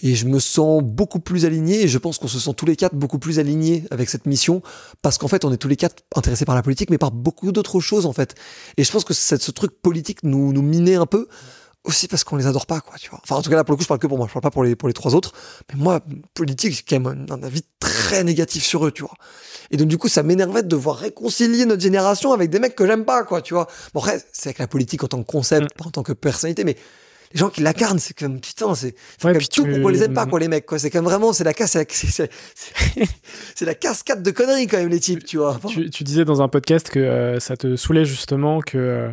Et je me sens beaucoup plus aligné, et je pense qu'on se sent tous les quatre beaucoup plus alignés avec cette mission, parce qu'en fait on est tous les quatre intéressés par la politique, mais par beaucoup d'autres choses en fait. Et je pense que ce truc politique nous, nous minait un peu, aussi parce qu'on les adore pas, quoi, tu vois. Enfin, en tout cas, là, pour le coup, je parle que pour moi, je parle pas pour les, pour les trois autres. Mais moi, politique, j'ai quand même un, avis très négatif sur eux, tu vois. Et donc, du coup, ça m'énervait de devoir réconcilier notre génération avec des mecs que j'aime pas, quoi, tu vois. Bon, après, c'est avec la politique en tant que concept, mm. pas en tant que personnalité, mais les gens qui l'incarnent, c'est quand même, putain, c'est ouais, tout pour qu'on les aime pas, mm. quoi, les mecs, quoi. C'est quand même vraiment, c'est la casse, c'est la, cascade de conneries, quand même, les types, tu vois. Tu, disais dans un podcast que euh, ça te saoulait justement que, euh,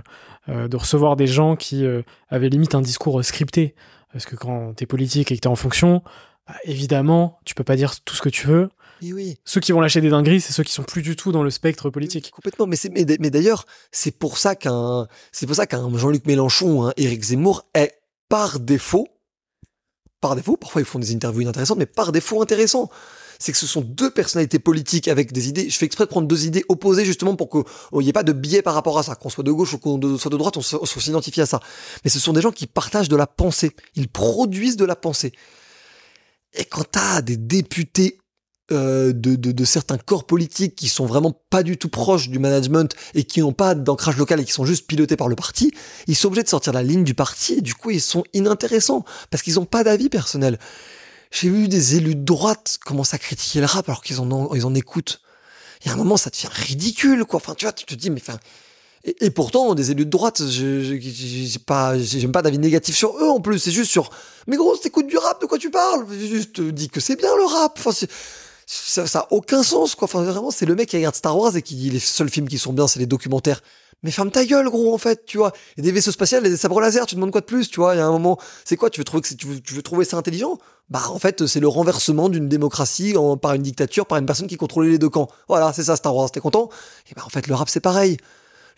euh, de recevoir des gens qui euh, avaient limite un discours euh, scripté. Parce que quand t'es politique et que t'es en fonction, bah, évidemment, tu peux pas dire tout ce que tu veux. oui. Ceux qui vont lâcher des dingueries, c'est ceux qui sont plus du tout dans le spectre politique. Complètement. Mais, mais d'ailleurs, c'est pour ça qu'un, c'est pour ça qu'un Jean-Luc Mélenchon, un hein, Éric Zemmour est par défaut, par défaut, parfois ils font des interviews intéressantes, mais par défaut intéressants c'est que ce sont deux personnalités politiques avec des idées. Je fais exprès de prendre deux idées opposées justement pour qu'il n'y euh, ait pas de biais par rapport à ça. Qu'on soit de gauche ou qu'on soit de droite, on s'identifie à ça. Mais ce sont des gens qui partagent de la pensée. Ils produisent de la pensée. Et quand t'as des députés euh, de, certains corps politiques qui sont vraiment pas du tout proches du management et qui n'ont pas d'ancrage local et qui sont juste pilotés par le parti, ils sont obligés de sortir la ligne du parti et du coup ils sont inintéressants parce qu'ils n'ont pas d'avis personnel. J'ai vu des élus de droite commencer à critiquer le rap alors qu'ils en, ils en écoutent. Il y a un moment, ça devient ridicule, quoi. Enfin, tu vois, tu te dis, mais enfin. Et, pourtant, des élus de droite, je, j'ai pas, j'aime pas d'avis négatif sur eux en plus. C'est juste sur, mais gros, t'écoutes du rap, de quoi tu parles Je te dis que c'est bien le rap. Enfin, ça, ça aucun sens, quoi. Enfin, vraiment, c'est le mec qui regarde Star Wars et qui dit les seuls films qui sont bien, c'est les documentaires mais ferme ta gueule, gros, en fait, tu vois. Et des vaisseaux spatiaux, des sabres laser, tu demandes quoi de plus, tu vois. Il y a un moment, c'est quoi, tu veux trouver que tu trouver ça intelligent Bah, en fait, c'est le renversement d'une démocratie par une dictature, par une personne qui contrôlait les deux camps. Voilà, c'est ça, Star Wars. T'es content Et eh bah, ben, en fait, le rap, c'est pareil.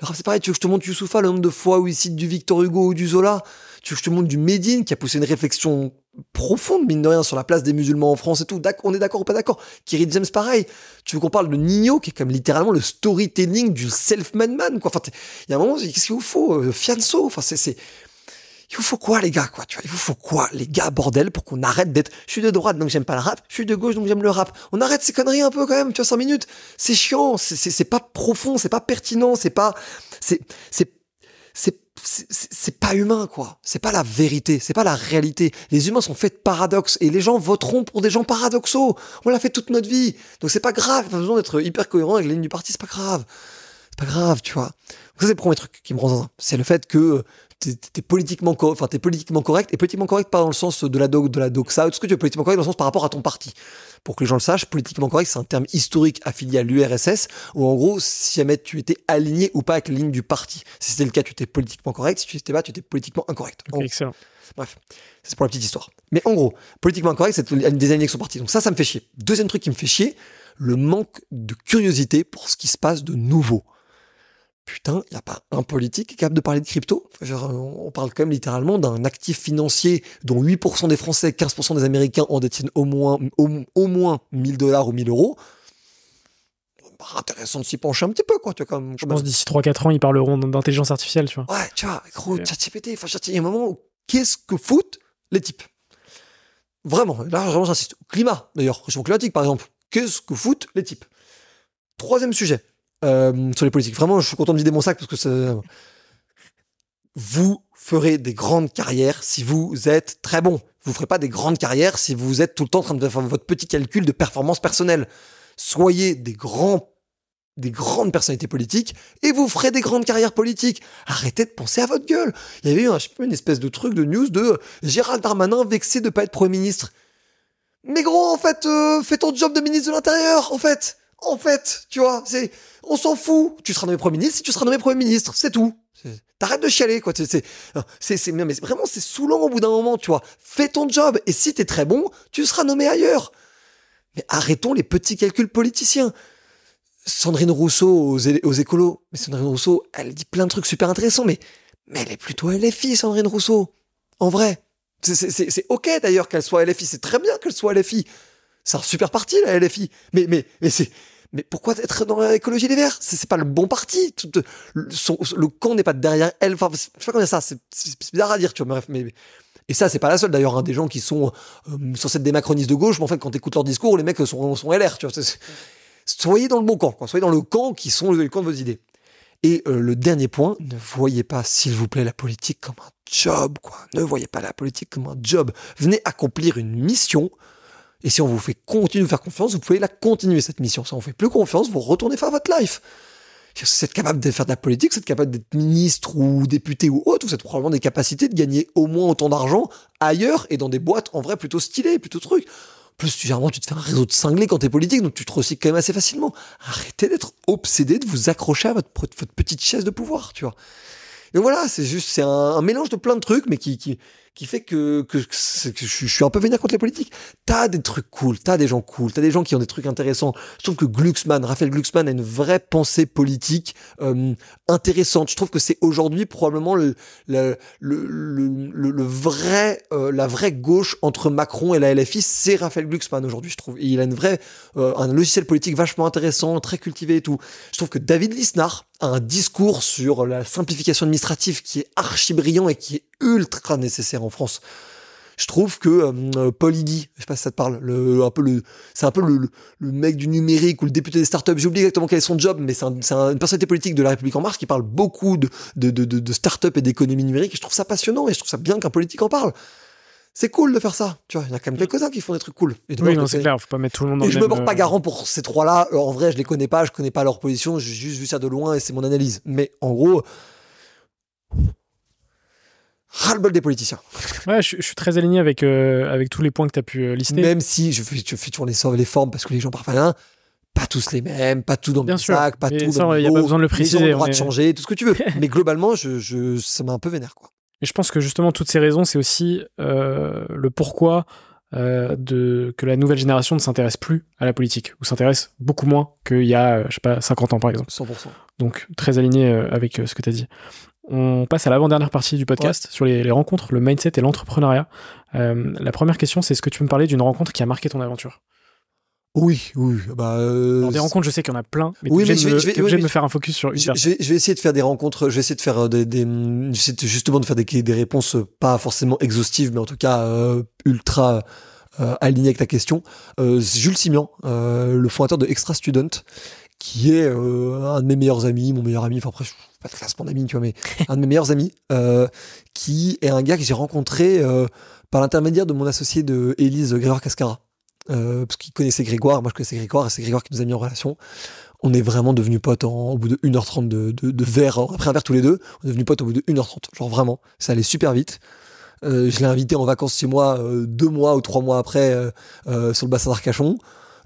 Le rap, c'est pareil. Tu veux que je te montre Youssoufa le nombre de fois où il cite du Victor Hugo ou du Zola Tu veux que je te montre du Médine qui a poussé une réflexion profonde, mine de rien, sur la place des musulmans en France et tout. On est d'accord ou pas d'accord Kerry James, pareil. Tu veux qu'on parle de Nino, qui est comme littéralement le storytelling du self-man man, quoi. Enfin, il y a un moment, qu'est-ce qu'il vous faut euh, Fianso, enfin, c'est... Il vous faut quoi, les gars, quoi, tu vois Il vous faut quoi, les gars, bordel, pour qu'on arrête d'être... Je suis de droite, donc j'aime pas la rap. Je suis de gauche, donc j'aime le rap. On arrête ces conneries un peu, quand même, tu vois, 5 minutes. C'est chiant, c'est pas profond, c'est pas pertinent, c'est pas... C'est... C'est c'est pas humain, quoi. C'est pas la vérité, c'est pas la réalité. Les humains sont faits de paradoxes et les gens voteront pour des gens paradoxaux. On l'a fait toute notre vie. Donc c'est pas grave, pas besoin d'être hyper cohérent avec les lignes du parti, c'est pas grave. C'est pas grave, tu vois. ça, c'est le premier truc qui me rend C'est le fait que t'es politiquement, enfin, politiquement correct, et politiquement correct pas dans le sens de la, doc de la doxa, tout ce que tu es politiquement correct dans le sens par rapport à ton parti. Pour que les gens le sachent, politiquement correct, c'est un terme historique affilié à l'URSS, où en gros, si jamais tu étais aligné ou pas avec la ligne du parti. Si c'était le cas, tu étais politiquement correct, si tu étais pas, tu étais politiquement incorrect. excellent. Bref, c'est pour la petite histoire. Mais en gros, politiquement correct c'est des années qui sont parti. Donc ça, ça me fait chier. Deuxième truc qui me fait chier, le manque de curiosité pour ce qui se passe de nouveau putain, il n'y a pas un politique capable de parler de crypto. on parle quand même littéralement d'un actif financier dont 8% des Français, 15% des Américains en détiennent au moins, au, 1000 dollars ou 1000 euros. Bah, intéressant de s'y pencher un petit peu, quoi. Tu je pense d'ici 3-4 ans, ils parleront d'intelligence artificielle, tu vois. Ouais, tu vois, gros, ChatGPT, il y a un moment où qu'est-ce que foutent les types Vraiment, là, vraiment, j'insiste. Climat, d'ailleurs, question climatique, par exemple. Qu'est-ce que foutent les types Troisième sujet, euh, sur les politiques. Vraiment, je suis content de vider mon sac parce que ça... vous ferez des grandes carrières si vous êtes très bon. Vous ferez pas des grandes carrières si vous êtes tout le temps en train de faire votre petit calcul de performance personnelle. Soyez des grands des grandes personnalités politiques et vous ferez des grandes carrières politiques. Arrêtez de penser à votre gueule. Il y avait eu une espèce de truc de news de Gérald Darmanin vexé de pas être Premier ministre. Mais gros, en fait, euh, fais ton job de ministre de l'Intérieur, en fait. En fait, tu vois, c'est on s'en fout. Tu seras nommé Premier ministre si tu seras nommé Premier ministre. C'est tout. T'arrêtes de chialer, quoi. C'est, c'est, mais vraiment, c'est saoulant au bout d'un moment, tu vois. Fais ton job. Et si t'es très bon, tu seras nommé ailleurs. Mais arrêtons les petits calculs politiciens. Sandrine Rousseau aux, écolos. Mais Sandrine Rousseau, elle dit plein de trucs super intéressants, mais, mais elle est plutôt LFI, Sandrine Rousseau. En vrai. C'est ok d'ailleurs qu'elle soit LFI, c'est très bien qu'elle soit LFI. C'est un super parti la LFI. Mais, mais, mais c'est mais pourquoi être dans l'écologie des Verts C'est pas le bon parti. Tout, euh, le, camp n'est pas derrière elle. Enfin, je sais pas comment ça. C'est bizarre à dire, tu vois. mais, et ça, c'est pas la seule. D'ailleurs, hein, des gens qui sont euh, sur cette des de gauche, mais en fait, quand t'écoutes leur discours, les mecs sont, LR, tu Soyez dans le bon camp. Quoi. Soyez dans le camp qui sont le camp de vos idées. Et euh, le dernier point, ne voyez pas, s'il vous plaît, la politique comme un job, quoi. Ne voyez pas la politique comme un job. Venez accomplir une mission et si on vous fait continuer de faire confiance, vous pouvez la continuer, cette mission. Si on ne fait plus confiance, vous retournez faire votre life. êtes capable de faire de la politique, êtes capable d'être ministre ou député ou autre, vous êtes probablement des capacités de gagner au moins autant d'argent ailleurs et dans des boîtes en vrai plutôt stylées, plutôt trucs. Plus, généralement, tu te fais un réseau de cinglés quand t'es politique, donc tu te recycles quand même assez facilement. Arrêtez d'être obsédé de vous accrocher à votre, petite chaise de pouvoir, tu vois. Et voilà, c'est juste, c'est un, mélange de plein de trucs, mais qui, qui, qui fait que, que, que, je suis un peu vénère contre les politiques. T'as des trucs cool, t'as des gens cool, t'as des gens qui ont des trucs intéressants. Je trouve que Glucksmann, Raphaël Glucksmann a une vraie pensée politique euh, intéressante. Je trouve que c'est aujourd'hui probablement le, le, le, le, vrai, euh, la vraie gauche entre Macron et la LFI, c'est Raphaël Glucksmann aujourd'hui, je trouve. il a une vraie, euh, un logiciel politique vachement intéressant, très cultivé et tout. Je trouve que David Lisnard, un discours sur la simplification administrative qui est archi brillant et qui est ultra nécessaire en France. Je trouve que euh, Paul je sais pas si ça te parle, le, un peu le, c'est un peu le, mec du numérique ou le député des startups. J'ai oublié exactement quel est son job, mais c'est, une personnalité politique de la République en marche qui parle beaucoup de, de, de, de startups et d'économie numérique. Et je trouve ça passionnant et je trouve ça bien qu'un politique en parle c'est cool de faire ça. Tu vois, il y en a quand même mm. quelques-uns qui font des trucs cool. Et oui, non, c'est clair, faut pas mettre tout le monde dans Et je ne me porte pas euh, garant pour ces trois-là. Euh, en vrai, je les connais pas, je connais pas leur position, j'ai juste vu ça de loin et c'est mon analyse. Mais en gros, ras-le-bol des politiciens. Ouais, je, suis très aligné avec, euh, avec tous les points que tu as pu lister. Même si je fais, je fais toujours les, les formes parce que les gens parfois, hein, pas tous les mêmes, pas tout dans le même sac, pas dans le Il n'y a besoin de le préciser. Ils ont le droit de changer, tout ce que tu veux. mais globalement, je, je ça m'a un peu vénère. quoi. Et je pense que justement, toutes ces raisons, c'est aussi euh, le pourquoi euh, de, que la nouvelle génération ne s'intéresse plus à la politique, ou s'intéresse beaucoup moins qu'il y a, euh, je sais pas, 50 ans par exemple. 100%. Donc, très aligné avec ce que tu as dit. On passe à l'avant-dernière partie du podcast sur les, rencontres, le mindset et l'entrepreneuriat. la première question, c'est est-ce que tu peux me parler d'une rencontre qui a marqué ton aventure oui, oui. Bah, euh, des rencontres, je sais qu'il y en a plein, mais, oui, mais je vais, me, faire un focus sur une je, vais essayer de faire des rencontres, je vais essayer de faire euh, des, justement de faire des, des, réponses euh, pas forcément exhaustives, mais en tout cas ultra alignées avec ta question. Jules Simian, le fondateur de Extra Student, qui est un de mes meilleurs amis, mon meilleur ami, enfin après, pas de mon ami, tu vois, mais un de mes meilleurs amis, qui est un gars que j'ai rencontré par l'intermédiaire de mon associé de Élise Grégoire Cascara euh, parce qu'il connaissait Grégoire, moi je connaissais Grégoire, et c'est Grégoire qui nous a mis en relation. On est vraiment devenus potes en, au bout de 1h30 de, de, verre, après un verre tous les deux, on est devenus potes au bout de 1h30, genre vraiment, ça allait super vite. Euh, je l'ai invité en vacances chez moi euh, deux mois ou trois mois après sur le bassin d'Arcachon.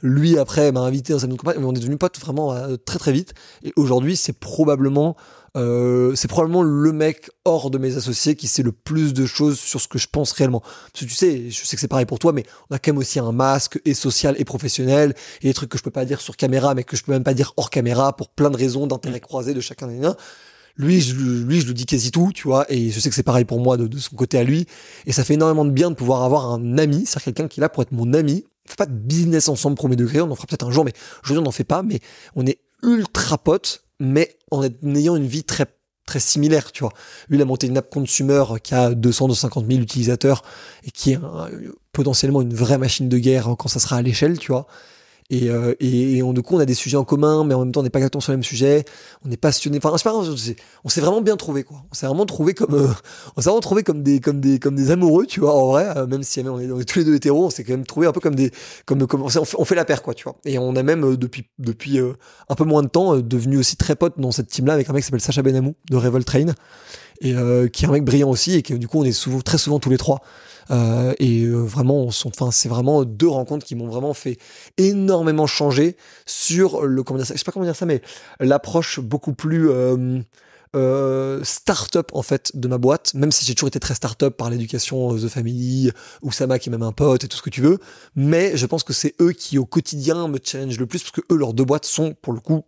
Lui après m'a invité dans mais on est devenus potes vraiment très très vite. Et aujourd'hui c'est probablement euh, c'est probablement le mec hors de mes associés qui sait le plus de choses sur ce que je pense réellement. Parce que tu sais, je sais que c'est pareil pour toi, mais on a quand même aussi un masque et social et professionnel et des trucs que je peux pas dire sur caméra, mais que je peux même pas dire hors caméra pour plein de raisons d'intérêts croisés de chacun des uns. Lui, je, lui, je dis quasi tout, tu vois, et je sais que c'est pareil pour moi de, son côté à lui. Et ça fait énormément de bien de pouvoir avoir un ami, c'est-à-dire quelqu'un qui est là pour être mon ami. On fait pas de business ensemble, premier degré, on en fera peut-être un jour, mais je aujourd'hui on n'en fait pas, mais on est ultra potes mais en ayant une vie très très similaire, tu vois. Lui, a monté une app consumer euh, qui a 250 000 utilisateurs et qui est potentiellement une vraie machine de guerre hein, quand ça sera à l'échelle, tu vois. Et, euh, du coup, on a des sujets en commun, mais en même temps, on n'est pas exactement sur le même sujet. On est passionné. Enfin, c'est pas on s'est vraiment bien trouvé, quoi. On s'est vraiment trouvé comme, euh, on s'est vraiment trouvé comme des, comme des, comme des amoureux, tu vois, en vrai. Euh, même si on est, tous les deux hétéros, on s'est quand même trouvé un peu comme des, on, fait, la paire, quoi, tu vois. Et on a même, depuis, depuis un peu moins de temps, devenu aussi très pote dans cette team-là avec un mec qui s'appelle Sacha Benamou de Revolt Train. Et qui est un mec brillant aussi, et du coup, on est souvent, très souvent tous les trois. Euh, et euh, vraiment, sont, enfin, c'est vraiment deux rencontres qui m'ont vraiment fait énormément changer sur le, comment dire ça, je pas comment ça, mais l'approche beaucoup plus euh, euh, start-up en fait de ma boîte, même si j'ai toujours été très start-up par l'éducation The Family, Oussama qui est même un pote et tout ce que tu veux, mais je pense que c'est eux qui au quotidien me challenge le plus parce que eux leurs deux boîtes sont pour le coup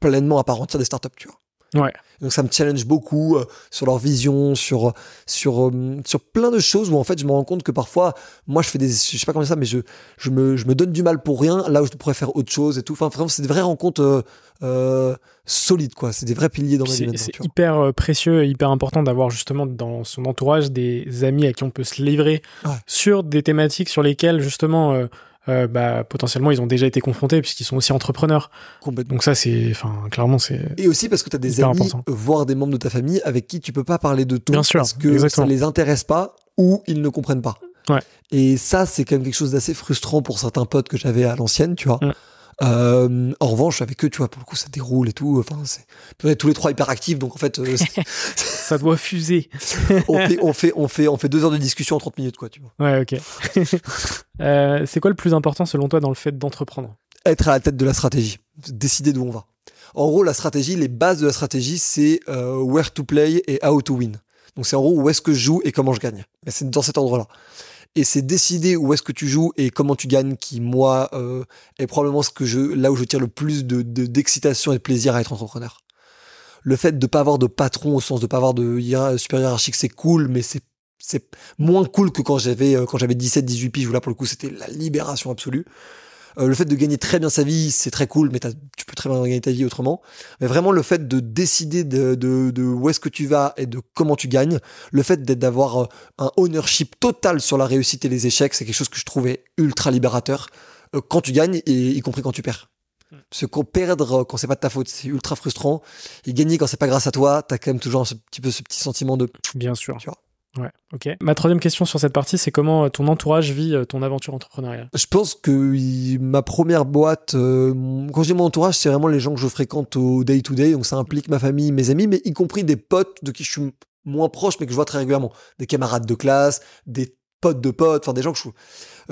pleinement à part entière des start-up, tu vois. Donc ça me challenge beaucoup euh, sur leur vision, sur sur euh, sur plein de choses où en fait je me rends compte que parfois moi je fais des je sais pas comment ça mais je je me je me donne du mal pour rien là où je pourrais faire autre chose et tout. Enfin vraiment c'est des vraies rencontres euh, solides quoi. C'est des vrais piliers dans ma vie. C'est hyper précieux, et hyper important d'avoir justement dans son entourage des amis à qui on peut se livrer sur des thématiques sur lesquelles justement euh, bah, potentiellement ils ont déjà été confrontés puisqu'ils sont aussi entrepreneurs. Donc ça c'est, enfin clairement c'est. Et aussi parce que tu as des amis, voire des membres de ta famille avec qui tu peux pas parler de tout parce que ça les intéresse pas ou ils ne comprennent pas. Et ça c'est quand même quelque chose d'assez frustrant pour certains potes que j'avais à l'ancienne, tu vois. Euh, en revanche, avec eux, tu vois, pour le coup, ça déroule et tout. Enfin, c'est tous les trois hyperactifs, donc en fait, euh, ça doit fuser. on, fait, on, fait, on, fait, deux heures de discussion en 30 minutes, quoi, tu vois. Ouais, ok. Euh, c'est quoi le plus important selon toi dans le fait d'entreprendre Être à la tête de la stratégie, décider d'où on va. En gros, la stratégie, les bases de la stratégie, c'est where to play et how to win. Donc c'est en gros où est-ce que je joue et comment je gagne. Mais ben, c'est dans cet endroit-là et c'est décider où est-ce que tu joues et comment tu gagnes qui moi euh, est probablement ce que je là où je tire le plus de d'excitation et de plaisir à être entrepreneur. Le fait de pas avoir de patron au sens de pas avoir de hiérarchie euh, super hiérarchique c'est cool mais c'est c'est moins cool que quand j'avais euh, quand j'avais 17 18 piges où là pour le coup c'était la libération absolue. Euh, le fait de gagner très bien sa vie, c'est très cool, mais tu peux très bien gagner ta vie autrement. Mais vraiment, le fait de décider de, où est-ce que tu vas et de comment tu gagnes, le fait d'avoir euh, un ownership total sur la réussite et les échecs, c'est quelque chose que je trouvais ultra libérateur euh, quand tu gagnes et y compris quand tu perds. Hmm. Parce qu'on perdre quand c'est pas de ta faute, c'est ultra frustrant. Et gagner quand c'est pas grâce à toi, t'as quand même toujours un petit peu ce petit sentiment de. Bien sûr. Tu vois. Ouais, ok. Ma troisième question sur cette partie, c'est comment euh, ton entourage vit euh, ton aventure entrepreneuriale Je pense que ma première boîte, euh, quand je dis mon entourage, c'est vraiment les gens que je fréquente au day-to-day, donc ça implique ma famille, mes amis, mais y compris des potes de qui je suis moins proche, mais que je vois très régulièrement. Des camarades de classe, des potes de potes, enfin des gens que je...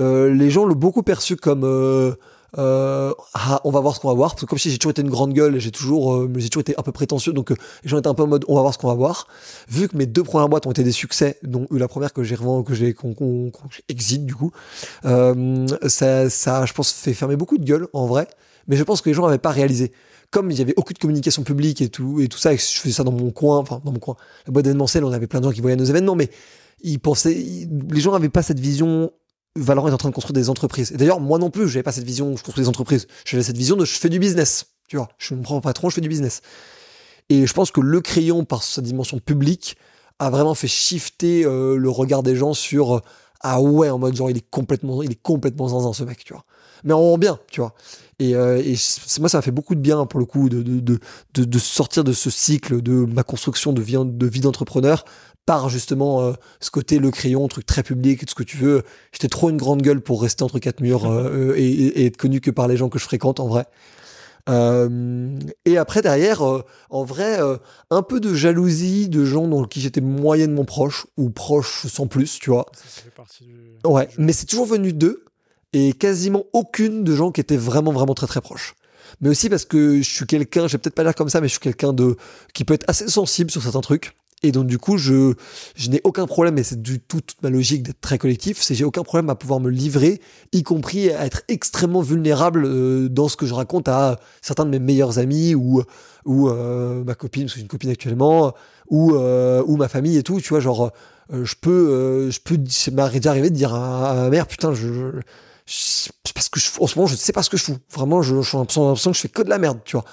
Euh, les gens l'ont beaucoup perçu comme euh, ah, on va voir ce qu'on va voir. Parce comme si j'ai toujours été une grande gueule, j'ai toujours, euh, j'ai toujours été un peu prétentieux, donc euh, les gens étaient un peu en mode, on va voir ce qu'on va voir. Vu que mes deux premières boîtes ont été des succès, dont la première que j'ai revend, que j'ai, qu'on, exit du coup, euh, ça, ça, je pense, fait fermer beaucoup de gueules en vrai. Mais je pense que les gens n'avaient pas réalisé. Comme il n'y avait aucune communication publique et tout, et tout ça, et je faisais ça dans mon coin, enfin, dans mon coin, la boîte on avait plein de gens qui voyaient nos événements, mais ils pensaient, les gens n'avaient pas cette vision Valorant est en train de construire des entreprises. Et d'ailleurs, moi non plus, j'avais pas cette vision je construis des entreprises. J'avais cette vision de je fais du business. Tu vois, je me prends patron, je fais du business. Et je pense que le crayon, par sa dimension publique, a vraiment fait shifter euh, le regard des gens sur ah ouais, en mode genre il est complètement, il est complètement zinzin ce mec, tu vois mais en bien, tu vois. Et, euh, moi, ça m'a fait beaucoup de bien pour le coup de, de, de, de, sortir de ce cycle de ma construction de vie, de vie d'entrepreneur par justement euh, ce côté le crayon, truc très public, tout ce que tu veux. J'étais trop une grande gueule pour rester entre quatre murs euh, et, être connu que par les gens que je fréquente en vrai. et après derrière, en vrai, un peu de jalousie de gens dont qui j'étais moyennement proche ou proche sans plus, tu vois. ça fait partie du... Ouais, mais c'est toujours venu d'eux et quasiment aucune de gens qui étaient vraiment vraiment très très proches. Mais aussi parce que je suis quelqu'un, j'ai peut-être pas l'air comme ça, mais je suis quelqu'un de qui peut être assez sensible sur certains trucs. Et donc du coup, je, je n'ai aucun problème, et c'est du tout toute ma logique d'être très collectif, c'est j'ai aucun problème à pouvoir me livrer, y compris à être extrêmement vulnérable euh, dans ce que je raconte à certains de mes meilleurs amis ou, ou euh, ma copine, parce que une copine actuellement, euh, ou, ma famille et tout, tu vois, genre, je peux, je peux, m'arrêter d'arriver déjà de dire à, ma mère, putain, je parce que je, en ce moment, je ne sais pas ce que je fous. Vraiment, je, j'ai l'impression que je fais que de la merde, tu vois.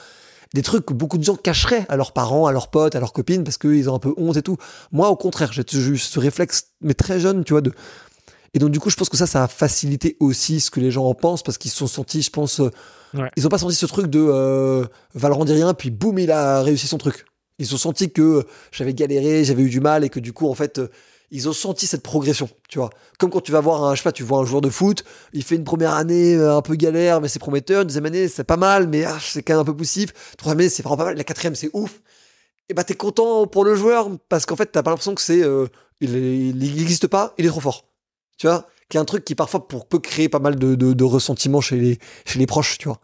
Des trucs que beaucoup de gens cacheraient à leurs parents, à leurs potes, à leurs copines, parce qu'ils ont un peu honte et tout. Moi, au contraire, j'ai eu ce réflexe, mais très jeune, tu vois, et donc, du coup, je pense que ça, ça a facilité aussi ce que les gens en pensent parce qu'ils se sont sentis, je pense, euh, ils n'ont pas senti ce truc de euh, Valorant dit rien, puis boum, il a réussi son truc. Ils ont senti que euh, j'avais galéré, j'avais eu du mal et que du coup, en fait, ils ont senti cette progression, tu vois. Comme quand tu vas voir un, je tu vois un joueur de foot, il fait une première année euh, un peu galère, mais c'est prometteur. deuxième année, c'est pas mal, mais ah, c'est quand même un peu poussif. Troisième année, c'est vraiment pas mal. La quatrième, c'est ouf. Et eh bah, ben, t'es content pour le joueur parce qu'en fait, t'as pas l'impression que c'est, euh, il n'existe pas, il est trop fort. Tu vois, qui est un truc qui parfois pour, peut créer pas mal de, ressentiment ressentiments chez les, chez les proches, tu vois.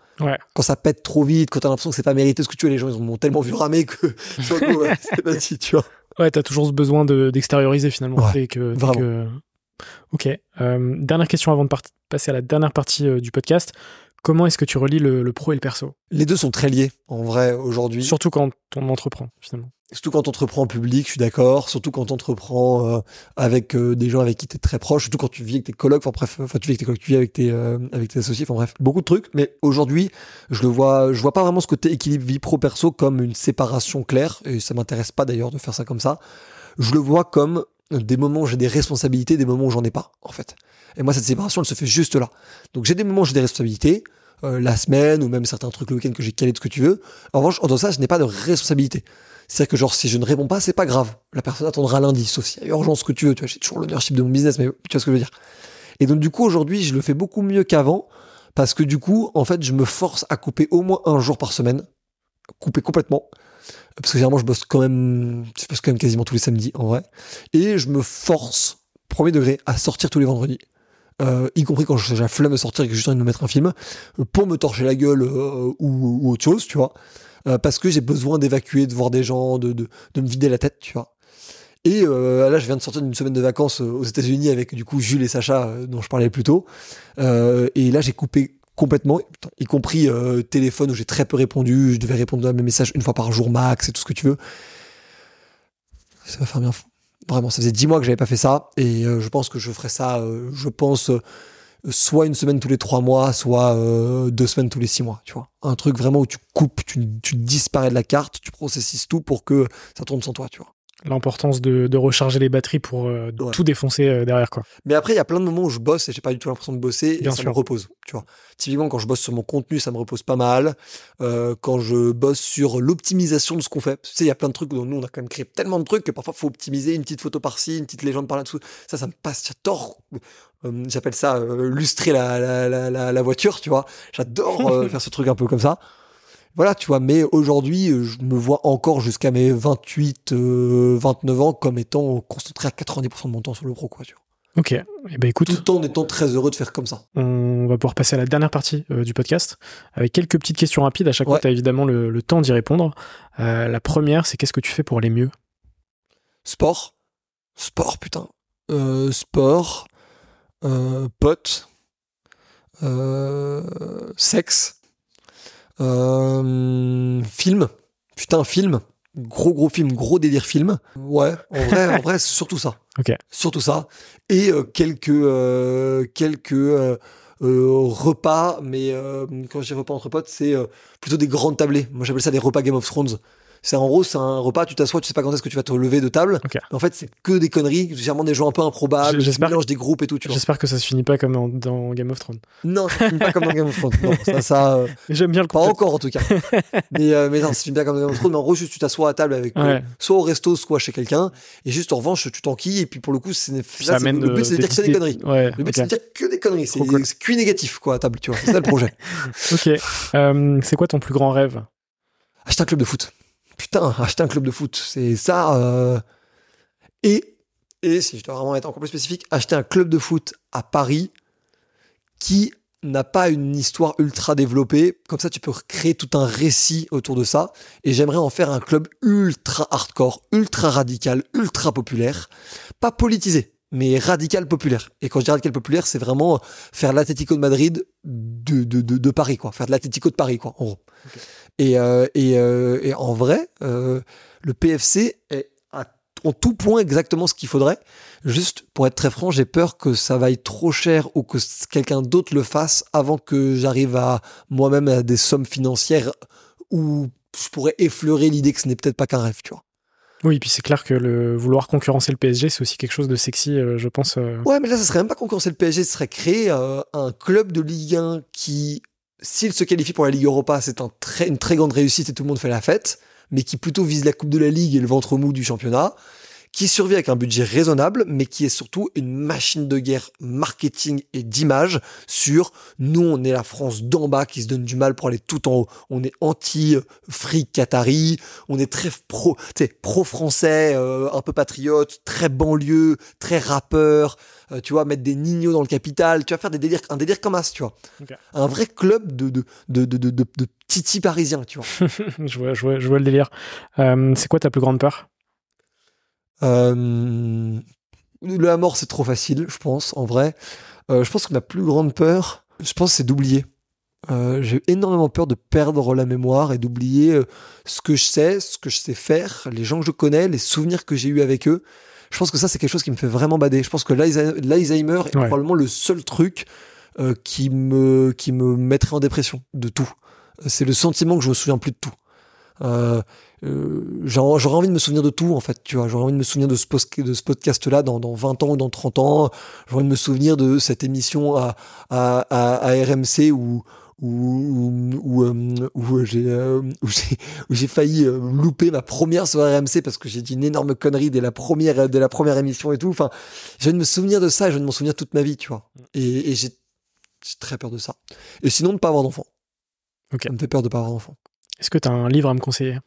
Quand ça pète trop vite, quand t'as l'impression que c'est pas mérité, ce que tu vois, les gens, ils ont tellement vu ramer que, c'est tu vois. Ouais, t'as toujours ce besoin d'extérioriser finalement. Ok. Euh, dernière question avant de passer à la dernière partie euh, du podcast. Comment est-ce que tu relis le, pro et le perso Les deux sont très liés en vrai aujourd'hui. Surtout quand on entreprend finalement. Surtout quand on entreprend en public, je suis d'accord. Surtout quand on entreprend euh, avec euh, des gens avec qui tu es très proche. Surtout quand tu vis avec tes colocs. Enfin bref, enfin tu vis avec tes colocs, tu vis avec tes euh, avec tes associés. Enfin bref, beaucoup de trucs. Mais aujourd'hui, je le vois, je vois pas vraiment ce côté équilibre vie pro perso comme une séparation claire. Et ça m'intéresse pas d'ailleurs de faire ça comme ça. Je le vois comme des moments où j'ai des responsabilités, des moments où j'en ai pas en fait. Et moi cette séparation, elle se fait juste là. Donc j'ai des moments où j'ai des responsabilités. la semaine ou même certains trucs le week-end que j'ai calé de ce que tu veux. En revanche, en ça, je n'ai pas de responsabilité. C'est-à-dire que genre si je ne réponds pas, c'est pas grave. La personne attendra lundi, sauf s'il y a urgence que tu veux. Tu vois, j'ai toujours l'ownership de mon business, mais tu vois ce que je veux dire. Et donc du coup aujourd'hui, je le fais beaucoup mieux qu'avant parce que du coup, en fait, je me force à couper au moins un jour par semaine, couper complètement. Parce que généralement, je bosse quand même, je bosse quand même quasiment tous les samedis en vrai. Et je me force, premier degré, à sortir tous les vendredis. Euh, y compris quand j'ai la flemme de sortir et que j'ai envie de me mettre un film, euh, pour me torcher la gueule euh, ou, autre chose, tu vois. Euh, parce que j'ai besoin d'évacuer, de voir des gens, de, de, de, me vider la tête, tu vois. Et euh, là, je viens de sortir d'une semaine de vacances euh, aux États-Unis avec du coup Jules et Sacha, dont je parlais plus tôt. et là, j'ai coupé complètement, y compris téléphone où j'ai très peu répondu. Je devais répondre à mes messages une fois par jour max et tout ce que tu veux. Ça va faire bien fou. Vraiment, ça faisait dix mois que j'avais pas fait ça et je pense que je ferai ça. je pense soit une semaine tous les trois mois, soit euh, deux semaines tous les six mois, tu vois. Un truc vraiment où tu coupes, tu, tu disparais de la carte, tu processes tout pour que ça tourne sans toi, tu vois. L'importance de, recharger les batteries pour euh, tout défoncer euh, derrière, quoi. Mais après, il y a plein de moments où je bosse et j'ai pas du tout l'impression de bosser et ça me repose, tu vois. Typiquement, quand je bosse sur mon contenu, ça me repose pas mal. quand je bosse sur l'optimisation de ce qu'on fait, tu sais, il y a plein de trucs dont nous, on a quand même créé tellement de trucs que parfois, faut optimiser une petite photo par-ci, une petite légende par-là, dessous Ça, ça me passe. tort. Euh, j'appelle ça euh, lustrer la, voiture, tu vois. J'adore euh, faire ce truc un peu comme ça. Voilà, tu vois, mais aujourd'hui, je me vois encore jusqu'à mes 28, 29 ans comme étant concentré à 90% de mon temps sur le pro, quoi, tu vois. Ok, et eh ben écoute. Tout en étant très heureux de faire comme ça. On va pouvoir passer à la dernière partie du podcast avec quelques petites questions rapides. À chaque fois, tu as évidemment le, temps d'y répondre. la première, c'est qu'est-ce que tu fais pour aller mieux Sport. Sport, putain. sport. Euh, potes, euh, sexe, euh, film. Putain, film gros gros film, gros délire film. Ouais, en vrai, en vrai, surtout ça. Ok. Surtout ça et quelques quelques repas, mais quand j'ai repas entre potes, c'est plutôt des grandes tablées. Moi, j'appelle ça des repas Game of Thrones. C'est en gros, c'est un repas, tu t'assois, tu sais pas quand est-ce que tu vas te lever de table. En fait, c'est que des conneries, généralement des jeux un peu improbables, tu mélanges des groupes et tout. J'espère que ça se finit pas comme dans Game of Thrones. Non, ça se finit pas comme dans Game of Thrones. ça, ça euh, J'aime bien le Pas encore en tout cas. Euh, mais, non, ça se finit bien comme dans Game of Thrones, mais en gros, juste tu t'assois à table avec soit au resto, soit chez quelqu'un, et juste en revanche, tu t'enquilles, et puis pour le coup, c'est, le but, euh, c'est de dire que c'est des conneries. Ouais, le but, c'est de dire que des conneries. C'est, cuit négatif, quoi, à table, tu vois. C'est ça le projet. ok. c'est quoi ton plus grand rêve Acheter un club de foot putain, acheter un club de foot, c'est ça. Euh. Et, et si je dois vraiment être encore plus spécifique, acheter un club de foot à Paris qui n'a pas une histoire ultra développée. Comme ça, tu peux créer tout un récit autour de ça. Et j'aimerais en faire un club ultra hardcore, ultra radical, ultra populaire. Pas politisé, mais radical populaire. Et quand je dis radical populaire, c'est vraiment faire l'Atletico de Madrid de, de, de, Paris, quoi. Faire de l'Atletico de Paris, quoi, en gros. Euh, euh, et, en vrai, euh, le PFC est à, en tout point exactement ce qu'il faudrait. Juste pour être très franc, j'ai peur que ça vaille trop cher ou que quelqu'un d'autre le fasse avant que j'arrive à moi-même à des sommes financières où je pourrais effleurer l'idée que ce n'est peut-être pas qu'un rêve, tu vois. Oui, et puis c'est clair que le vouloir concurrencer le PSG, c'est aussi quelque chose de sexy, je pense. Ouais, mais là, ça serait même pas concurrencer le PSG, ce serait créer un club de Ligue 1 qui s'il se qualifie pour la Ligue Europa, c'est une très grande réussite et tout le monde fait la fête, mais qui plutôt vise la Coupe de la Ligue et le ventre mou du championnat, qui survit avec un budget raisonnable, mais qui est surtout une machine de guerre marketing et d'image sur nous, on est la France d'en bas qui se donne du mal pour aller tout en haut. On est anti free qatari, on est très pro, pro-français, euh, un peu patriote, très banlieue, très rappeur. Euh, tu vois, mettre des ninos dans le capital, tu vas faire des un délire comme ça, tu vois. Un vrai club de, de, de, de, de titi parisiens, tu vois. je, vois, je, vois, je, vois, le délire. Euh, c'est quoi ta plus grande peur euh, Le La mort, c'est trop facile, je pense, en vrai. je pense que ma plus grande peur, je pense, c'est d'oublier. j'ai énormément peur de perdre la mémoire et d'oublier ce que je sais, ce que je sais faire, les gens que je connais, les souvenirs que j'ai eus avec eux. Je pense que ça, c'est quelque chose qui me fait vraiment bader. Je pense que l'Alzheimer est probablement le seul truc euh, qui, me, qui me mettrait en dépression de tout. Euh, c'est le sentiment que je ne me souviens plus de tout. Euh, euh j'aurais envie de me souvenir de tout en fait tu vois j'aurais envie de me souvenir de ce, podcast là dans, 20 ans ou dans 30 ans j'aurais envie de me souvenir de cette émission à, à, à, à RMC où, où, où, où euh, euh, j'ai failli euh, louper ma première soirée RMC parce que j'ai dit une énorme connerie dès la première, dès la première émission et tout. Enfin, je viens de me souvenir de ça je viens m'en souvenir toute ma vie, tu vois. Mm. Et, et j'ai très peur de ça. Et sinon, de ne pas avoir d'enfant. Okay. Ça me fait peur de ne pas avoir d'enfant. Est-ce que tu as un livre à me conseiller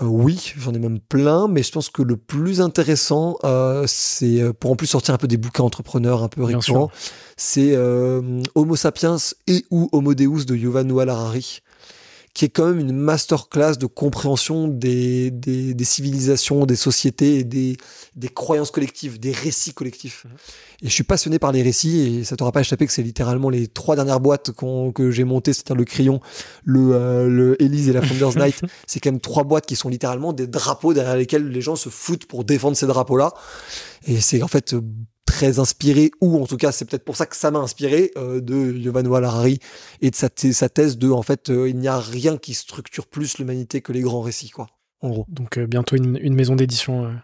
euh, oui, j'en ai même plein, mais je pense que le plus intéressant, euh, c'est euh, pour en plus sortir un peu des bouquins entrepreneurs un peu récurrents, c'est Homo sapiens et ou Homo Deus de Yuval Alarari qui est quand même une masterclass de compréhension des, des, civilisations, des sociétés, et des, des croyances collectives, des récits collectifs. Mhm. Et je suis passionné par les récits, et ça t'aura pas échappé que c'est littéralement les trois dernières boîtes que j'ai montées, c'est-à-dire le Crayon, le, Elise euh, et la Founders Night. C'est quand même trois boîtes qui sont littéralement des drapeaux derrière lesquels les gens se foutent pour défendre ces drapeaux-là. Et c'est en fait très inspiré, ou en tout cas c'est peut-être pour ça que ça m'a inspiré euh, de Giovanni Harari et de sa, thèse de en fait euh, il n'y a rien qui structure plus l'humanité que les grands récits quoi. En gros. Donc euh, bientôt une, maison d'édition. Non,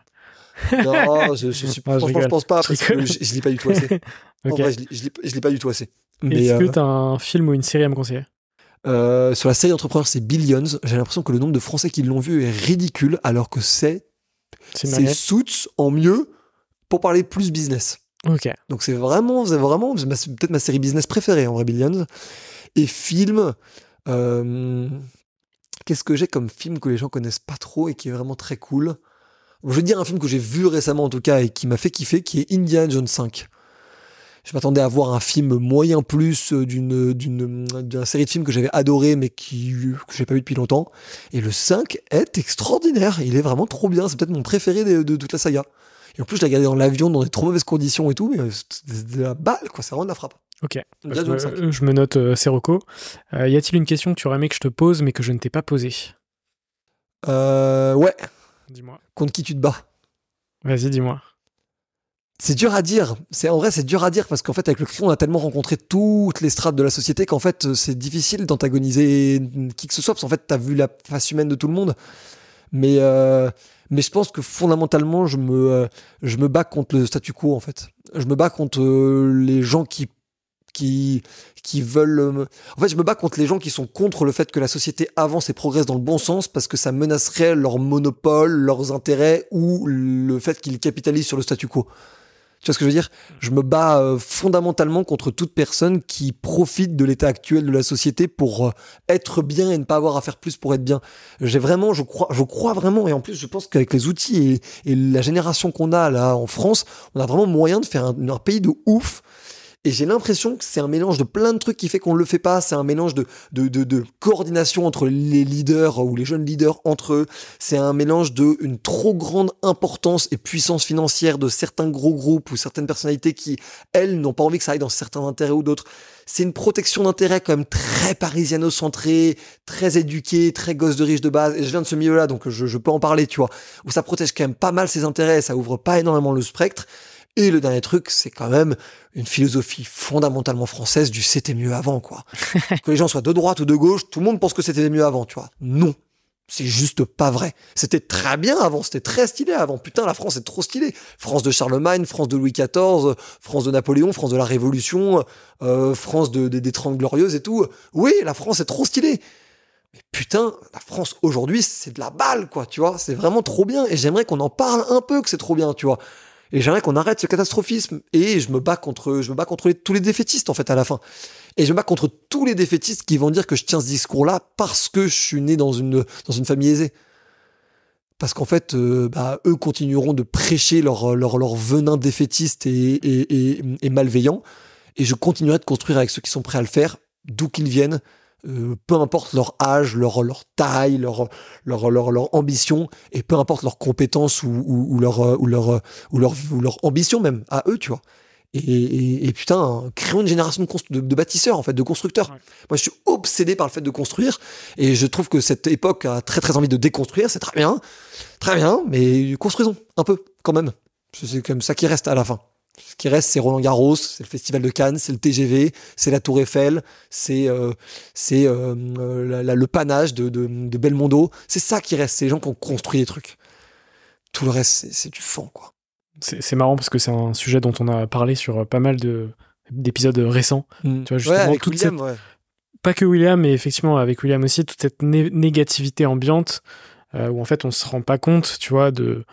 je, ne ah, pense pas parce que je, lis pas du tout assez. En vrai, je, ne lis, pas du tout assez. Est-ce que tu as un film ou une série à me conseiller sur la série entrepreneur c'est Billions. J'ai l'impression que le nombre de Français qui l'ont vu est ridicule, alors que c'est c'est Suits en mieux pour parler plus business. Ok. Donc c'est vraiment, c'est vraiment peut-être ma série business préférée en vrai, Billions. Et film, euh, qu'est-ce que j'ai comme film que les gens connaissent pas trop et qui est vraiment très cool Je vais dire un film que j'ai vu récemment en tout cas et qui m'a fait kiffer, qui est Indiana Jones 5. Je m'attendais à voir un film moyen plus euh, d'une, d'une, série de films que j'avais adoré mais qui, que j'ai pas vu depuis longtemps. Et le 5 est extraordinaire. Il est vraiment trop bien. C'est peut-être mon préféré de toute la saga. Et en plus, je l'ai gardé dans l'avion dans des trop mauvaises conditions et tout, mais euh, c'est de la balle, quoi. C'est vraiment de la frappe. Ok. Bah, je, me note euh, Serroco. Euh, y a-t-il une question que tu aurais aimé que je te pose, mais que je ne t'ai pas posée Euh. Ouais. Dis-moi. Contre qui tu te bats Vas-y, dis-moi. C'est dur à dire. C'est en vrai, c'est dur à dire parce qu'en fait, avec le cri, on a tellement rencontré toutes les strates de la société qu'en fait, euh, c'est difficile d'antagoniser qui que ce soit parce qu'en fait, t'as vu la face humaine de tout le monde. Mais mais je pense que fondamentalement, je me, euh, je me bats contre le statu quo, en fait. Je me bats contre euh, les gens qui qui, qui veulent. Euh, en fait, je me bats contre les gens qui sont contre le fait que la société avance et progresse dans le bon sens parce que ça menacerait leur monopole, leurs intérêts ou le fait qu'ils capitalisent sur le statu quo. Tu vois ce que je veux dire Je me bats euh, fondamentalement contre toute personne qui profite de l'état actuel de la société pour euh, être bien et ne pas avoir à faire plus pour être bien. J'ai vraiment, je crois, je crois vraiment, et en plus, je pense qu'avec les outils et, la génération qu'on a là en France, on a vraiment moyen de faire un pays de ouf et j'ai l'impression que c'est un mélange de plein de trucs qui fait qu'on ne le fait pas. C'est un mélange de, coordination entre les leaders ou les jeunes leaders entre eux. C'est un mélange de une trop grande importance et puissance financière de certains gros groupes ou certaines personnalités qui, elles, n'ont pas envie que ça aille dans certains intérêts ou d'autres. C'est une protection d'intérêts quand même très parisiano-centrée, très éduqué, très gosse de riche de base. Et je viens de ce milieu-là, donc je, peux en parler, tu vois. Où ça protège quand même pas mal ses intérêts, ça ouvre pas énormément le spectre. Et le dernier truc, c'est quand même une philosophie fondamentalement française du c'était mieux avant, quoi. que les gens soient de droite ou de gauche, tout le monde pense que c'était mieux avant, tu vois. Non. C'est juste pas vrai. C'était très bien avant, c'était très stylé avant. Putain, la France est trop stylée. France de Charlemagne, France de Louis XIV, France de Napoléon, France de la Révolution, euh, France des Trente Glorieuses et tout. Oui, la France est trop stylée. Mais putain, la France aujourd'hui, c'est de la balle, quoi, tu vois. C'est vraiment trop bien. Et j'aimerais qu'on en parle un peu que c'est trop bien, tu vois. Et j'aimerais qu'on arrête ce catastrophisme. Et je me bats contre, je me bats contre tous les défaitistes, en fait, à la fin. Et je me bats contre tous les défaitistes qui vont dire que je tiens ce discours-là parce que je suis né dans une, dans une famille aisée. Parce qu'en fait, euh, bah, eux continueront de prêcher leur, leur, leur venin défaitiste et, et, et malveillant. Et je continuerai de construire avec ceux qui sont prêts à le faire, d'où qu'ils viennent, euh, peu importe leur âge, leur, taille, leur, leur, ambition, et peu importe leurs compétences ou, leur, euh, ou, euh, ou, leur, ambition même, à eux, tu vois. Et, putain, créons une génération de, bâtisseurs, en fait, de constructeurs. Moi, je suis obsédé par le fait de construire, et je trouve que cette époque a très très envie de déconstruire, c'est très bien, très bien, mais construisons un peu, quand même. C'est comme ça qui reste à la fin. Ce qui reste, c'est Roland Garros, c'est le Festival de Cannes, c'est le TGV, c'est la Tour Eiffel, c'est euh, c'est euh, euh, le panache de, de, Belmondo. C'est ça qui reste, c'est les gens qui ont construit des trucs. Tout le reste, c'est du fond, quoi. C'est marrant parce que c'est un sujet dont on a parlé sur pas mal d'épisodes récents. Pas que William, mais effectivement, avec William aussi, toute cette négativité ambiante où en fait on se rend pas compte, tu vois, de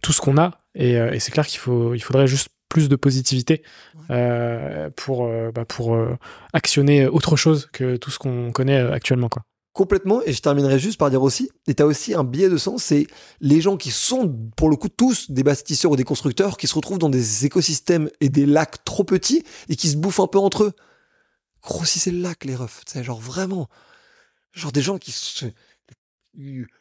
tout ce qu'on a. Et, et c'est clair qu'il faut, il faudrait juste plus de positivité euh, pour, euh, bah, pour euh, actionner autre chose que tout ce qu'on connaît actuellement. Quoi. Complètement, et je terminerai juste par dire aussi, et tu as aussi un biais de sens, c'est les gens qui sont pour le coup tous des bâtisseurs ou des constructeurs qui se retrouvent dans des écosystèmes et des lacs trop petits et qui se bouffent un peu entre eux. Grossissez le lac, les refs, c'est genre vraiment. Genre des gens qui se,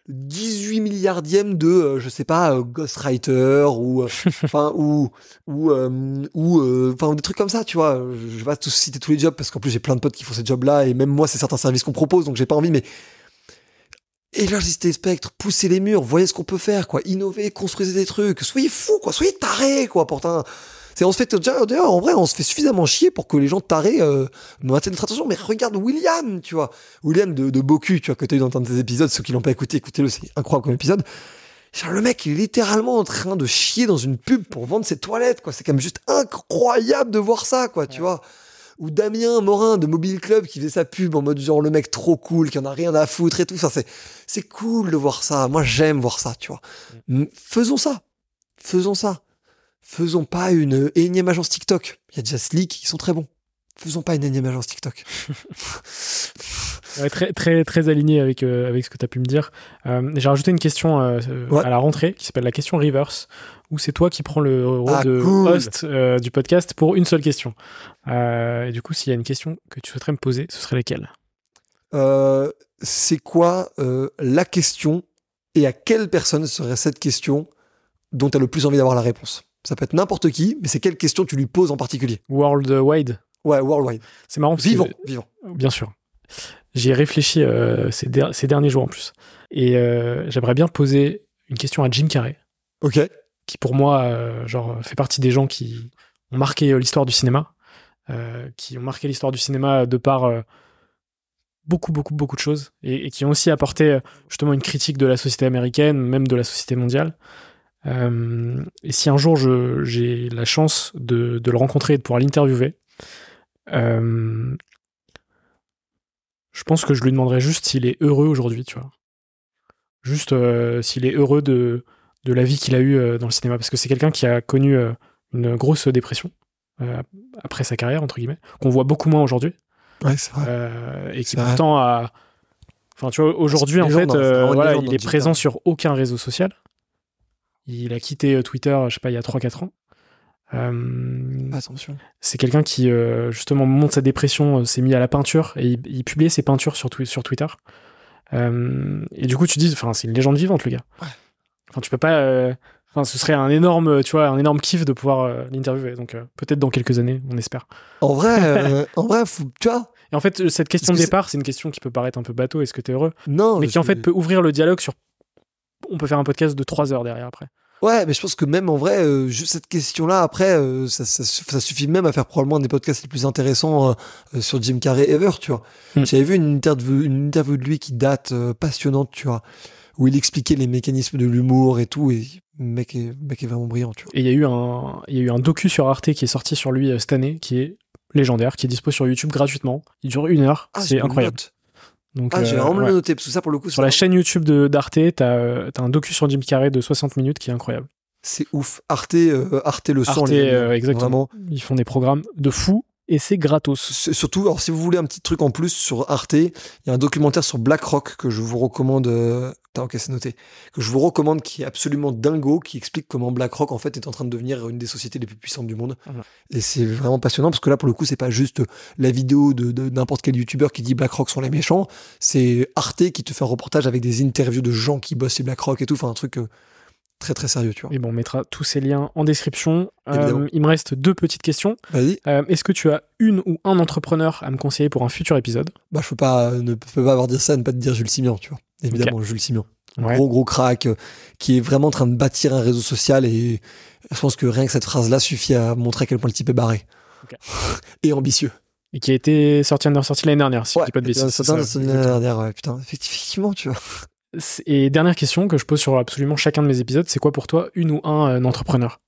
18 milliardième de euh, je sais pas euh, Ghostwriter ou euh, enfin ou ou enfin des trucs comme ça tu vois je vais pas citer tous les jobs parce qu'en plus j'ai plein de potes qui font ces jobs là et même moi c'est certains services qu'on propose donc j'ai pas envie mais élargissez les spectres poussez les murs voyez ce qu'on peut faire quoi innover construisez des trucs soyez fous quoi soyez tarés quoi pourtant c'est on se fait déjà, en vrai, on se fait suffisamment chier pour que les gens tarés euh, nous notre attention. Mais regarde William, tu vois, William de, de tu vois, que t'as eu dans un de tes épisodes. Ceux qui l'ont pas écouté, écoutez-le, c'est incroyable comme épisode. Le mec, il est littéralement en train de chier dans une pub pour vendre ses toilettes, quoi. C'est quand même juste incroyable de voir ça, quoi, tu vois ou Damien Morin de Mobile Club qui faisait sa pub en mode genre le mec trop cool qui en a rien à foutre et tout ça c'est c'est cool de voir ça moi j'aime voir ça tu vois mm. faisons ça faisons ça faisons pas une énième agence TikTok. Il y a déjà Sleek, qui sont très bons. Faisons pas une énième agence TikTok. très, très, aligné avec, euh, avec ce que tu as pu me dire. Euh, j'ai rajouté une question euh, à la rentrée qui s'appelle la question Reverse, où c'est toi qui prends le rôle ah, de host du podcast pour une seule question. et du coup, s'il y a une question que tu souhaiterais me poser, ce serait laquelle C'est quoi la question et à quelle personne serait cette question dont tu as le plus envie d'avoir la réponse ça peut être n'importe qui, mais c'est quelle question tu lui poses en particulier. Worldwide. Ouais, worldwide. C'est marrant. Parce vivant, que... vivant. Bien sûr. J'y ai réfléchi euh, ces, derniers jours en plus. Et euh, j'aimerais bien poser une question à Jim Carrey. Ok. Qui pour moi, euh, genre, fait partie des gens qui ont marqué l'histoire du cinéma. qui ont marqué l'histoire du cinéma de par beaucoup, beaucoup, beaucoup de choses. et, qui ont aussi apporté justement une critique de la société américaine, même de la société mondiale. Euh, et si un jour j'ai la chance de, le rencontrer et de pouvoir l'interviewer, euh, je pense que je lui demanderais juste s'il est heureux aujourd'hui, tu vois. Juste euh, s'il est heureux de, de la vie qu'il a eue dans le cinéma, parce que c'est quelqu'un qui a connu une grosse dépression après sa carrière, entre guillemets, qu'on voit beaucoup moins aujourd'hui. et qui pourtant a... Enfin, tu vois, aujourd'hui, en fait, voilà, il est présent sur aucun réseau social. Il a quitté euh, Twitter, je sais pas, il y a 3-4 ans. Euh, Attention. C'est quelqu'un qui, euh, justement, au sa dépression, s'est mis à la peinture et il, publiait ses peintures sur, sur Twitter. et du coup, tu dis, enfin, c'est une légende vivante, le gars. Ouais. Enfin, tu peux pas. Enfin, ce serait un énorme, tu vois, un énorme kiff de pouvoir l'interviewer. Donc, peut-être dans quelques années, on espère. En vrai, en vrai, tu vois. Et en fait, cette question de départ, c'est une question qui peut paraître un peu bateau. Est-ce que t'es heureux Non. Mais qui en fait peut ouvrir le dialogue sur on peut faire un podcast de trois heures derrière après. Ouais, mais je pense que même en vrai, euh, cette question-là, après, euh, ça, suffit même à faire probablement un des podcasts les plus intéressants euh, sur Jim Carrey ever, tu vois. Hmm. J'avais vu une interview, une interview de lui qui date passionnante, tu vois, où il expliquait les mécanismes de l'humour et tout, et le mec est, mec vraiment brillant, tu vois. Et il y a eu un, il y a eu un docu sur Arte qui est sorti sur lui cette année, qui est légendaire, qui est dispo sur YouTube gratuitement. Il dure une heure, ah, c'est incroyable. Donc, ah, j'ai euh, vraiment le noté, parce que ça, pour le coup. Sur la chaîne YouTube d'Arte, t'as euh, as un docu sur Jim Carrey de 60 minutes qui est incroyable. C'est ouf. Arte, euh, Arte le son. Arte, euh, exactement. Ils font des programmes de fou et c'est gratos. Surtout, alors si vous voulez un petit truc en plus sur Arte, il y a un documentaire sur BlackRock que je vous recommande. Euh, c'est noté. Que je vous recommande, qui est absolument dingo, qui explique comment BlackRock en fait est en train de devenir une des sociétés les plus puissantes du monde. Et c'est vraiment passionnant parce que là, pour le coup, c'est pas juste la vidéo de, n'importe quel youtubeur qui dit BlackRock sont les méchants. C'est Arte qui te fait un reportage avec des interviews de gens qui bossent chez BlackRock et tout. Enfin, un truc. Euh, très très sérieux, tu vois. Et bon, on mettra tous ces liens en description. Euh, il me reste deux petites questions. Vas-y. Euh, est-ce que tu as une ou un entrepreneur à me conseiller pour un futur épisode Bah, je peux pas, euh, ne peux pas avoir dire ça, ne pas te dire Jules Simien, tu vois. Évidemment, Jules Simien. Gros gros crack qui est vraiment en train de bâtir un réseau social et je pense que rien que cette phrase-là suffit à montrer à quel point le type est barré et ambitieux. Et qui a été sorti en l'année dernière, si ouais, je dis pas de bêtises. Sorti l'année dernière, ouais, putain, effectivement, tu vois. Et dernière question que je pose sur absolument chacun de mes épisodes, c'est quoi pour toi une ou un euh, entrepreneur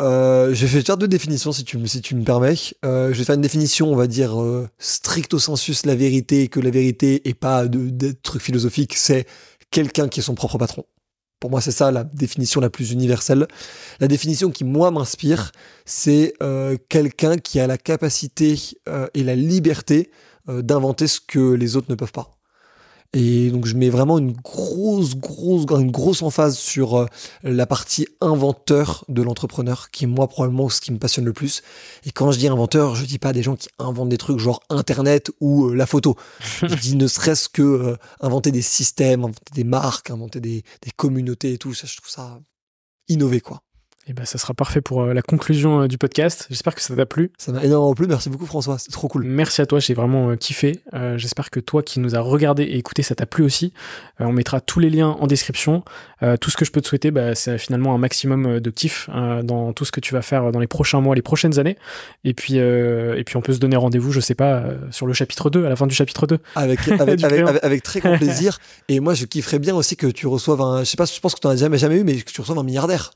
j'ai euh, je faire deux définitions si tu, me, si tu me permets. Euh, je vais une définition, on va dire, euh, stricto sensus, la vérité, que la vérité est pas de, de trucs philosophiques, c'est quelqu'un qui est son propre patron. Pour moi, c'est ça la définition la plus universelle. La définition qui, moi, m'inspire, c'est quelqu'un qui a la capacité et la liberté d'inventer ce que les autres ne peuvent pas. Et donc je mets vraiment une grosse, grosse, une grosse emphase sur euh, la partie inventeur de l'entrepreneur, qui est moi probablement ce qui me passionne le plus. Et quand je dis inventeur, je dis pas des gens qui inventent des trucs genre Internet ou euh, la photo. je dis ne serait-ce que euh, inventer des systèmes, inventer des marques, inventer des, des communautés et tout. Ça, je trouve ça innover quoi. Et eh ben, ça sera parfait pour euh, la conclusion euh, du podcast. J'espère que ça t'a plu. Ça m'a énormément plu. Merci beaucoup, François. C'est trop cool. Merci à toi. J'ai vraiment euh, kiffé. J'espère que toi qui nous as regardé et écouté, ça t'a plu aussi. on mettra tous les liens en description. tout ce que je peux te souhaiter, bah, c'est finalement un maximum de kiff hein, dans tout ce que tu vas faire dans les prochains mois, les prochaines années. Et puis, et puis on peut se donner rendez-vous, je sais pas, sur le chapitre 2, à la fin du chapitre 2. Avec, avec, avec, très grand plaisir. et moi, je kifferais bien aussi que tu reçoives un. Je sais pas, je pense que tu n'en as jamais, jamais eu, mais que tu reçoives un milliardaire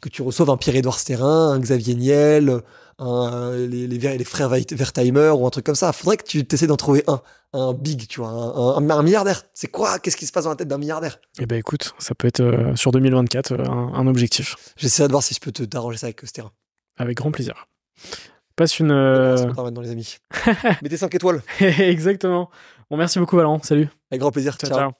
que tu reçoives un Pierre-Édouard Sterrin, un Xavier Niel, les, les, frères Wertheimer ou un truc comme ça. Faudrait que tu t'essayes d'en trouver un, un big, tu vois, un, milliardaire. C'est quoi Qu'est-ce qui se passe dans la tête d'un milliardaire Eh ben écoute, ça peut être euh, sur 2024 euh, un, objectif. J'essaie de voir si je peux te t'arranger ça avec euh, Sterrin. Avec grand plaisir. Passe une. dans les amis. Mettez 5 étoiles. Exactement. Bon, merci beaucoup, Valent. Salut. Avec grand plaisir. ciao.